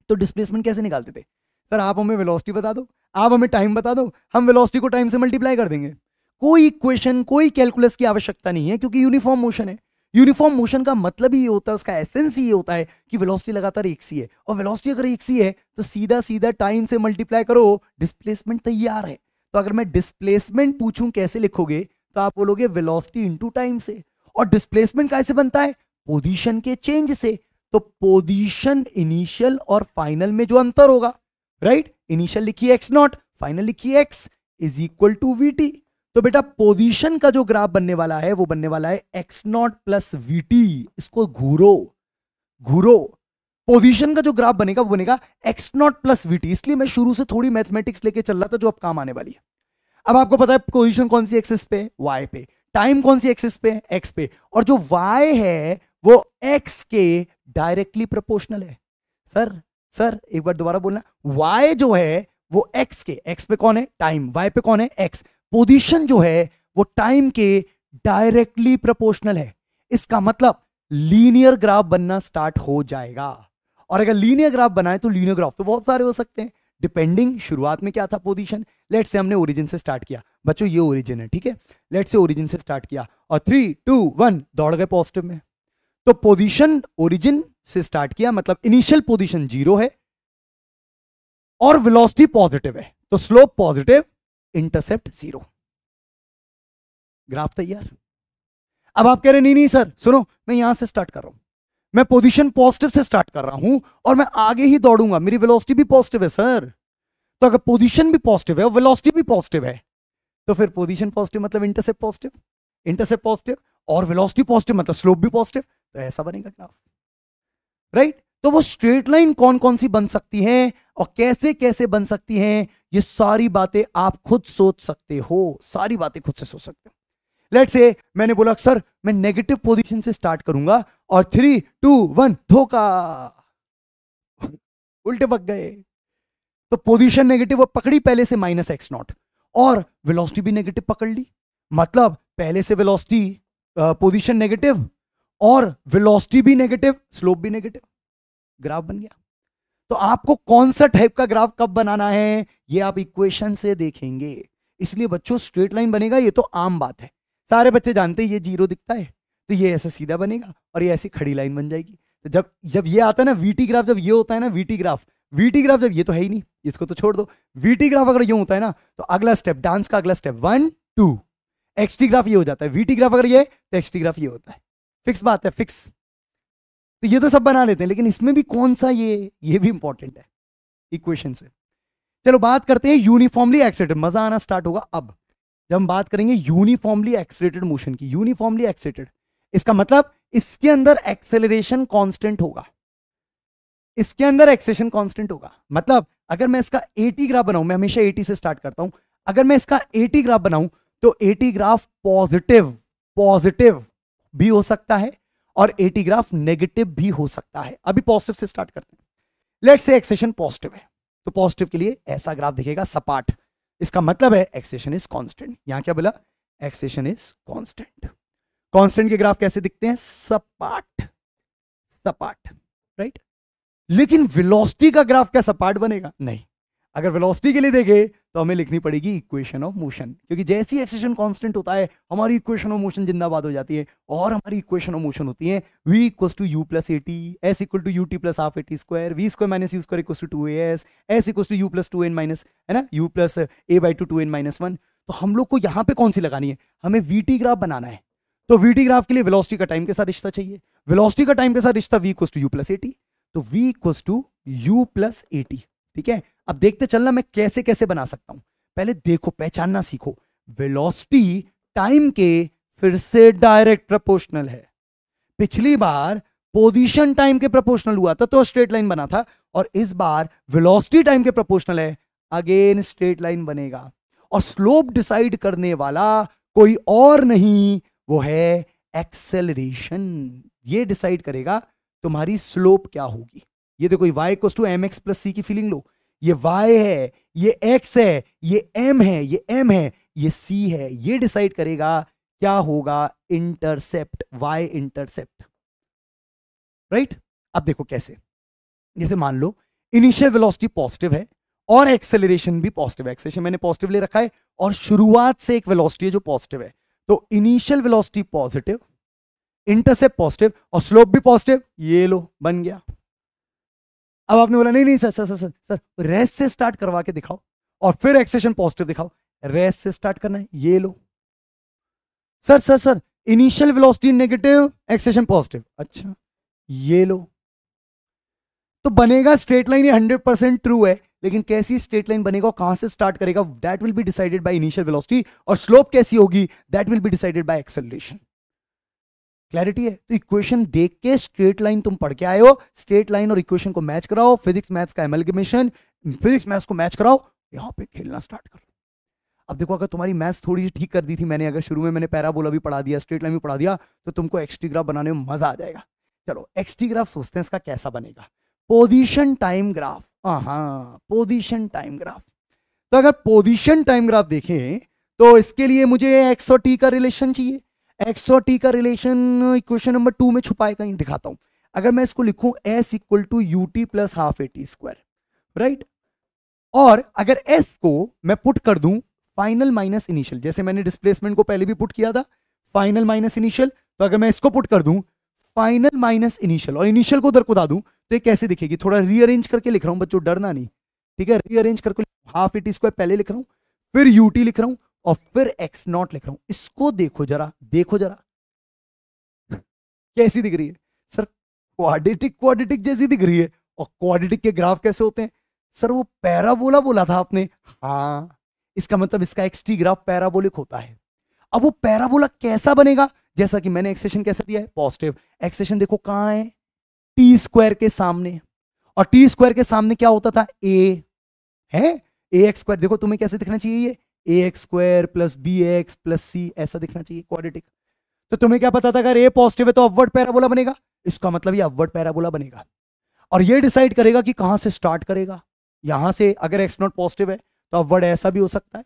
तो डिस्प्लेसमेंट कैसे निकालते थे सर आप हमें वेलोसिटी बता दो आप हमें टाइम बता दो हम वेलोसिटी को टाइम से मल्टीप्लाई कर देंगे कोई इक्वेशन कोई कैलकुलस की आवश्यकता नहीं है क्योंकि यूनिफॉर्म मोशन है यूनिफॉर्म मोशन का मतलब ही ये होता है उसका एसेंस ही ये होता है कि वेलोसिटी लगातार एक सी है और वेलोसिटी अगर एक सी है तो सीधा सीधा टाइम से मल्टीप्लाई करो डिस्प्लेसमेंट तैयार है तो अगर मैं डिस्प्लेसमेंट पूछूं कैसे लिखोगे तो आप बोलोगे वेलोसिटी इनटू टाइम से और डिस्प्लेसमेंट कैसे बनता है पोजीशन के चेंज से तो पोजीशन इनिशियल और फाइनल में जो अंतर होगा राइट इनिशियल लिखिए एक्स नॉट फाइनल लिखिए x is equal to v t तो बेटा पोजीशन का जो ग्राफ बनने वाला है वो बनने वाला है x naught plus v t इसको घूरो घूरो पोजीशन का जो ग्राफ बनेगा वो बनेगा x naught plus v t इसलिए मैं शुरू से थोड़ी मैथमेटिक्स लेके चल रहा था जो अब काम आने वाली है अब आपको पता है पोजिशन कौन सी एक्सेस पे वाई पे टाइम कौन सी एक्सेस पे एक्स पे और जो वाई है वो एक्स के डायरेक्टली प्रपोर्शनल है सर सर एक बार दोबारा बोलना वाई जो है वो एक्स के एक्स पे कौन है टाइम वाई पे कौन है एक्स पोजिशन जो है वो टाइम के डायरेक्टली प्रपोर्शनल है इसका मतलब लीनियर ग्राफ बनना स्टार्ट हो जाएगा और अगर लीनियर ग्राफ बनाए तो लीनियर ग्राफ तो बहुत सारे हो सकते हैं डिपेंडिंग शुरुआत में क्या था पोजिशन लेट से हमने ओरिजिन से स्टार्ट किया बच्चों ये ओरिजिन है ठीक है लेट से ओरिजिन से स्टार्ट किया और थ्री टू वन दौड़ गए पॉजिटिव में तो पोजिशन ओरिजिन से स्टार्ट किया मतलब इनिशियल पोजिशन जीरो है और विलोसिटी पॉजिटिव है तो slope positive intercept zero graph तैयार अब आप कह रहे नहीं नहीं सर सुनो मैं यहां से स्टार्ट कर रहा हूं मैं पोजीशन पॉजिटिव से स्टार्ट कर रहा हूं और मैं आगे ही दौड़ूंगा मेरी वेलोसिटी भी पॉजिटिव है सर तो अगर पोजीशन भी पॉजिटिव है और वेलोसिटी भी पॉजिटिव है तो फिर पोजीशन पॉजिटिव मतलब इंटरसेप्ट पॉजिटिव इंटरसेप्ट पॉजिटिव और वेलोसिटी पॉजिटिव मतलब स्लोप भी पॉजिटिव तो ऐसा बनेगा ग्राफ राइट तो वो स्ट्रेट लाइन कौन कौन सी बन सकती है और कैसे कैसे बन सकती है ये सारी बातें आप खुद सोच सकते हो सारी बातें खुद से सोच सकते हो लेट से मैंने बोला सर मैं नेगेटिव पोजिशन से स्टार्ट करूंगा और थ्री टू वन धोखा उल्टे पक गए तो पोजीशन नेगेटिव वो पकड़ी पहले से माइनस एक्स नॉट और वेलोसिटी भी नेगेटिव पकड़ ली मतलब पहले से वेलोसिटी पोजीशन नेगेटिव और वेलोसिटी भी नेगेटिव स्लोप भी नेगेटिव ग्राफ बन गया तो आपको कौन सा टाइप का ग्राफ कब बनाना है ये आप इक्वेशन से देखेंगे इसलिए बच्चों स्ट्रेट लाइन बनेगा ये तो आम बात है सारे बच्चे जानते हैं ये जीरो दिखता है तो ये ऐसा सीधा बनेगा और ये ऐसी खड़ी लाइन बन जाएगी तो जब जब ये आता है ना वीटी ग्राफ जब ये होता है ना वीटी ग्राफ वीटी ग्राफ जब ये तो है ही नहीं इसको तो छोड़ दो वीटी ग्राफ अगर ये होता है ना तो अगला स्टेप डांस का अगला step one two x t graph ये हो जाता है वीटी ग्राफ अगर ये तो एक्सटी ग्राफ ये होता है फिक्स बात है फिक्स तो ये तो सब बना लेते हैं लेकिन इसमें भी कौन सा ये ये भी इंपॉर्टेंट है इक्वेशन से चलो बात करते हैं यूनिफॉर्मली एक्सेटेड मजा आना स्टार्ट होगा अब जब हम बात करेंगे यूनिफॉर्मली एक्सेटेड मोशन की यूनिफॉर्मली एक्सेटेड इसका मतलब इसके अंदर एक्सेलरेशन कांस्टेंट होगा इसके अंदर एक्सेशन कांस्टेंट होगा मतलब अगर मैं इसका एटी ग्राफ बनाऊं मैं हमेशा एटी से स्टार्ट करता हूं अगर मैं इसका एटी ग्राफ बनाऊं तो एटी ग्राफ पॉजिटिव पॉजिटिव भी हो सकता है और एटी ग्राफ नेगेटिव भी हो सकता है अभी पॉजिटिव से स्टार्ट करते हैं लेट से एक्सेशन पॉजिटिव है तो पॉजिटिव के लिए ऐसा ग्राफ दिखेगा सपाट इसका मतलब है एक्सेशन इज कॉन्स्टेंट यहां क्या बोला एक्सेशन इज कॉन्स्टेंट कांस्टेंट के ग्राफ कैसे दिखते हैं सपाट सपाट राइट लेकिन वेलोसिटी का ग्राफ क्या सपाट बनेगा नहीं अगर वेलोसिटी के लिए देखें तो हमें लिखनी पड़ेगी इक्वेशन ऑफ मोशन क्योंकि जैसे ही एक्सेशन कांस्टेंट होता है हमारी इक्वेशन ऑफ मोशन जिंदाबाद हो जाती है और हमारी इक्वेशन ऑफ मोशन होती है v equal to u plus at s equal to u t plus half at square v square minus you square equal to two a s s equal to u plus two n minus है ना u plus a by two two n minus one तो हम लोग को यहाँ पे कौन सी लगानी है हमें वी टी ग्राफ बनाना है तो वीटी ग्राफ के लिए वेलोसिटी का टाइम के साथ रिश्ता चाहिए वेलोसिटी का टाइम के साथ रिश्ता v equals to u plus a t तो v equals to u plus a t ठीक है अब देखते चलना मैं कैसे कैसे बना सकता हूं पहले देखो पहचानना सीखो वेलोसिटी टाइम के फिर से डायरेक्ट प्रपोर्शनल है पिछली बार पोजीशन टाइम के प्रपोर्शनल हुआ था तो स्ट्रेट लाइन बना था और इस बार वेलोसिटी टाइम के प्रपोर्शनल है अगेन स्ट्रेट लाइन बनेगा और स्लोप डिसाइड करने वाला कोई और नहीं वो है एक्सेलरेशन ये डिसाइड करेगा तुम्हारी स्लोप क्या होगी ये देखो y equals to M x plus c की फीलिंग लो ये वाई है ये एक्स है ये एम है ये एम है ये सी है ये डिसाइड करेगा क्या होगा इंटरसेप्ट वाई इंटरसेप्ट राइट अब देखो कैसे जैसे मान लो इनिशियल वेलोसिटी पॉजिटिव है और एक्सेलरेशन भी पॉजिटिव है एक्सेलरेशन मैंने पॉजिटिव ले रखा है और शुरुआत से एक वेलोसिटी है जो पॉजिटिव है तो initial velocity positive intercept positive और स्लोप भी पॉजिटिव ये लो बन गया अब आपने बोला नहीं नहीं sir sir sir sir sir rest से स्टार्ट करवा के दिखाओ और फिर एक्सेशन पॉजिटिव दिखाओ रेस से स्टार्ट करना है ये लो sir sir sir initial velocity negative acceleration positive अच्छा ये लो तो बनेगा स्ट्रेट लाइन ये हंड्रेड परसेंट ट्रू है लेकिन कैसी स्ट्रेट लाइन बनेगा कहां से स्टार्ट करेगा that will be decided by initial velocity और स्लोप कैसी होगी that will be decided by acceleration clarity है तो इक्वेशन देख के स्ट्रेट लाइन तुम पढ़ के आए हो स्ट्रेट लाइन और इक्वेशन को मैच कराओ फिजिक्स मैथ्स का एमलगमेशन फिजिक्स मैथ्स को मैच कराओ यहां पर खेलना स्टार्ट करो अब देखो अगर तुम्हारी मैथ्स थोड़ी सी ठीक कर दी थी मैंने अगर शुरू में मैंने पैराबोला भी पढ़ा दिया स्ट्रेट लाइन भी पढ़ा दिया तो तुमको एक्सटीग्राफ बनाने में मजा आ जाएगा चलो एक्सटीग्राफ सोचते हैं इसका कैसा बनेगा पोजिशन टाइम ग्राफ हाँ पोजीशन टाइम ग्राफ तो अगर पोजीशन टाइम ग्राफ देखें तो इसके लिए मुझे एक्स और टी का रिलेशन चाहिए एक्स और टी का रिलेशन इक्वेशन नंबर टू में छुपाए कहीं दिखाता हूं अगर मैं इसको लिखूं s equal to u t plus half a t square right और अगर एस को मैं पुट कर दूं फाइनल माइनस इनिशियल जैसे मैंने डिस्प्लेसमेंट को पहले भी पुट किया था फाइनल माइनस इनिशियल तो अगर मैं इसको पुट कर दूं फाइनल माइनस इनिशियल और इनिशियल को उधर कुदा दूं तो ये कैसे दिखेगी थोड़ा रीअरेंज करके लिख रहा हूँ बच्चों डरना नहीं ठीक है रीअरेंज करके हाफ इट स्क्वायर पहले लिख रहा हूँ फिर यूटी लिख रहा हूँ और फिर एक्स नॉट लिख रहा हूँ इसको देखो जरा देखो जरा कैसी दिख रही है सर क्वाडिटिक क्वाडिटिक जैसी दिख रही है और क्वाडिटिक के ग्राफ कैसे होते हैं सर वो पैराबोला बोला था आपने हाँ इसका मतलब इसका एक्सटी ग्राफ पैराबोलिक होता है अब वो पैराबोला कैसा बनेगा जैसा कि मैंने एक्सेशन कैसे दिया है पॉजिटिव एक्सेशन देखो कहाँ है टी स्क्वायर के सामने और टी स्क्वायर के सामने क्या होता था ए है ए एक्स स्क्वायर देखो तुम्हें कैसे दिखना चाहिए ये a x square plus b x plus c ऐसा दिखना चाहिए क्वाड्रेटिक तो तुम्हें क्या पता था अगर ए पॉजिटिव है तो अपवर्ड पैराबोला बनेगा इसका मतलब ये अपवर्ड पैराबोला बनेगा और ये डिसाइड करेगा कि कहां से स्टार्ट करेगा यहां से अगर एक्स नॉट पॉजिटिव है तो अपवर्ड ऐसा भी हो सकता है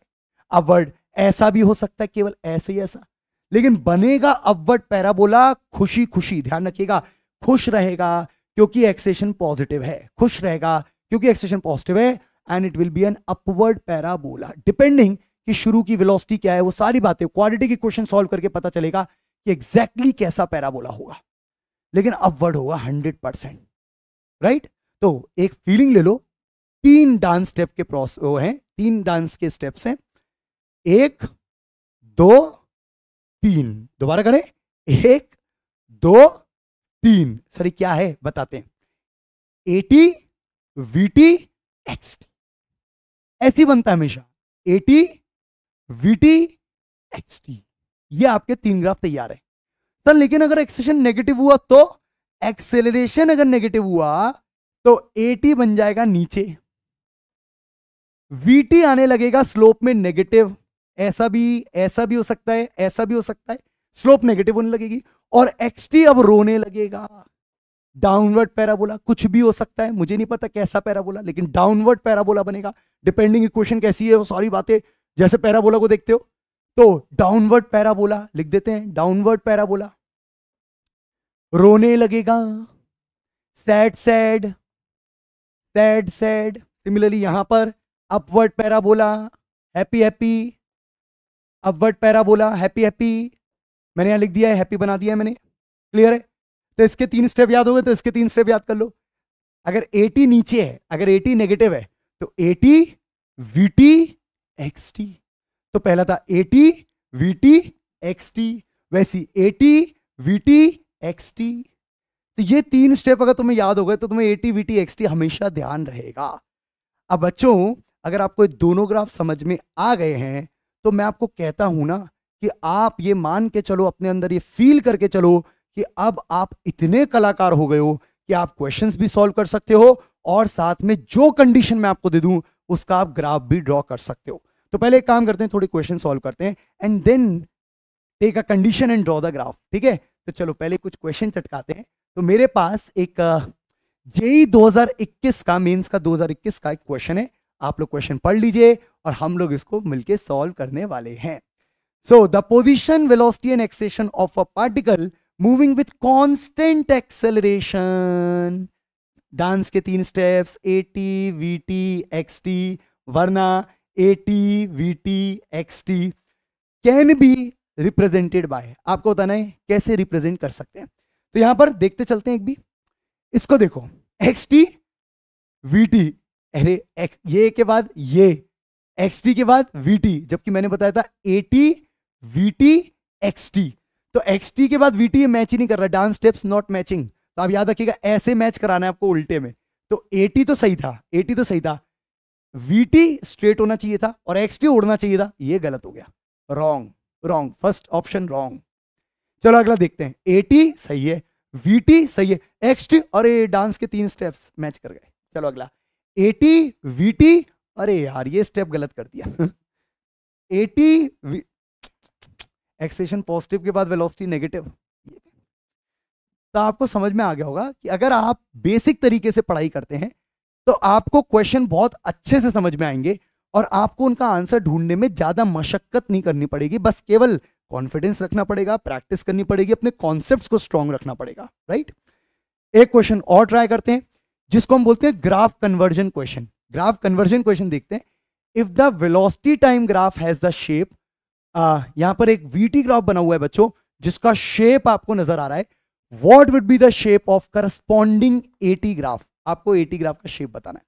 अपवर्ड ऐसा भी हो सकता है केवल ऐसे ही ऐसा लेकिन बनेगा अपवर्ड पैराबोला खुशी खुशी ध्यान रखिएगा खुश रहेगा क्योंकि एक्सेशन पॉजिटिव है खुश रहेगा क्योंकि एक्सेशन पॉजिटिव है and it will be an upward parabola depending कि शुरू की वेलोसिटी क्या है वो सारी बातें क्वालिटी के क्वेश्चन सॉल्व करके पता चलेगा कि एग्जैक्टली exactly कैसा पैराबोला होगा लेकिन अपवर्ड होगा हंड्रेड परसेंट राइट तो एक फीलिंग ले लो तीन डांस स्टेप के प्रोस है तीन डांस के स्टेप्स हैं एक दो तीन दोबारा करें एक दो तीन सर क्या है बताते हैं एटी वीटी एक्सटी ऐसी बनता है हमेशा एटी वीटी एक्सटी ये आपके तीन ग्राफ तैयार है सर लेकिन अगर एक्सेशन नेगेटिव हुआ तो एक्सेलरेशन अगर नेगेटिव हुआ तो एटी बन जाएगा नीचे वीटी आने लगेगा स्लोप में नेगेटिव ऐसा भी ऐसा भी हो सकता है ऐसा भी हो सकता है स्लोप नेगेटिव होने लगेगी और एक्सटी अब रोने लगेगा डाउनवर्ड पैराबोला कुछ भी हो सकता है मुझे नहीं पता कैसा पैराबोला लेकिन डाउनवर्ड पैराबोला बनेगा डिपेंडिंग इक्वेशन कैसी है सॉरी बातें जैसे पैराबोला को देखते हो तो डाउनवर्ड पैराबोला लिख देते हैं डाउनवर्ड पैराबोला रोने लगेगा sad sad sad sad similarly यहां पर upward parabola happy happy upward parabola happy happy मैंने यहाँ लिख दिया है हैप्पी बना दिया है मैंने क्लियर है तो इसके तीन स्टेप याद हो गए तो इसके तीन स्टेप याद कर लो अगर टी नीचे है अगर एटी नेगेटिव है तो टी एक्स टी तो पहला था टी एक्स टी वैसी टी एक्स टी तो ये तीन स्टेप अगर तुम्हें याद हो गए तो तुम्हें वी टी एक्स टी हमेशा ध्यान रहेगा अब बच्चों अगर आपको दोनों ग्राफ समझ में आ गए हैं तो मैं आपको कहता हूं ना कि आप ये मान के चलो अपने अंदर ये फील करके चलो कि अब आप इतने कलाकार हो गए हो कि आप क्वेश्चन भी सॉल्व कर सकते हो और साथ में जो कंडीशन मैं आपको दे दूं उसका आप ग्राफ भी ड्रॉ कर सकते हो तो पहले एक काम करते हैं थोड़ी क्वेश्चन सॉल्व करते हैं and then take a condition and draw the graph ठीक है तो चलो पहले कुछ क्वेश्चन चटकाते हैं तो मेरे पास एक जेई 2021 का मीन्स का 2021 का एक क्वेश्चन है आप लोग क्वेश्चन पढ़ लीजिए और हम लोग इसको मिलकर सॉल्व करने वाले हैं So the position, velocity and acceleration of a particle moving with constant acceleration. Dance के तीन steps a t v t x t वरना a t v t x t can be represented by आपको बताना है कैसे represent कर सकते हैं तो यहां पर देखते चलते हैं एक भी इसको देखो एक्स टी वी टी अरे एक्स ये के बाद ये एक्स टी के बाद वी टी जबकि मैंने बताया था ए टी वीटी एक्सटी तो एक्सटी के बाद वीटी मैच ही नहीं कर रहा डांस स्टेप्स नॉट मैचिंग तो आप याद रखिएगा ऐसे मैच कराना है आपको उल्टे में तो एटी तो सही था एटी तो सही था वीटी स्ट्रेट होना चाहिए था और एक्सटी उड़ना चाहिए था ये गलत हो गया wrong wrong first option wrong चलो अगला देखते हैं एटी सही है वीटी सही है एक्सटी अरे डांस के तीन स्टेप्स मैच कर गए चलो अगला एटी वीटी अरे यार ये स्टेप गलत कर दिया एटी एक्सेशन पॉजिटिव के बाद वेलोसिटी नेगेटिव तो आपको समझ में आ गया होगा कि अगर आप बेसिक तरीके से पढ़ाई करते हैं तो आपको क्वेश्चन बहुत अच्छे से समझ में आएंगे और आपको उनका आंसर ढूंढने में ज़्यादा मशक्कत नहीं करनी पड़ेगी बस केवल कॉन्फिडेंस रखना पड़ेगा प्रैक्टिस करनी पड़ेगी अपने कॉन्सेप्ट को स्ट्रॉन्ग रखना पड़ेगा राइट एक क्वेश्चन और ट्राई करते हैं जिसको हम बोलते हैं graph conversion question graph conversion question देखते हैं if the velocity time graph has the shape यहां पर एक वीटी ग्राफ बना हुआ है बच्चों जिसका शेप आपको नजर आ रहा है what would be the shape of corresponding a t graph आपको एटी ग्राफ का शेप बताना है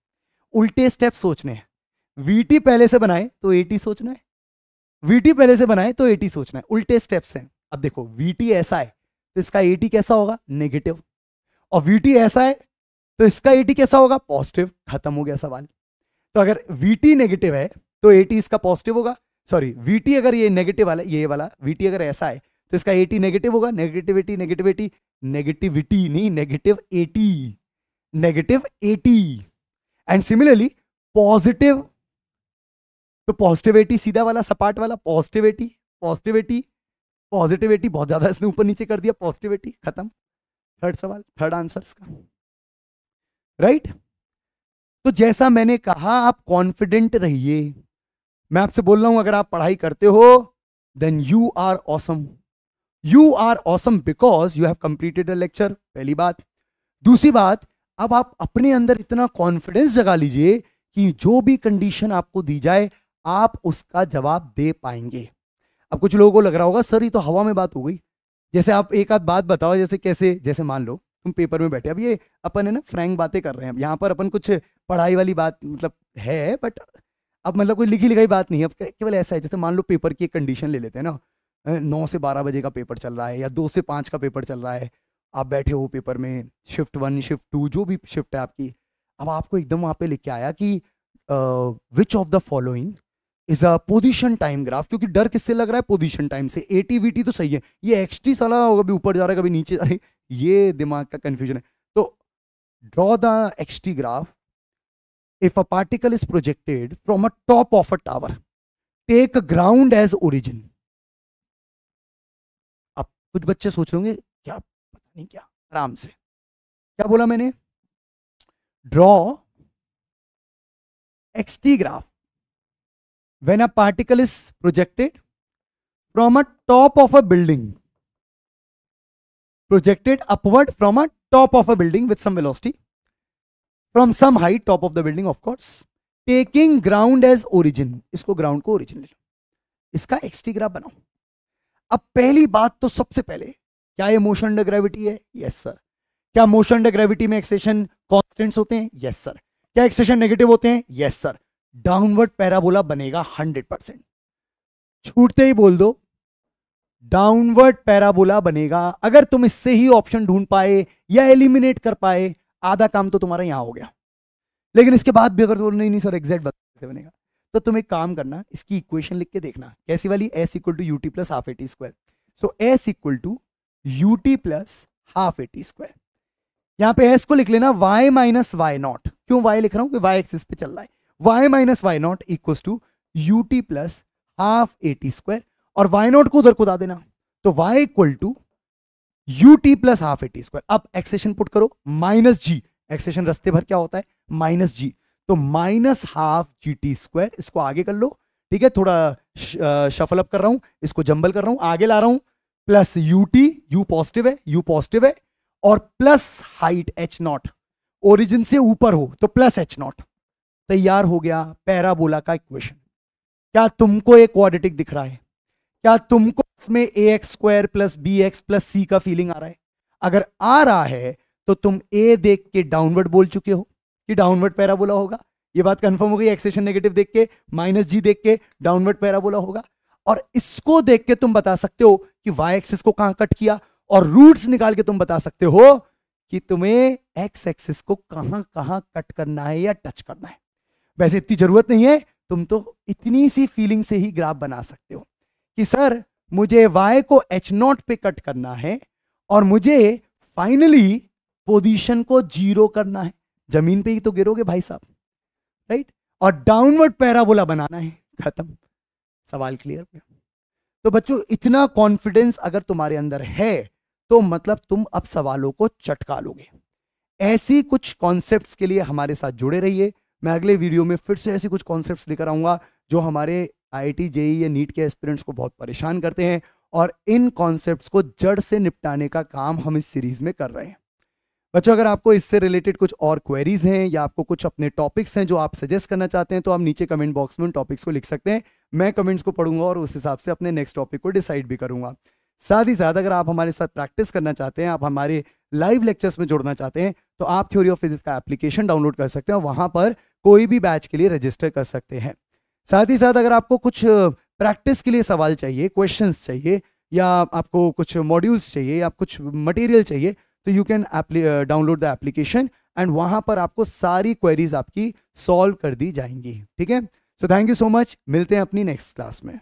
उल्टे स्टेप सोचने हैं वीटी पहले से बनाए तो एटी सोचना है वीटी पहले से बनाए तो एटी सोचना है उल्टे स्टेप्स हैं अब देखो वीटी ऐसा है तो इसका एटी कैसा होगा नेगेटिव और वीटी ऐसा है तो इसका एटी कैसा होगा पॉजिटिव खत्म हो गया सवाल तो अगर वीटी नेगेटिव है तो एटी इसका पॉजिटिव होगा सॉरी VT अगर ये नेगेटिव वाला ये वाला VT अगर ऐसा है तो इसका एटी नेगेटिव होगा नेगेटिविटी नेगेटिविटी नेगेटिविटी नहीं negative a t negative a t and similarly positive तो पॉजिटिविटी सीधा वाला सपाट वाला पॉजिटिविटी पॉजिटिविटी पॉजिटिविटी बहुत ज्यादा इसने ऊपर नीचे कर दिया पॉजिटिविटी खत्म थर्ड सवाल थर्ड आंसर का राइट right? तो जैसा मैंने कहा आप कॉन्फिडेंट रहिए मैं आपसे बोल रहा हूं अगर आप पढ़ाई करते हो then you are awesome you are awesome because you have completed a lecture पहली बात दूसरी बात अब आप अपने अंदर इतना कॉन्फिडेंस जगा लीजिए कि जो भी कंडीशन आपको दी जाए आप उसका जवाब दे पाएंगे अब कुछ लोगों को लग रहा होगा सर ये तो हवा में बात हो गई जैसे आप एक आध बात बताओ जैसे कैसे जैसे मान लो तुम पेपर में बैठे अब ये अपन है ना फ्रैंक बातें कर रहे हैं यहाँ पर अपन कुछ पढ़ाई वाली बात मतलब है बट अब मतलब कोई लिखी लिखाई बात नहीं है अब केवल ऐसा है जैसे मान लो पेपर की एक कंडीशन ले लेते हैं ना नौ से बारह बजे का पेपर चल रहा है या दो से पाँच का पेपर चल रहा है आप बैठे हो पेपर में शिफ्ट वन शिफ्ट टू जो भी शिफ्ट है आपकी अब आपको एकदम वहाँ पे लिख के आया कि which of the following is a position time graph क्योंकि डर किससे लग रहा है पोजिशन टाइम से ए टी वी टी तो सही है ये एक्स टी होगा कभी ऊपर जा रहा है कभी नीचे जा रहा है ये दिमाग का कन्फ्यूजन है तो draw the x t graph if a particle is projected from a top of a tower take ground as origin ab kuch bacche soch rahe honge kya pata nahi kya aram se kya bola maine draw xt graph when a particle is projected from a top of a building projected upward from a top of a building with some velocity from some height top of the building of course taking ground as origin इसको ground को origin ले लो इसका एक्सटीग्राफ बनाओ अब पहली बात तो सबसे पहले क्या ये मोशन अंडर ग्रेविटी है यस yes, सर क्या मोशन अंडर ग्रेविटी में एक्सेशन कॉन्स्टेंट्स होते हैं यस yes, सर क्या एक्सेशन नेगेटिव होते हैं yes yes, sir downward parabola बनेगा हंड्रेड परसेंट छूटते ही बोल दो डाउनवर्ड पैराबोला बनेगा अगर तुम इससे ही ऑप्शन ढूंढ पाए या एलिमिनेट कर पाए आधा काम तो तुम्हारा यहाँ हो गया लेकिन इसके बाद भी अगर तो नहीं नहीं सर एग्जैक्ट बता कैसे बनेगा तो तुम एक काम करना इसकी इक्वेशन लिख के देखना कैसी वाली s equal to u t plus half a t square so s equal to u t plus half a t square यहाँ पे एस को लिख लेना वाई माइनस वाई नॉट क्यों वाई लिख रहा हूँ वाई एक्सिस पे चल रहा है y minus y naught equal to u t plus half a t square और वाई नॉट को उधर को दा देना तो y equal to u t plus half a t square अब एक्सेशन पुट करो माइनस जी एक्सेशन रस्ते भर क्या होता है माइनस जी तो minus half g t square इसको आगे कर लो ठीक है थोड़ा शफल अप कर रहा हूं इसको जंबल कर रहा हूं आगे ला रहा हूं plus u t u positive है यू पॉजिटिव है और plus height h naught origin से ऊपर हो तो प्लस एच नॉट तैयार हो गया पैराबोला का इक्वेशन क्या तुमको एक क्वाड्रेटिक दिख रहा है क्या तुमको में a x square plus b x plus c का फीलिंग आ रहा है अगर आ रहा है तो तुम ए देख के डाउनवर्ड बोल चुके हो कि डाउनवर्ड पैराबोला होगा ये बात कंफर्म हो गई एक्सेशन नेगेटिव देख के माइनस जी देख के डाउनवर्ड पैराबोला होगा और इसको देख के तुम बता सकते हो कि वाई एक्सिस को कहां कट किया और रूट्स निकाल के तुम बता सकते हो कि तुम्हें एक्स एक्सिस को कहां कहां कट करना है या टच करना है वैसे इतनी जरूरत नहीं है तुम तो इतनी सी फीलिंग से ही ग्राफ बना सकते हो कि सर मुझे वाई को एच नॉट पे कट करना है और मुझे फाइनली पोजीशन को जीरो करना है जमीन पे ही तो गिरोगे भाई साहब राइट और डाउनवर्ड पैराबोला बनाना है खत्म सवाल क्लियर तो बच्चों इतना कॉन्फिडेंस अगर तुम्हारे अंदर है तो मतलब तुम अब सवालों को चटका लोगे ऐसी कुछ कॉन्सेप्ट्स के लिए हमारे साथ जुड़े रहिए मैं अगले वीडियो में फिर से ऐसी कुछ कॉन्सेप्ट्स लेकर आऊंगा जो हमारे आई टी जेई या नीट के एस्पिरेंट्स को बहुत परेशान करते हैं और इन कॉन्सेप्ट को जड़ से निपटाने का काम हम इस सीरीज में कर रहे हैं बच्चों अगर आपको इससे रिलेटेड कुछ और क्वेरीज हैं या आपको कुछ अपने टॉपिक्स हैं जो आप सजेस्ट करना चाहते हैं तो आप नीचे कमेंट बॉक्स में उन टॉपिक्स को लिख सकते हैं मैं कमेंट्स को पढ़ूंगा और उस हिसाब से अपने नेक्स्ट टॉपिक को डिसाइड भी करूंगा साथ ही साथ अगर आप हमारे साथ प्रैक्टिस करना चाहते हैं आप हमारे लाइव लेक्चर्स में जुड़ना चाहते हैं तो आप थ्योरी ऑफ फिजिक्स का एप्लीकेशन डाउनलोड कर सकते हैं वहां पर कोई भी बैच के लिए रजिस्टर कर सकते हैं साथ ही साथ अगर आपको कुछ प्रैक्टिस के लिए सवाल चाहिए क्वेश्चंस चाहिए या आपको कुछ मॉड्यूल्स चाहिए या कुछ मटेरियल चाहिए तो you can download the application and वहाँ पर आपको सारी क्वेरीज आपकी सॉल्व कर दी जाएंगी ठीक है so thank you so much मिलते हैं अपनी नेक्स्ट क्लास में